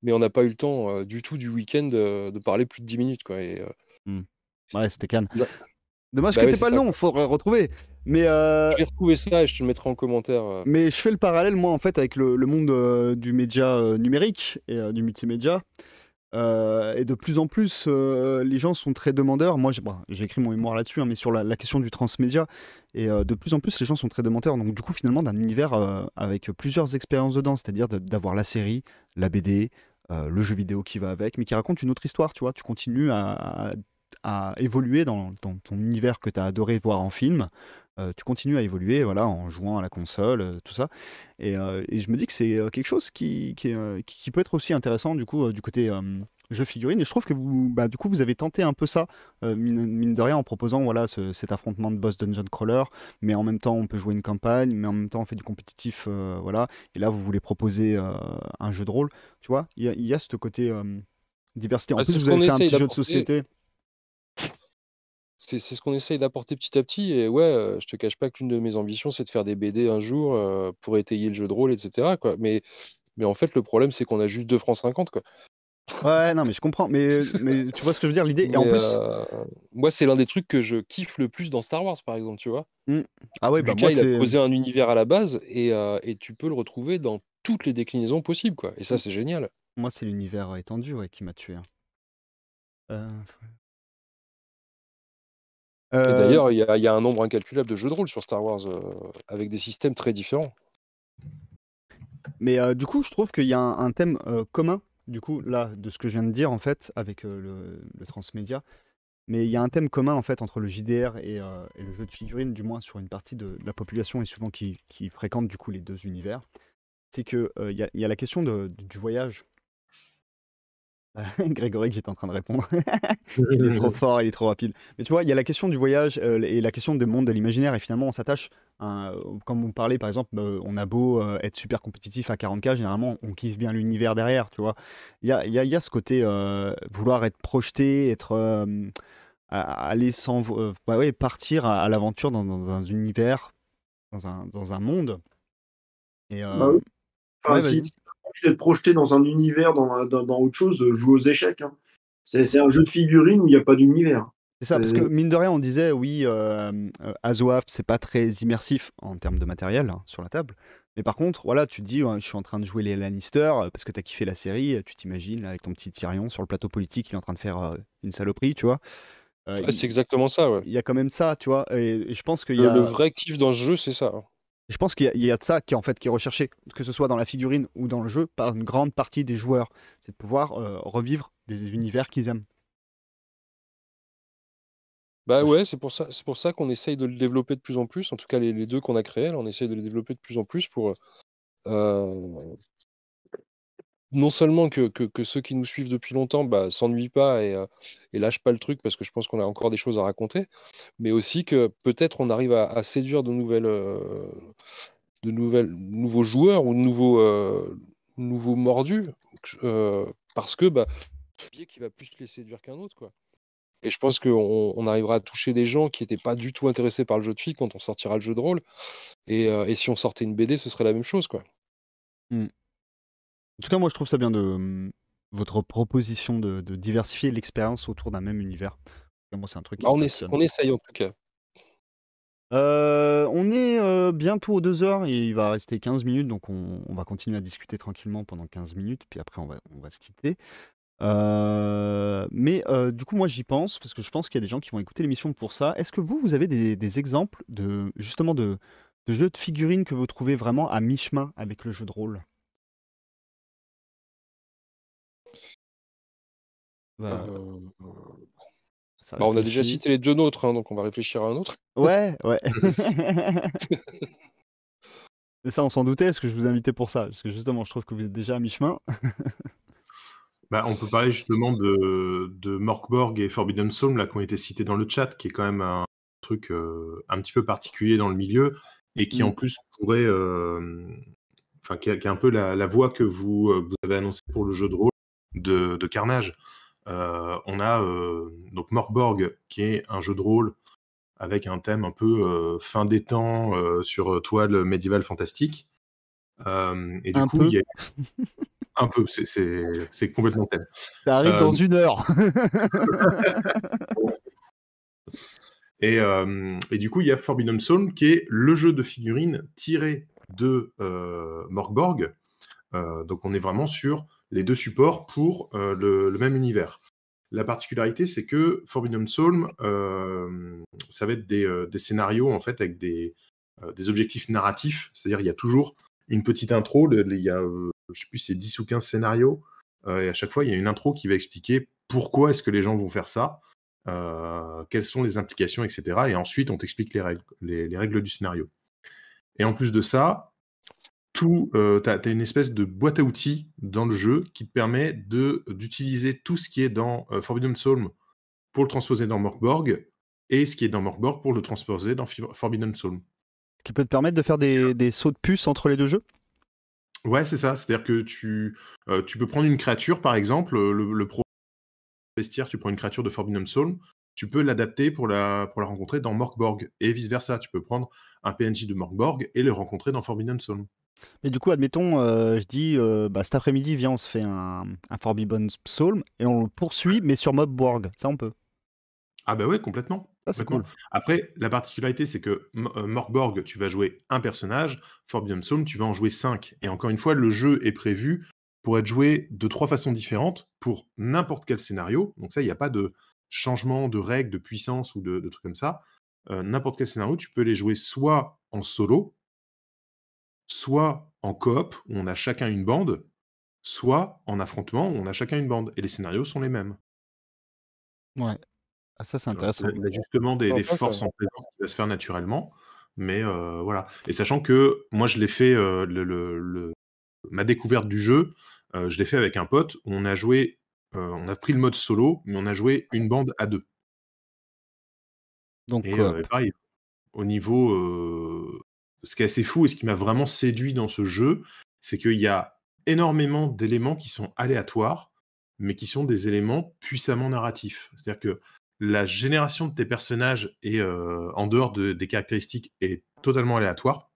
mais on n'a pas eu le temps euh, du tout du week-end euh, de parler plus de 10 minutes. Quoi, euh, mmh. Ouais, c'était calme. Dommage bah que tu pas le nom, il faut retrouver. Mais Je vais retrouver ça et je te le mettrai en commentaire. Mais je fais le parallèle, moi, en fait, avec le, monde du média numérique et du multimédia. Euh, et de plus en plus, euh, les gens sont très demandeurs. Moi, j'ai écrit mon mémoire là-dessus, hein, mais sur la, question du transmédia. Et euh, de plus en plus, les gens sont très demandeurs. Donc, du coup, finalement, d'un univers avec plusieurs expériences dedans, c'est-à-dire d'avoir la série, la BD, le jeu vidéo qui va avec, mais qui raconte une autre histoire. Tu vois, tu continues à, évoluer dans, ton univers que tu as adoré voir en film, euh, tu continues à évoluer voilà, en jouant à la console, euh, tout ça. Euh, et, je me dis que c'est quelque chose qui, qui, peut être aussi intéressant du coup du côté jeu figurine. Et je trouve que vous, bah, du coup, vous avez tenté un peu ça, mine, de rien, en proposant voilà, cet affrontement de boss dungeon crawler, mais en même temps on peut jouer une campagne, mais en même temps on fait du compétitif, voilà. Et là, vous voulez proposer un jeu de rôle, tu vois. Il y, a ce côté diversité. En bah, plus, vous avez fait un petit jeu de société. C'est ce qu'on essaye d'apporter petit à petit et ouais, je te cache pas que l'une de mes ambitions, c'est de faire des BD un jour, pour étayer le jeu de rôle etc quoi. Mais mais en fait, le problème, c'est qu'on a juste francs francs quoi. Ouais, non, mais je comprends, mais mais tu vois ce que je veux dire? L'idée et moi, c'est l'un des trucs que je kiffe le plus dans Star Wars, par exemple, tu vois? Mmh. Ah ouais, bah, moi, Lucas, il a posé mmh. un univers à la base et et tu peux le retrouver dans toutes les déclinaisons possibles, quoi et ça, mmh. c'est génial. Moi, c'est l'univers étendu, ouais, qui m'a tué, hein. euh, euh, d'ailleurs, il y, a un nombre incalculable de jeux de rôle sur Star Wars euh, avec des systèmes très différents. Mais euh, du coup, je trouve qu'il y a un, thème commun, du coup, là, de ce que je viens de dire, en fait, avec le, transmédia. Mais il y a un thème commun en fait entre le JDR et, le jeu de figurines, du moins sur une partie de, la population et souvent qui, fréquente du coup les deux univers. C'est que il y, a la question du voyage Grégory j'étais en train de répondre. il est trop fort, il est trop rapide. Mais tu vois, il y a la question du voyage euh, et la question du monde de l'imaginaire. Et finalement, on s'attache, comme on parlait par exemple, euh, on a beau euh, être super compétitif à 40K, généralement, on kiffe bien l'univers derrière, tu vois. Il y a, ce côté vouloir être projeté, être. aller sans. Bah partir à, l'aventure dans, dans, un univers, dans un, dans un monde. Et, bah Enfin, d'être projeté dans un univers, dans, autre chose, euh, joue aux échecs. Hein. C'est un jeu de figurines où il n'y a pas d'univers. C'est ça, parce que mine de rien, on disait, oui, euh, euh c'est pas très immersif en termes de matériel hein, sur la table. Mais par contre, voilà, tu te dis, je suis en train de jouer les Lannister euh, parce que t'as kiffé la série, tu t'imagines avec ton petit Tyrion sur le plateau politique, il est en train de faire une saloperie, tu vois. c'est exactement ça, Il y a quand même ça, tu vois. Et, je pense qu'il Le vrai kiff dans ce jeu, c'est ça. Hein je pense qu'il y, a de ça qui en fait qui est recherché, que ce soit dans la figurine ou dans le jeu, par une grande partie des joueurs, c'est de pouvoir euh, revivre des univers qu'ils aiment. Bah ouais, c'est pour ça, c'est pour ça qu'on essaye de le développer de plus en plus. En tout cas, les, deux qu'on a créés, on essaye de les développer de plus en plus pour, euh, non seulement que, que, ceux qui nous suivent depuis longtemps bah, s'ennuient pas et, ne euh, lâchent pas le truc parce que je pense qu'on a encore des choses à raconter, mais aussi que peut-être on arrive à, séduire de nouvelles, euh, de nouvelles, nouveaux joueurs ou de nouveaux, euh, nouveaux mordus parce que bah, qui va plus les séduire qu'un autre quoi. Et je pense qu'on arrivera à toucher des gens qui n'étaient pas du tout intéressés par le jeu de filles quand on sortira le jeu de rôle. Et, si on sortait une BD, ce serait la même chose quoi. Mmh. En tout cas, moi, je trouve ça bien de hum, votre proposition de, diversifier l'expérience autour d'un même univers. c'est un truc. Bah, on, essaye en tout cas. Euh, on est euh, bientôt aux 2 heures il va rester 15 minutes, donc on, va continuer à discuter tranquillement pendant 15 minutes, puis après on va, se quitter. Euh, mais du coup, moi j'y pense parce que je pense qu'il y a des gens qui vont écouter l'émission pour ça. Est-ce que vous, vous avez des, exemples de justement de jeux de figurines que vous trouvez vraiment à mi-chemin avec le jeu de rôle Bah, euh, bah, on a déjà cité les deux nôtres, hein, donc on va réfléchir à un autre. Ouais, ouais. Mais ça, on s'en doutait, est-ce que je vous invitais pour ça Parce que justement, je trouve que vous êtes déjà à mi-chemin. Bah, on peut parler justement de, de Morkborg et Forbidden Soul là, qui ont été cités dans le chat, qui est quand même un truc euh, un petit peu particulier dans le milieu, et qui en mm. plus pourrait. Euh, enfin, qui, est un peu la, la voie que vous, vous avez annoncée pour le jeu de rôle de, de Carnage. Euh, on a euh, donc Morborg, qui est un jeu de rôle avec un thème un peu euh, fin des temps sur toile médiévale fantastique. et du coup, il un peu, c'est complètement tel. Ça arrive dans une heure. et, et, du coup, il y a Forbidden Soul qui est le jeu de figurines tiré de Morgborg. donc, on est vraiment sur les deux supports pour euh, le, même univers. La particularité, c'est que Forbidden Psalm, euh, ça va être euh, des, scénarios en fait avec des, objectifs narratifs, c'est-à-dire il y a toujours une petite intro, il y a, je sais plus, c'est 10 ou 15 scénarios, et à chaque fois, il y a une intro qui va expliquer pourquoi est-ce que les gens vont faire ça, quelles sont les implications, etc. Et ensuite, on t'explique les, règles du scénario. Et en plus de ça, tout, euh, tu as, une espèce de boîte à outils dans le jeu qui te permet d'utiliser tout ce qui est dans euh, Forbidden pour le transposer dans Morgborg et ce qui est dans Morgborg pour le transposer dans Forbidden Qui peut te permettre de faire des, sauts de puce entre les deux jeux Ouais, c'est ça. C'est-à-dire que tu, euh, tu peux prendre une créature, par exemple, le, le pro tu prends une créature de Forbidden Soul tu peux l'adapter pour la, pour la rencontrer dans Morkborg et vice-versa. Tu peux prendre un PNJ de Morkborg et le rencontrer dans Forbidden Soul. Mais du coup, admettons, euh, je dis, euh, bah, cet après-midi, viens, on se fait un, Forbidden Psalm et on le poursuit, mais sur Mobborg. Ça, on peut. Ah bah ouais, complètement. Ça, c'est cool. Après, la particularité, c'est que euh, tu vas jouer un personnage, Forbidden Soul, tu vas en jouer cinq. Et encore une fois, le jeu est prévu pour être joué de trois façons différentes pour n'importe quel scénario. Donc ça, il n'y a pas de changement de règles, de puissance ou de, trucs comme ça, euh, n'importe quel scénario, tu peux les jouer soit en solo, soit en coop, où on a chacun une bande, soit en affrontement, où on a chacun une bande. Et les scénarios sont les mêmes. Ouais. Ah, ça, c'est intéressant. Justement des, des forces en présence qui va se faire naturellement. Mais euh, voilà. Et sachant que moi, je l'ai fait, euh, ma découverte du jeu, je l'ai fait avec un pote. On a joué euh, on a pris le mode solo, mais on a joué une bande à deux. Donc, et, euh, euh, pareil, au niveau. ce qui est assez fou et ce qui m'a vraiment séduit dans ce jeu, c'est qu'il y a énormément d'éléments qui sont aléatoires, mais qui sont des éléments puissamment narratifs. C'est-à-dire que la génération de tes personnages est, en dehors des caractéristiques est totalement aléatoire.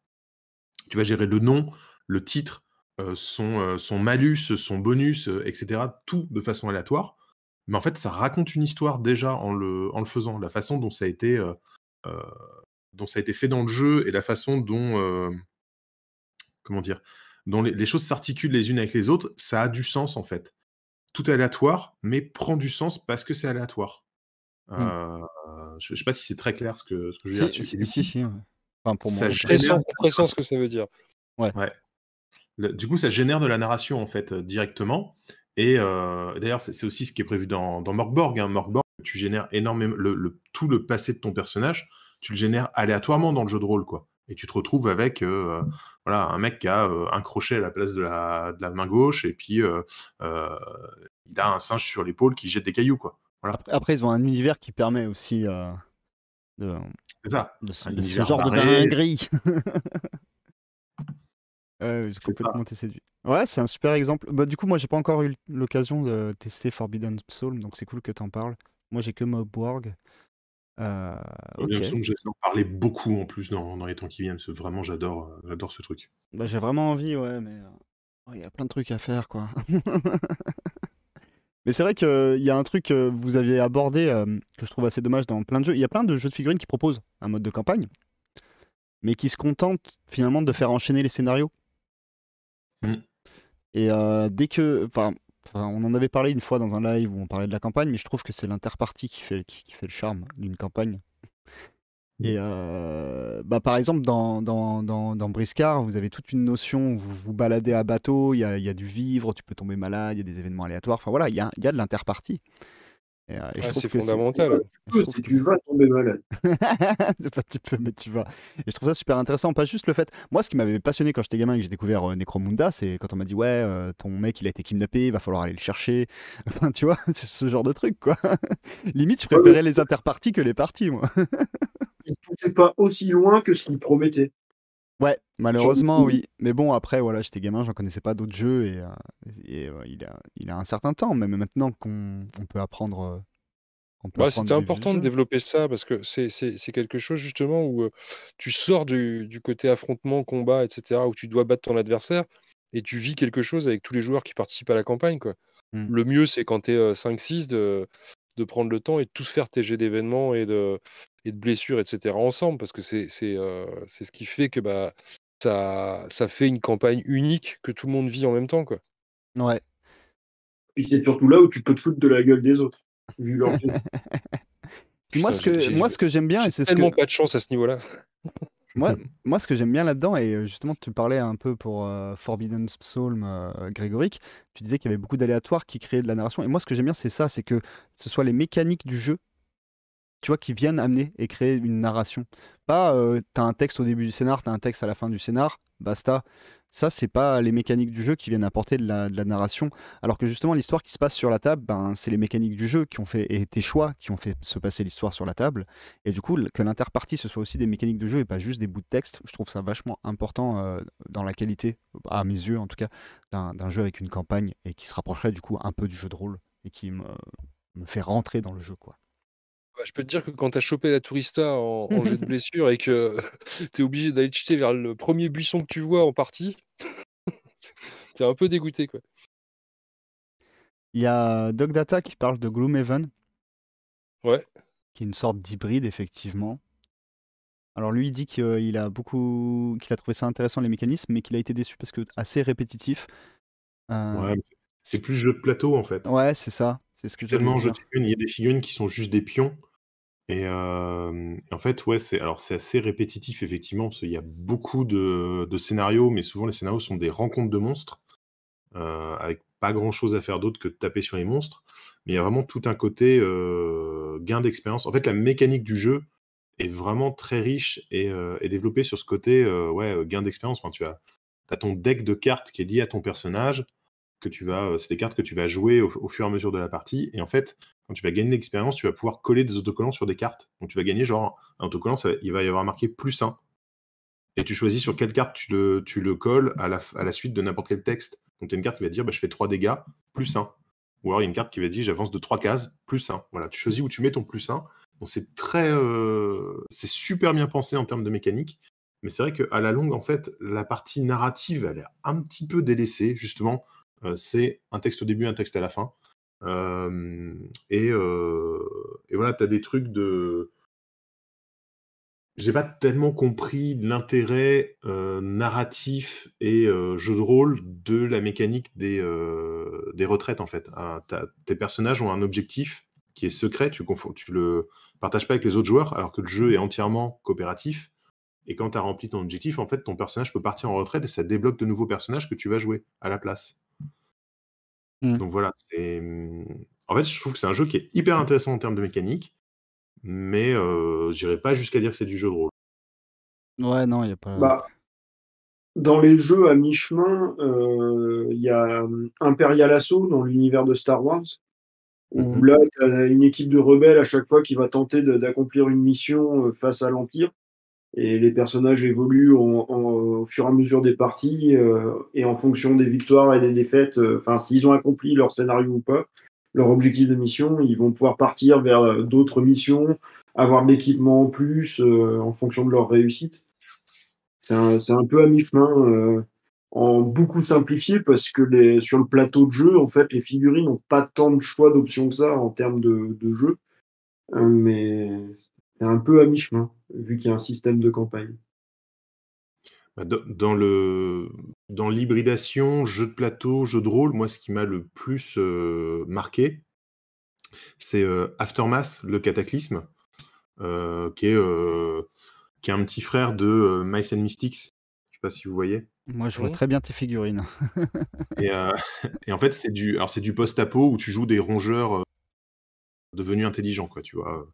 Tu vas gérer le nom, le titre, euh, euh, son, malus, son bonus, euh, etc., tout de façon aléatoire. Mais en fait, ça raconte une histoire déjà en le, faisant, la façon dont ça a été dont ça a été fait dans le jeu et la façon dont comment dire dont les, choses s'articulent les unes avec les autres, ça a du sens en fait. Tout aléatoire, mais prend du sens parce que c'est aléatoire. Hmm. je ne sais pas si c'est très clair ce que, je veux dire. Si, si, si. Enfin, pour moi, très ce que ça veut dire. Ouais. ouais du coup, ça génère de la narration en fait euh, directement. Et euh, d'ailleurs, c'est aussi ce qui est prévu dans, dans Morgborg. Hein. Morgborg, tu génères énormément le, tout le passé de ton personnage, tu le génères aléatoirement dans le jeu de rôle, quoi. Et tu te retrouves avec euh, voilà, un mec qui a un crochet à la place de la, de la main gauche, et puis il a un singe sur l'épaule qui jette des cailloux, quoi. Voilà. Après, ils ont un univers qui permet aussi de, de ce genre de dinguerie. Ouais, c'est un super exemple. Bah, du coup, moi, j'ai pas encore eu l'occasion de tester Forbidden Psalm, donc c'est cool que t'en parles. Moi, j'ai que Moborg. Euh, okay. J'ai en parler beaucoup en plus dans, les temps qui viennent, parce vraiment, euh, j'adore, ce truc. Bah, j'ai vraiment envie, ouais, mais euh, oh, il y a plein de trucs à faire, quoi. mais c'est vrai qu'il euh, y a un truc que vous aviez abordé que je trouve assez dommage dans plein de jeux. Il y a plein de jeux de figurines qui proposent un mode de campagne, mais qui se contentent finalement de faire enchaîner les scénarios Mm. Et euh, dès que. Enfin, on en avait parlé une fois dans un live où on parlait de la campagne, mais je trouve que c'est l'interpartie qui fait, qui, fait le charme d'une campagne. Mm. Et euh, bah par exemple, dans, dans, dans, dans, Briscard, vous avez toute une notion où vous vous baladez à bateau, il y a, y a, du vivre, tu peux tomber malade, il y a des événements aléatoires. Enfin voilà, il y a, y a, de l'interpartie. Euh, c'est fondamental. tu vas tomber malade. c'est pas tu peux, mais tu vas. Et je trouve ça super intéressant. Pas juste le fait. Moi, ce qui m'avait passionné quand j'étais gamin et que j'ai découvert euh, Necromunda, c'est quand on m'a dit Ouais, euh, ton mec, il a été kidnappé, il va falloir aller le chercher. Enfin, tu vois, ce genre de truc, quoi. Limite, je préférais les interparties que les parties, moi. il ne poussait pas aussi loin que ce qu'il promettait. Ouais, malheureusement, oui. Mais bon, après, voilà, j'étais gamin, j'en connaissais pas d'autres jeux et, euh, euh, il, a, a, un certain temps, même maintenant qu'on peut apprendre. Euh, bah, c'était important de développer ça parce que c'est quelque chose justement où tu sors du, côté affrontement, combat, etc., où tu dois battre ton adversaire et tu vis quelque chose avec tous les joueurs qui participent à la campagne. Quoi. Mmh. Le mieux, c'est quand tu es 5-6, de de prendre le temps et de tous faire tes d'événements et de, blessures, etc. ensemble, parce que euh, c'est ce qui fait que bah, ça, ça fait une campagne unique que tout le monde vit en même temps. Quoi. Ouais. Et c'est surtout là où tu peux te foutre de la gueule des autres, vu leur moi, ce que, que j'aime bien, c'est ce tellement pas de chance à ce niveau-là. Moi, ce que j'aime bien là-dedans, et euh, justement, tu parlais un peu pour euh, Forbidden Psalm euh, grégorique, tu disais qu'il y avait beaucoup d'aléatoires qui créaient de la narration. Et moi, ce que j'aime bien, c'est ça c'est que ce soit les mécaniques du jeu tu vois, qui viennent amener et créer une narration. Pas euh, t'as un texte au début du scénar, t'as un texte à la fin du scénar, basta. Ça, c'est pas les mécaniques du jeu qui viennent apporter de la, narration, alors que justement l'histoire qui se passe sur la table, ben, c'est les mécaniques du jeu qui ont fait et tes choix qui ont fait se passer l'histoire sur la table. Et du coup, que l'interpartie ce soit aussi des mécaniques de jeu et pas juste des bouts de texte, je trouve ça vachement important euh, dans la qualité, à mes yeux en tout cas, d'un jeu avec une campagne et qui se rapprocherait du coup un peu du jeu de rôle et qui me, me fait rentrer dans le jeu quoi. Bah, je peux te dire que quand tu as chopé la tourista en, jeu de blessure et que tu es obligé d'aller te jeter vers le premier buisson que tu vois en partie, t'es un peu dégoûté. Il y a Doc Data qui parle de Gloomhaven. Ouais. Qui est une sorte d'hybride, effectivement. Alors lui, il dit qu'il euh, a beaucoup, qu'il a trouvé ça intéressant les mécanismes, mais qu'il a été déçu parce que assez répétitif. Euh, ouais, c'est plus jeu de plateau en fait. Ouais, c'est ça. C'est ce que Tellement jeu de figurines, il y a des figurines qui sont juste des pions euh, et, en fait, ouais, c'est alors c'est assez répétitif effectivement parce qu'il y a beaucoup de, scénarios, mais souvent les scénarios sont des rencontres de monstres euh, avec pas grand chose à faire d'autre que de taper sur les monstres. Mais il y a vraiment tout un côté euh, gain d'expérience. En fait, la mécanique du jeu est vraiment très riche et, développée sur ce côté ouais gain d'expérience. tu as, ton deck de cartes qui est lié à ton personnage que tu vas, c'est des cartes que tu vas jouer au, fur et à mesure de la partie. Et en fait, tu vas gagner l'expérience, tu vas pouvoir coller des autocollants sur des cartes. Donc tu vas gagner genre un autocollant, ça, il va y avoir marqué plus 1. Et tu choisis sur quelle carte tu le, tu le colles à la, à la, suite de n'importe quel texte. Donc tu as une carte qui va dire bah, je fais 3 dégâts, plus 1. Ou alors il y a une carte qui va dire j'avance de 3 cases, plus 1. Voilà, tu choisis où tu mets ton plus 1. Donc c'est très. Euh, c'est super bien pensé en termes de mécanique. Mais c'est vrai qu'à la longue, en fait, la partie narrative, elle est un petit peu délaissée, justement. Euh, c'est un texte au début, un texte à la fin. Et, voilà, tu as des trucs de j'ai pas tellement compris l'intérêt narratif et jeu de rôle de la mécanique des, retraites en fait. tes personnages ont un objectif qui est secret, tu, tu le partages pas avec les autres joueurs alors que le jeu est entièrement coopératif. Et quand tu as rempli ton objectif, en fait, ton personnage peut partir en retraite et ça débloque de nouveaux personnages que tu vas jouer à la place. Mmh. Donc voilà, mmh, En fait, je trouve que c'est un jeu qui est hyper intéressant en termes de mécanique, mais j'irai pas jusqu'à dire que c'est du jeu de rôle. Ouais, non, il n'y a pas. Bah, dans les jeux à mi-chemin, il y a mmh, Imperial Assault dans l'univers de Star Wars, où là, tu as une équipe de rebelles à chaque fois qui va tenter d'accomplir une mission face à l'Empire et les personnages évoluent en, au fur et à mesure des parties euh, et en fonction des victoires et des défaites. Euh, enfin, s'ils ont accompli leur scénario ou pas, leur objectif de mission, ils vont pouvoir partir vers euh, d'autres missions, avoir de l'équipement en plus en fonction de leur réussite. C'est un, peu à mi-chemin, en beaucoup simplifié parce que les, sur le plateau de jeu, en fait, les figurines n'ont pas tant de choix d'options que ça en termes de, de jeu. mais un peu à mi-chemin, vu qu'il y a un système de campagne. Bah, dans le dans l'hybridation, jeu de plateau, jeu de rôle, moi ce qui m'a le plus euh, marqué, c'est euh, Aftermath, le cataclysme, euh, qui, est, qui est un petit frère de Mice and Mystics. Je sais pas si vous voyez. Moi je vois très bien tes figurines. et, en fait c'est du alors c'est du post-apo où tu joues des rongeurs devenus intelligents quoi, tu vois.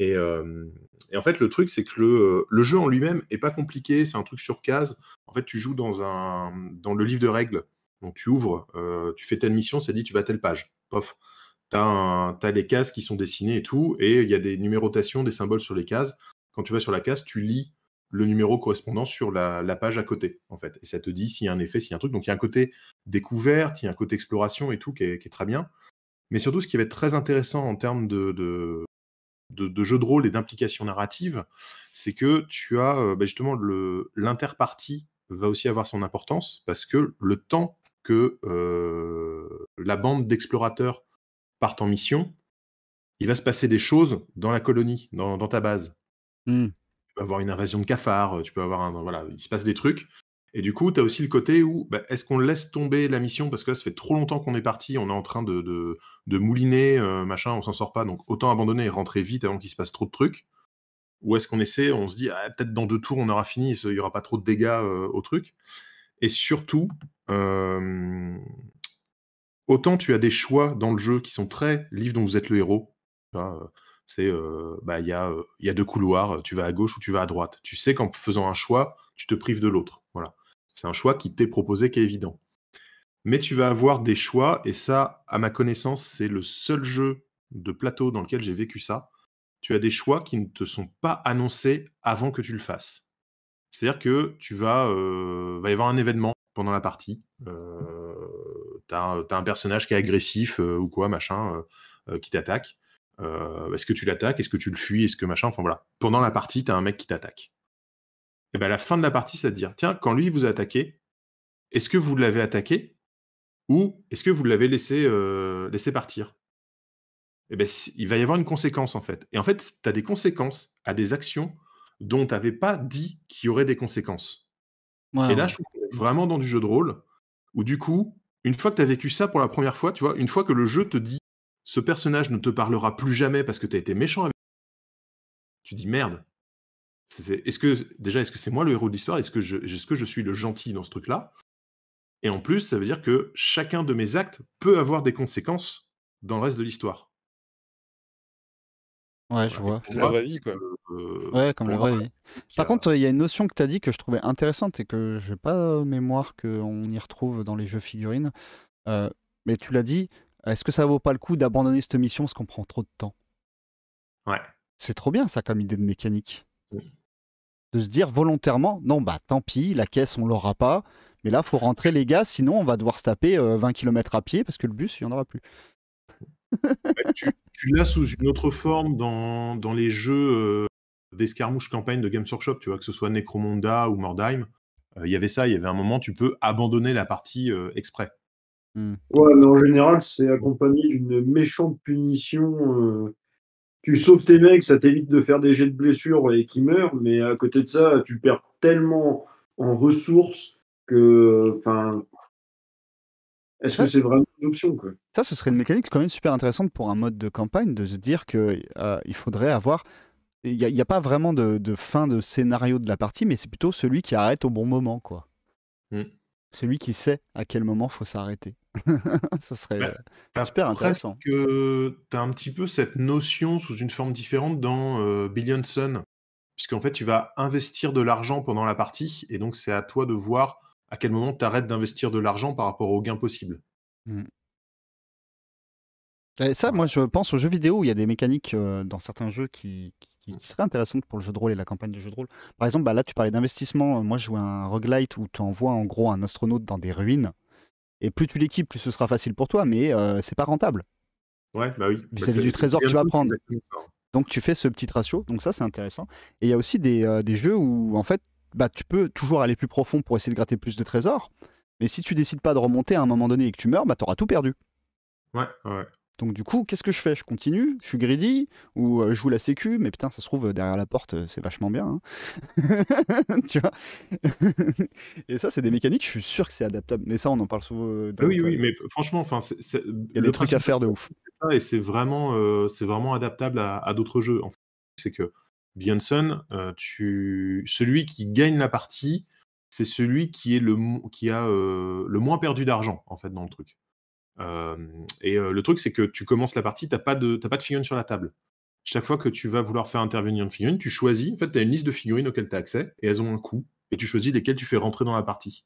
Euh, et, en fait, le truc, c'est que le, jeu en lui-même est pas compliqué, c'est un truc sur case. En fait, tu joues dans, un, dans le livre de règles. Donc, tu ouvres, euh, tu fais telle mission, ça dit tu vas à telle page. Pof. Tu as, as, les cases qui sont dessinées et tout, et il y a des numérotations, des symboles sur les cases. Quand tu vas sur la case, tu lis le numéro correspondant sur la, page à côté, en fait. Et ça te dit s'il y a un effet, s'il y a un truc. Donc, il y a un côté découverte, il y a un côté exploration et tout qui est, très bien. Mais surtout, ce qui va être très intéressant en termes de, de, de jeu de rôle et d'implication narrative, c'est que tu as euh, bah justement l'interpartie va aussi avoir son importance parce que le temps que euh, la bande d'explorateurs parte en mission, il va se passer des choses dans la colonie, dans, ta base. Mmh. Tu peux avoir une invasion de cafards, tu peux avoir un, voilà, il se passe des trucs et du coup, tu as aussi le côté où bah, est-ce qu'on laisse tomber la mission Parce que là, ça fait trop longtemps qu'on est parti, on est en train de, de, mouliner, euh, machin, on s'en sort pas. Donc autant abandonner et rentrer vite avant qu'il se passe trop de trucs. Ou est-ce qu'on essaie, on se dit ah, peut-être dans deux tours on aura fini, il n'y aura pas trop de dégâts euh, au truc. Et surtout, euh, autant tu as des choix dans le jeu qui sont très livres dont vous êtes le héros. c'est bah, il y, y, a deux couloirs, tu vas à gauche ou tu vas à droite. Tu sais qu'en faisant un choix, tu te prives de l'autre. C'est un choix qui t'est proposé, qui est évident. Mais tu vas avoir des choix, et ça, à ma connaissance, c'est le seul jeu de plateau dans lequel j'ai vécu ça. Tu as des choix qui ne te sont pas annoncés avant que tu le fasses. C'est-à-dire que tu vas, euh, va y avoir un événement pendant la partie. Euh, tu as un personnage qui est agressif euh, ou quoi, machin, qui t'attaque. est-ce que tu l'attaques Est-ce que tu le fuis Est-ce que machin Enfin voilà. Pendant la partie, tu as un mec qui t'attaque et eh ben, la fin de la partie, cest te dire, tiens, quand lui vous a attaqué, est-ce que vous l'avez attaqué ou est-ce que vous l'avez laissé, euh, partir et eh bien, Il va y avoir une conséquence en fait. Et en fait, tu as des conséquences à des actions dont tu n'avais pas dit qu'il y aurait des conséquences. Et là, je trouve vraiment dans du jeu de rôle, où du coup, une fois que tu as vécu ça pour la première fois, tu vois, une fois que le jeu te dit ce personnage ne te parlera plus jamais parce que tu as été méchant avec tu dis merde, est-ce que déjà, est-ce que c'est moi le héros de l'histoire Est-ce que, je, que je suis le gentil dans ce truc-là Et en plus, ça veut dire que chacun de mes actes peut avoir des conséquences dans le reste de l'histoire. Ouais, je vois. la vraie vie, quoi. Euh, ouais, comme la vraie vie. Par contre, il y a une notion que tu as dit que je trouvais intéressante et que je n'ai pas euh, mémoire qu'on y retrouve dans les jeux figurines. Euh, mais tu l'as dit, est-ce que ça vaut pas le coup d'abandonner cette mission parce qu'on prend trop de temps Ouais. C'est trop bien, ça, comme idée de mécanique de se dire volontairement non bah tant pis la caisse on l'aura pas mais là faut rentrer les gars sinon on va devoir se taper 20 euh, km à pied parce que le bus il n'y en aura plus tu, l'as sous une autre forme dans, dans les jeux euh, d'escarmouche campagne de Games Workshop tu vois que ce soit Necromonda ou Mordheim euh, il y avait ça il y avait un moment tu peux abandonner la partie exprès hmm. ouais mais en général c'est accompagné d'une méchante punition tu sauves tes mecs, ça t'évite de faire des jets de blessures et qu'ils meurent, mais à côté de ça, tu perds tellement en ressources que. Enfin. Est-ce que c'est vraiment une option Ça, ce serait une mécanique quand même super intéressante pour un mode de campagne de se dire qu'il euh, il faudrait avoir. Il n'y a, pas vraiment de, fin de scénario de la partie, mais c'est plutôt celui qui arrête au bon moment. quoi. Mmh celui qui sait à quel moment faut s'arrêter. Ce serait bah, euh, super intéressant. Que euh, tu as un petit peu cette notion sous une forme différente dans euh, Billion Sun, puisqu'en fait, tu vas investir de l'argent pendant la partie, et donc c'est à toi de voir à quel moment tu arrêtes d'investir de l'argent par rapport aux gains possibles. Mm. ça, moi, je pense aux jeux vidéo où il y a des mécaniques dans certains jeux qui qui, serait intéressante pour le jeu de rôle et la campagne de jeu de rôle. Par exemple, bah, là, tu parlais d'investissement. Euh, moi, je joue un roguelite où tu envoies en gros un astronaute dans des ruines. Et plus tu l'équipes, plus ce sera facile pour toi, mais euh, c'est pas rentable. Ouais, bah oui. vis à bah, du trésor que tu vas prendre. Donc tu fais ce petit ratio, donc ça c'est intéressant. Et il y a aussi euh, des, jeux où en fait bah, tu peux toujours aller plus profond pour essayer de gratter plus de trésors, mais si tu décides pas de remonter à un moment donné et que tu meurs, bah, tu auras tout perdu. Ouais, ouais. Donc du coup, qu'est-ce que je fais Je continue Je suis greedy Ou euh, je joue la sécu Mais putain, ça se trouve, euh, derrière la porte, euh, c'est vachement bien. Hein. tu vois Et ça, c'est des mécaniques, je suis sûr que c'est adaptable. Mais ça, on en parle souvent. Ah oui, oui, mais franchement, enfin, il y a des trucs à faire de ouf. Ça, et c'est vraiment, c'est vraiment adaptable à, d'autres jeux. En fait. C'est que Bianson, tu... celui qui gagne la partie, c'est celui qui, est le, qui a le moins perdu d'argent, en fait, dans le truc et le truc, c'est que tu commences la partie, tu n'as pas, de, figurines de figurine sur la table. Chaque fois que tu vas vouloir faire intervenir une figurine, tu choisis, en fait, tu as une liste de figurines auxquelles tu as accès, et elles ont un coût, et tu choisis lesquelles tu fais rentrer dans la partie.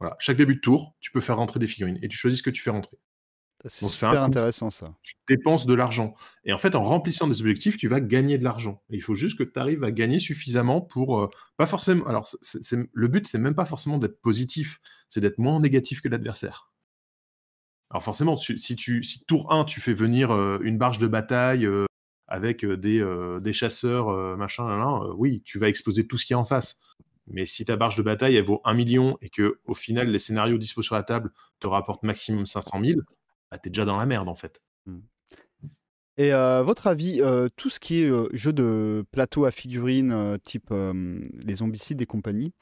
Voilà. Chaque début de tour, tu peux faire rentrer des figurines, et tu choisis ce que tu fais rentrer. C'est super intéressant ça. Tu dépenses de l'argent. Et en fait, en remplissant des objectifs, tu vas gagner de l'argent. Il faut juste que tu arrives à gagner suffisamment pour. pas forcément. Alors, le but, c'est même pas forcément d'être positif, c'est d'être moins négatif que l'adversaire. Alors forcément, si, tu, tour 1, tu fais venir euh, une barge de bataille euh, avec euh, des, chasseurs, machin, là, oui, tu vas exploser tout ce qui est en face. Mais si ta barge de bataille, elle vaut 1 million et que au final, les scénarios disposés sur la table te rapportent maximum 500 000, bah, t'es déjà dans la merde en fait. Hmm. Et votre avis, tout ce qui est jeu de plateau à figurines, type les zombicides et compagnie,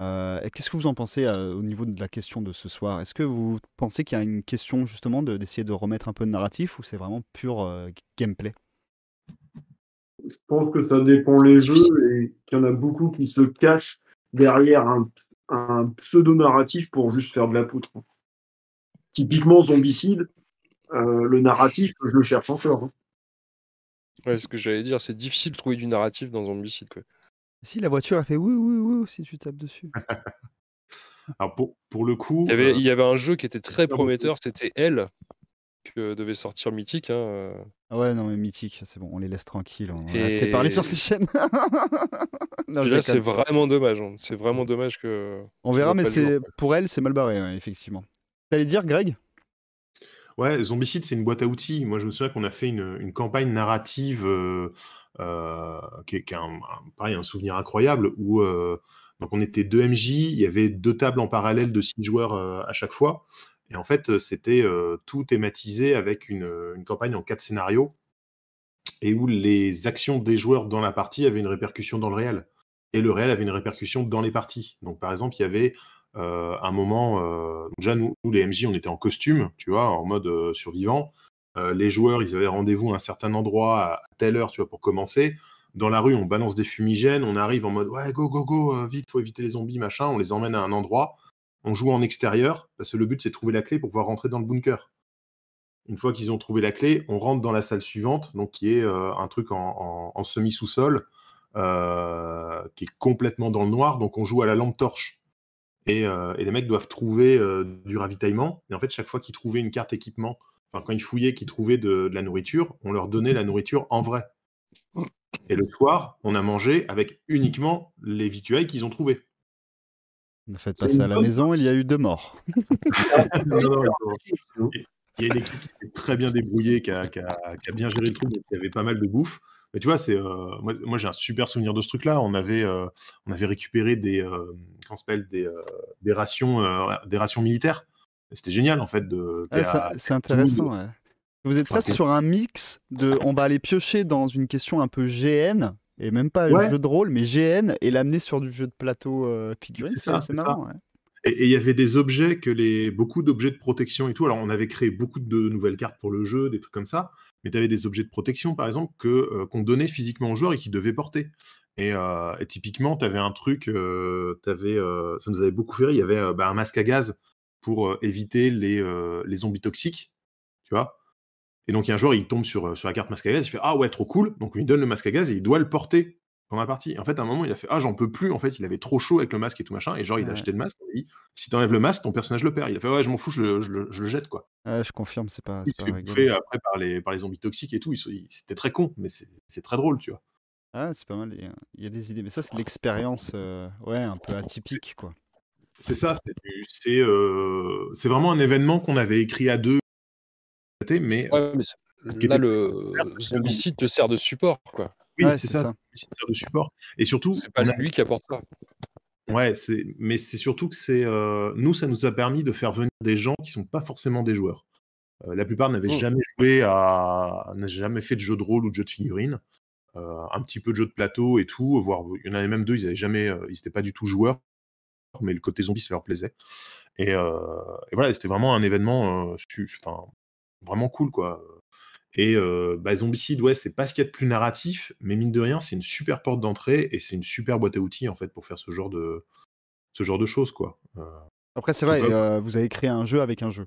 euh, qu'est-ce que vous en pensez euh, au niveau de la question de ce soir Est-ce que vous pensez qu'il y a une question justement d'essayer de, remettre un peu de narratif ou c'est vraiment pur euh, gameplay Je pense que ça dépend les jeux et qu'il y en a beaucoup qui se cachent derrière un, pseudo-narratif pour juste faire de la poutre. Hein. Typiquement Zombicide, le narratif, je le cherche en fleur. Hein. Ouais, ce que j'allais dire, c'est difficile de trouver du narratif dans Zombicide. Si la voiture a fait oui oui oui si tu tapes dessus. Alors pour, pour, le coup, il y, avait, euh, un jeu qui était très prometteur, c'était Elle que devait sortir Mythique. Hein, euh. Ah ouais non mais Mythique, c'est bon, on les laisse tranquilles, on parlé sur ces chaînes. c'est vraiment dommage, hein. c'est vraiment dommage que. On verra, mais c'est pour elle c'est mal barré effectivement. T'allais dire Greg Ouais, Zombicide c'est une boîte à outils. Moi je me souviens qu'on a fait une, campagne narrative. Euh, euh, qui est, un, un souvenir incroyable où euh, donc on était deux MJ, il y avait deux tables en parallèle de six joueurs euh, à chaque fois. Et en fait, c'était tout thématisé avec une, campagne en quatre scénarios et où les actions des joueurs dans la partie avaient une répercussion dans le réel. Et le réel avait une répercussion dans les parties. Donc, par exemple, il y avait un moment, déjà nous, nous, les MJ, on était en costume, tu vois, en mode survivant. Euh, les joueurs, ils avaient rendez-vous à un certain endroit à, telle heure, tu vois, pour commencer. Dans la rue, on balance des fumigènes, on arrive en mode ouais, go, go, go, euh, vite, faut éviter les zombies, machin. On les emmène à un endroit, on joue en extérieur, parce que le but c'est de trouver la clé pour pouvoir rentrer dans le bunker. Une fois qu'ils ont trouvé la clé, on rentre dans la salle suivante, donc qui est euh, un truc en, semi-sous-sol, qui est complètement dans le noir, donc on joue à la lampe torche. et les mecs doivent trouver du ravitaillement. Et en fait, chaque fois qu'ils trouvaient une carte équipement quand ils fouillaient, qu'ils trouvaient de, la nourriture, on leur donnait la nourriture en vrai. Et le soir, on a mangé avec uniquement les vituailles qu'ils ont trouvées. On a fait passer à la maison, il y a eu deux morts. Ah, il y a une équipe qui s'est très bien débrouillée, qui a, bien géré le truc, qui avait pas mal de bouffe. Mais tu vois, c'est euh, moi, j'ai un super souvenir de ce truc-là. On avait euh, on avait récupéré des euh, des rations des rations militaires. C'était génial, en fait. De, c'est intéressant. Vous êtes presque sur un mix de. On va aller piocher dans une question un peu GN, et même pas le jeu de rôle, mais GN, et l'amener sur du jeu de plateau euh, figurine. C'est marrant. Et il y avait des objets que les beaucoup d'objets de protection et tout. Alors on avait créé beaucoup de nouvelles cartes pour le jeu, des trucs comme ça. Mais tu avais des objets de protection par exemple que euh, qu'on donnait physiquement aux joueurs et qu'ils devaient porter. Et, euh, typiquement, tu avais un truc, euh, avais, euh, ça nous avait beaucoup fait rire. Il y avait bah, un masque à gaz pour euh, éviter les, euh, les zombies toxiques, tu vois. Et donc, il y a un joueur, il tombe sur, euh, sur la carte masque à gaz, il fait Ah ouais, trop cool. Donc, il lui donne le masque à gaz et il doit le porter pendant la partie. en fait, à un moment, il a fait Ah, j'en peux plus. En fait, il avait trop chaud avec le masque et tout machin. Et genre, il a acheté le masque. Il dit Si t'enlèves le masque, ton personnage le perd. Il a fait Ouais, je m'en fous, je le, je, le, jette, quoi. je confirme, c'est pas. Il s'est fait après par les, par les zombies toxiques et tout. C'était très con, mais c'est très drôle, tu vois. Ah, c'est pas mal. Il y a des idées. Mais ça, c'est ah, l'expérience, ouais, un peu atypique, quoi. C'est ça, euh, c'est vraiment un événement qu'on avait écrit à deux, mais, mais euh, là, le zombicide te sert de support, quoi. Oui, c'est ça, te sert de support. Et surtout, c'est pas lui qui apporte ça. Ouais, c'est mais c'est surtout que c'est euh, nous, ça nous a permis de faire venir des gens qui sont pas forcément des joueurs. la plupart n'avaient mmh. jamais joué à, n'avaient jamais fait de jeu de rôle ou de jeu de figurine, un petit peu de jeu de plateau et tout, voire il y en avait même deux, ils jamais, ils n'étaient pas du tout joueurs mais le côté zombie, ça leur plaisait. Et, euh, voilà, c'était vraiment un événement euh, vraiment cool, quoi. Et euh, bah, Zombicide, ouais, c'est pas ce qu'il y a de plus narratif, mais mine de rien, c'est une super porte d'entrée et c'est une super boîte à outils en fait pour faire ce genre de ce genre de choses, quoi. Euh, Après, c'est vrai, vous avez créé un jeu avec un jeu.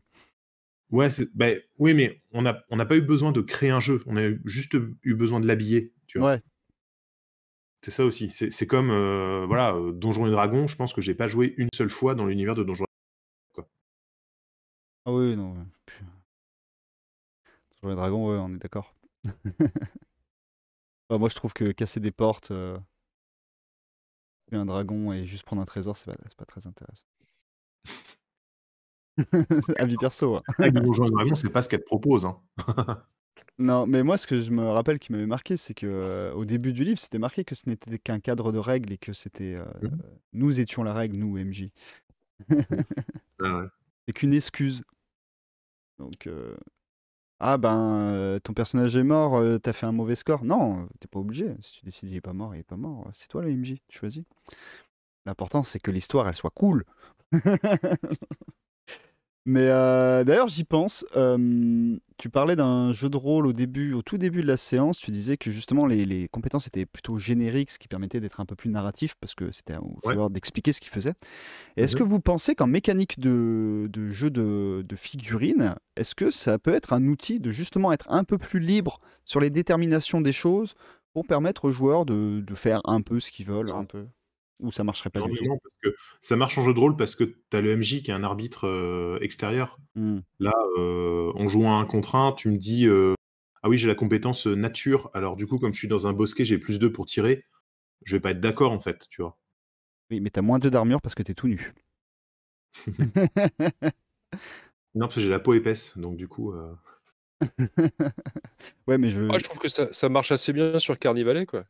Ouais, ben oui, mais on n'a on a pas eu besoin de créer un jeu, on a juste eu besoin de l'habiller, tu vois. Ouais, c'est ça aussi. C'est comme euh, voilà, euh, donjon et dragon je pense que j'ai pas joué une seule fois dans l'univers de donjon et Ah oui, non. Euh, Donjons et Dragons, on est d'accord. moi, je trouve que casser des portes, et un dragon et juste prendre un trésor, c'est pas, très intéressant. Avis perso. Hein. c'est pas ce qu'elle propose. Hein. Non, mais moi, ce que je me rappelle qui m'avait marqué, c'est que euh, au début du livre, c'était marqué que ce n'était qu'un cadre de règles et que c'était euh, mmh nous étions la règle, nous, MJ. C'est ah qu'une excuse. Donc, euh, ah ben, ton personnage est mort, t'as fait un mauvais score. Non, t'es pas obligé. Si tu décides qu'il est pas mort, il est pas mort. C'est toi le MJ, tu choisis. L'important, c'est que l'histoire, elle soit cool. Mais euh, d'ailleurs, j'y pense. Euh, tu parlais d'un jeu de rôle au tout début de la séance. Tu disais que justement les, compétences étaient plutôt génériques, ce qui permettait d'être un peu plus narratif parce que c'était au joueur d'expliquer ce qu'il faisait. Est-ce mhm. que vous pensez qu'en mécanique de, jeu de, figurine, figurines, est-ce que ça peut être un outil de justement être un peu plus libre sur les déterminations des choses pour permettre aux joueurs de, de faire un peu ce qu'ils veulent, un peu ou ça marcherait pas du parce que Ça marche en jeu de rôle parce que tu as le MJ qui est un arbitre euh, extérieur. Mmh. Là, euh, on joue à un contre un, tu me dis euh, Ah oui, j'ai la compétence nature, alors du coup, comme je suis dans un bosquet, j'ai plus 2 pour tirer. Je vais pas être d'accord en fait, tu vois. Oui, mais tu as moins 2 d'armure parce que tu es tout nu. non, parce que j'ai la peau épaisse, donc du coup. ouais, mais je... trouve que ça, ça marche assez bien sur Carnivalet, quoi.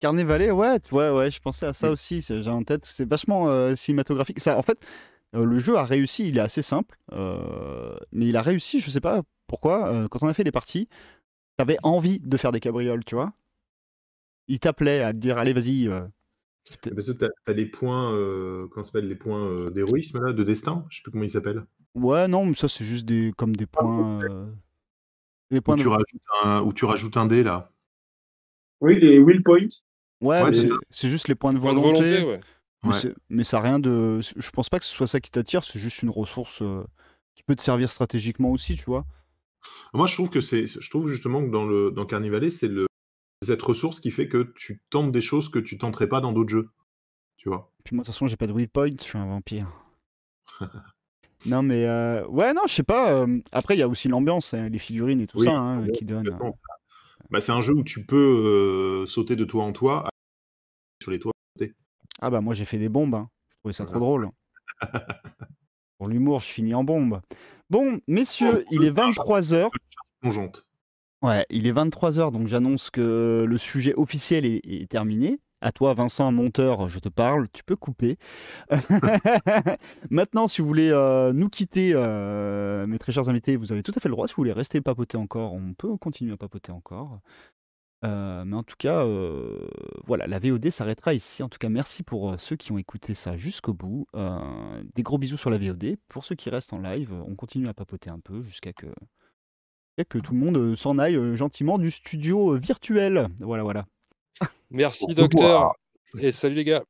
Carnet Valley, ouais, ouais, ouais, je pensais à ça mmh. aussi. J'ai en tête, c'est vachement euh, cinématographique. Ça, en fait, euh, le jeu a réussi, il est assez simple, euh, mais il a réussi, je sais pas pourquoi, quand on a fait les parties, t'avais envie de faire des cabrioles, tu vois. Il t'appelait à te dire, allez, vas-y. Parce que eh ben, t'as as les points, s'appelle, les points d'héroïsme, là, de destin, je sais plus comment ils s'appellent. Ouais, non, mais ça, c'est juste des, comme des ah, points. Des points où, tu rajoutes un, où tu rajoutes un dé, là. Oui, les will points. Ouais, c'est juste les points de volonté. Mais, ça n'a rien de. Je pense pas que ce soit ça qui t'attire, c'est juste une ressource euh, qui peut te servir stratégiquement aussi, tu vois. Moi, je trouve que c'est. Je trouve justement que dans, le, dans Carnivalet, c'est le... cette ressource qui fait que tu tentes des choses que tu tenterais pas dans d'autres jeux. Tu vois. Puis moi, de toute façon, j'ai pas de will je suis un vampire. non, mais. Euh, ouais, non, je sais pas. Euh, après, il y a aussi l'ambiance, hein, les figurines et tout ça, hein, qui donne. Bah, c'est un jeu où tu peux euh, sauter de toit en toit, sur les toits. Ah bah moi j'ai fait des bombes, hein. je trouvais ça trop drôle. Pour l'humour, je finis en bombe. Bon, messieurs, il est 23h. Ouais, il est 23h, donc j'annonce que le sujet officiel est terminé. À toi, Vincent, monteur, je te parle, tu peux couper. Maintenant, si vous voulez euh, nous quitter, euh, mes très chers invités, vous avez tout à fait le droit. Si vous voulez rester papoter encore, on peut continuer à papoter encore. Euh, mais en tout cas, voilà, la VOD s'arrêtera ici. En tout cas, merci pour ceux qui ont écouté ça jusqu'au bout. des gros bisous sur la VOD. Pour ceux qui restent en live, on continue à papoter un peu jusqu'à que, que tout le monde s'en aille gentiment du studio virtuel. Voilà, voilà. Merci, docteur. Et salut, les gars.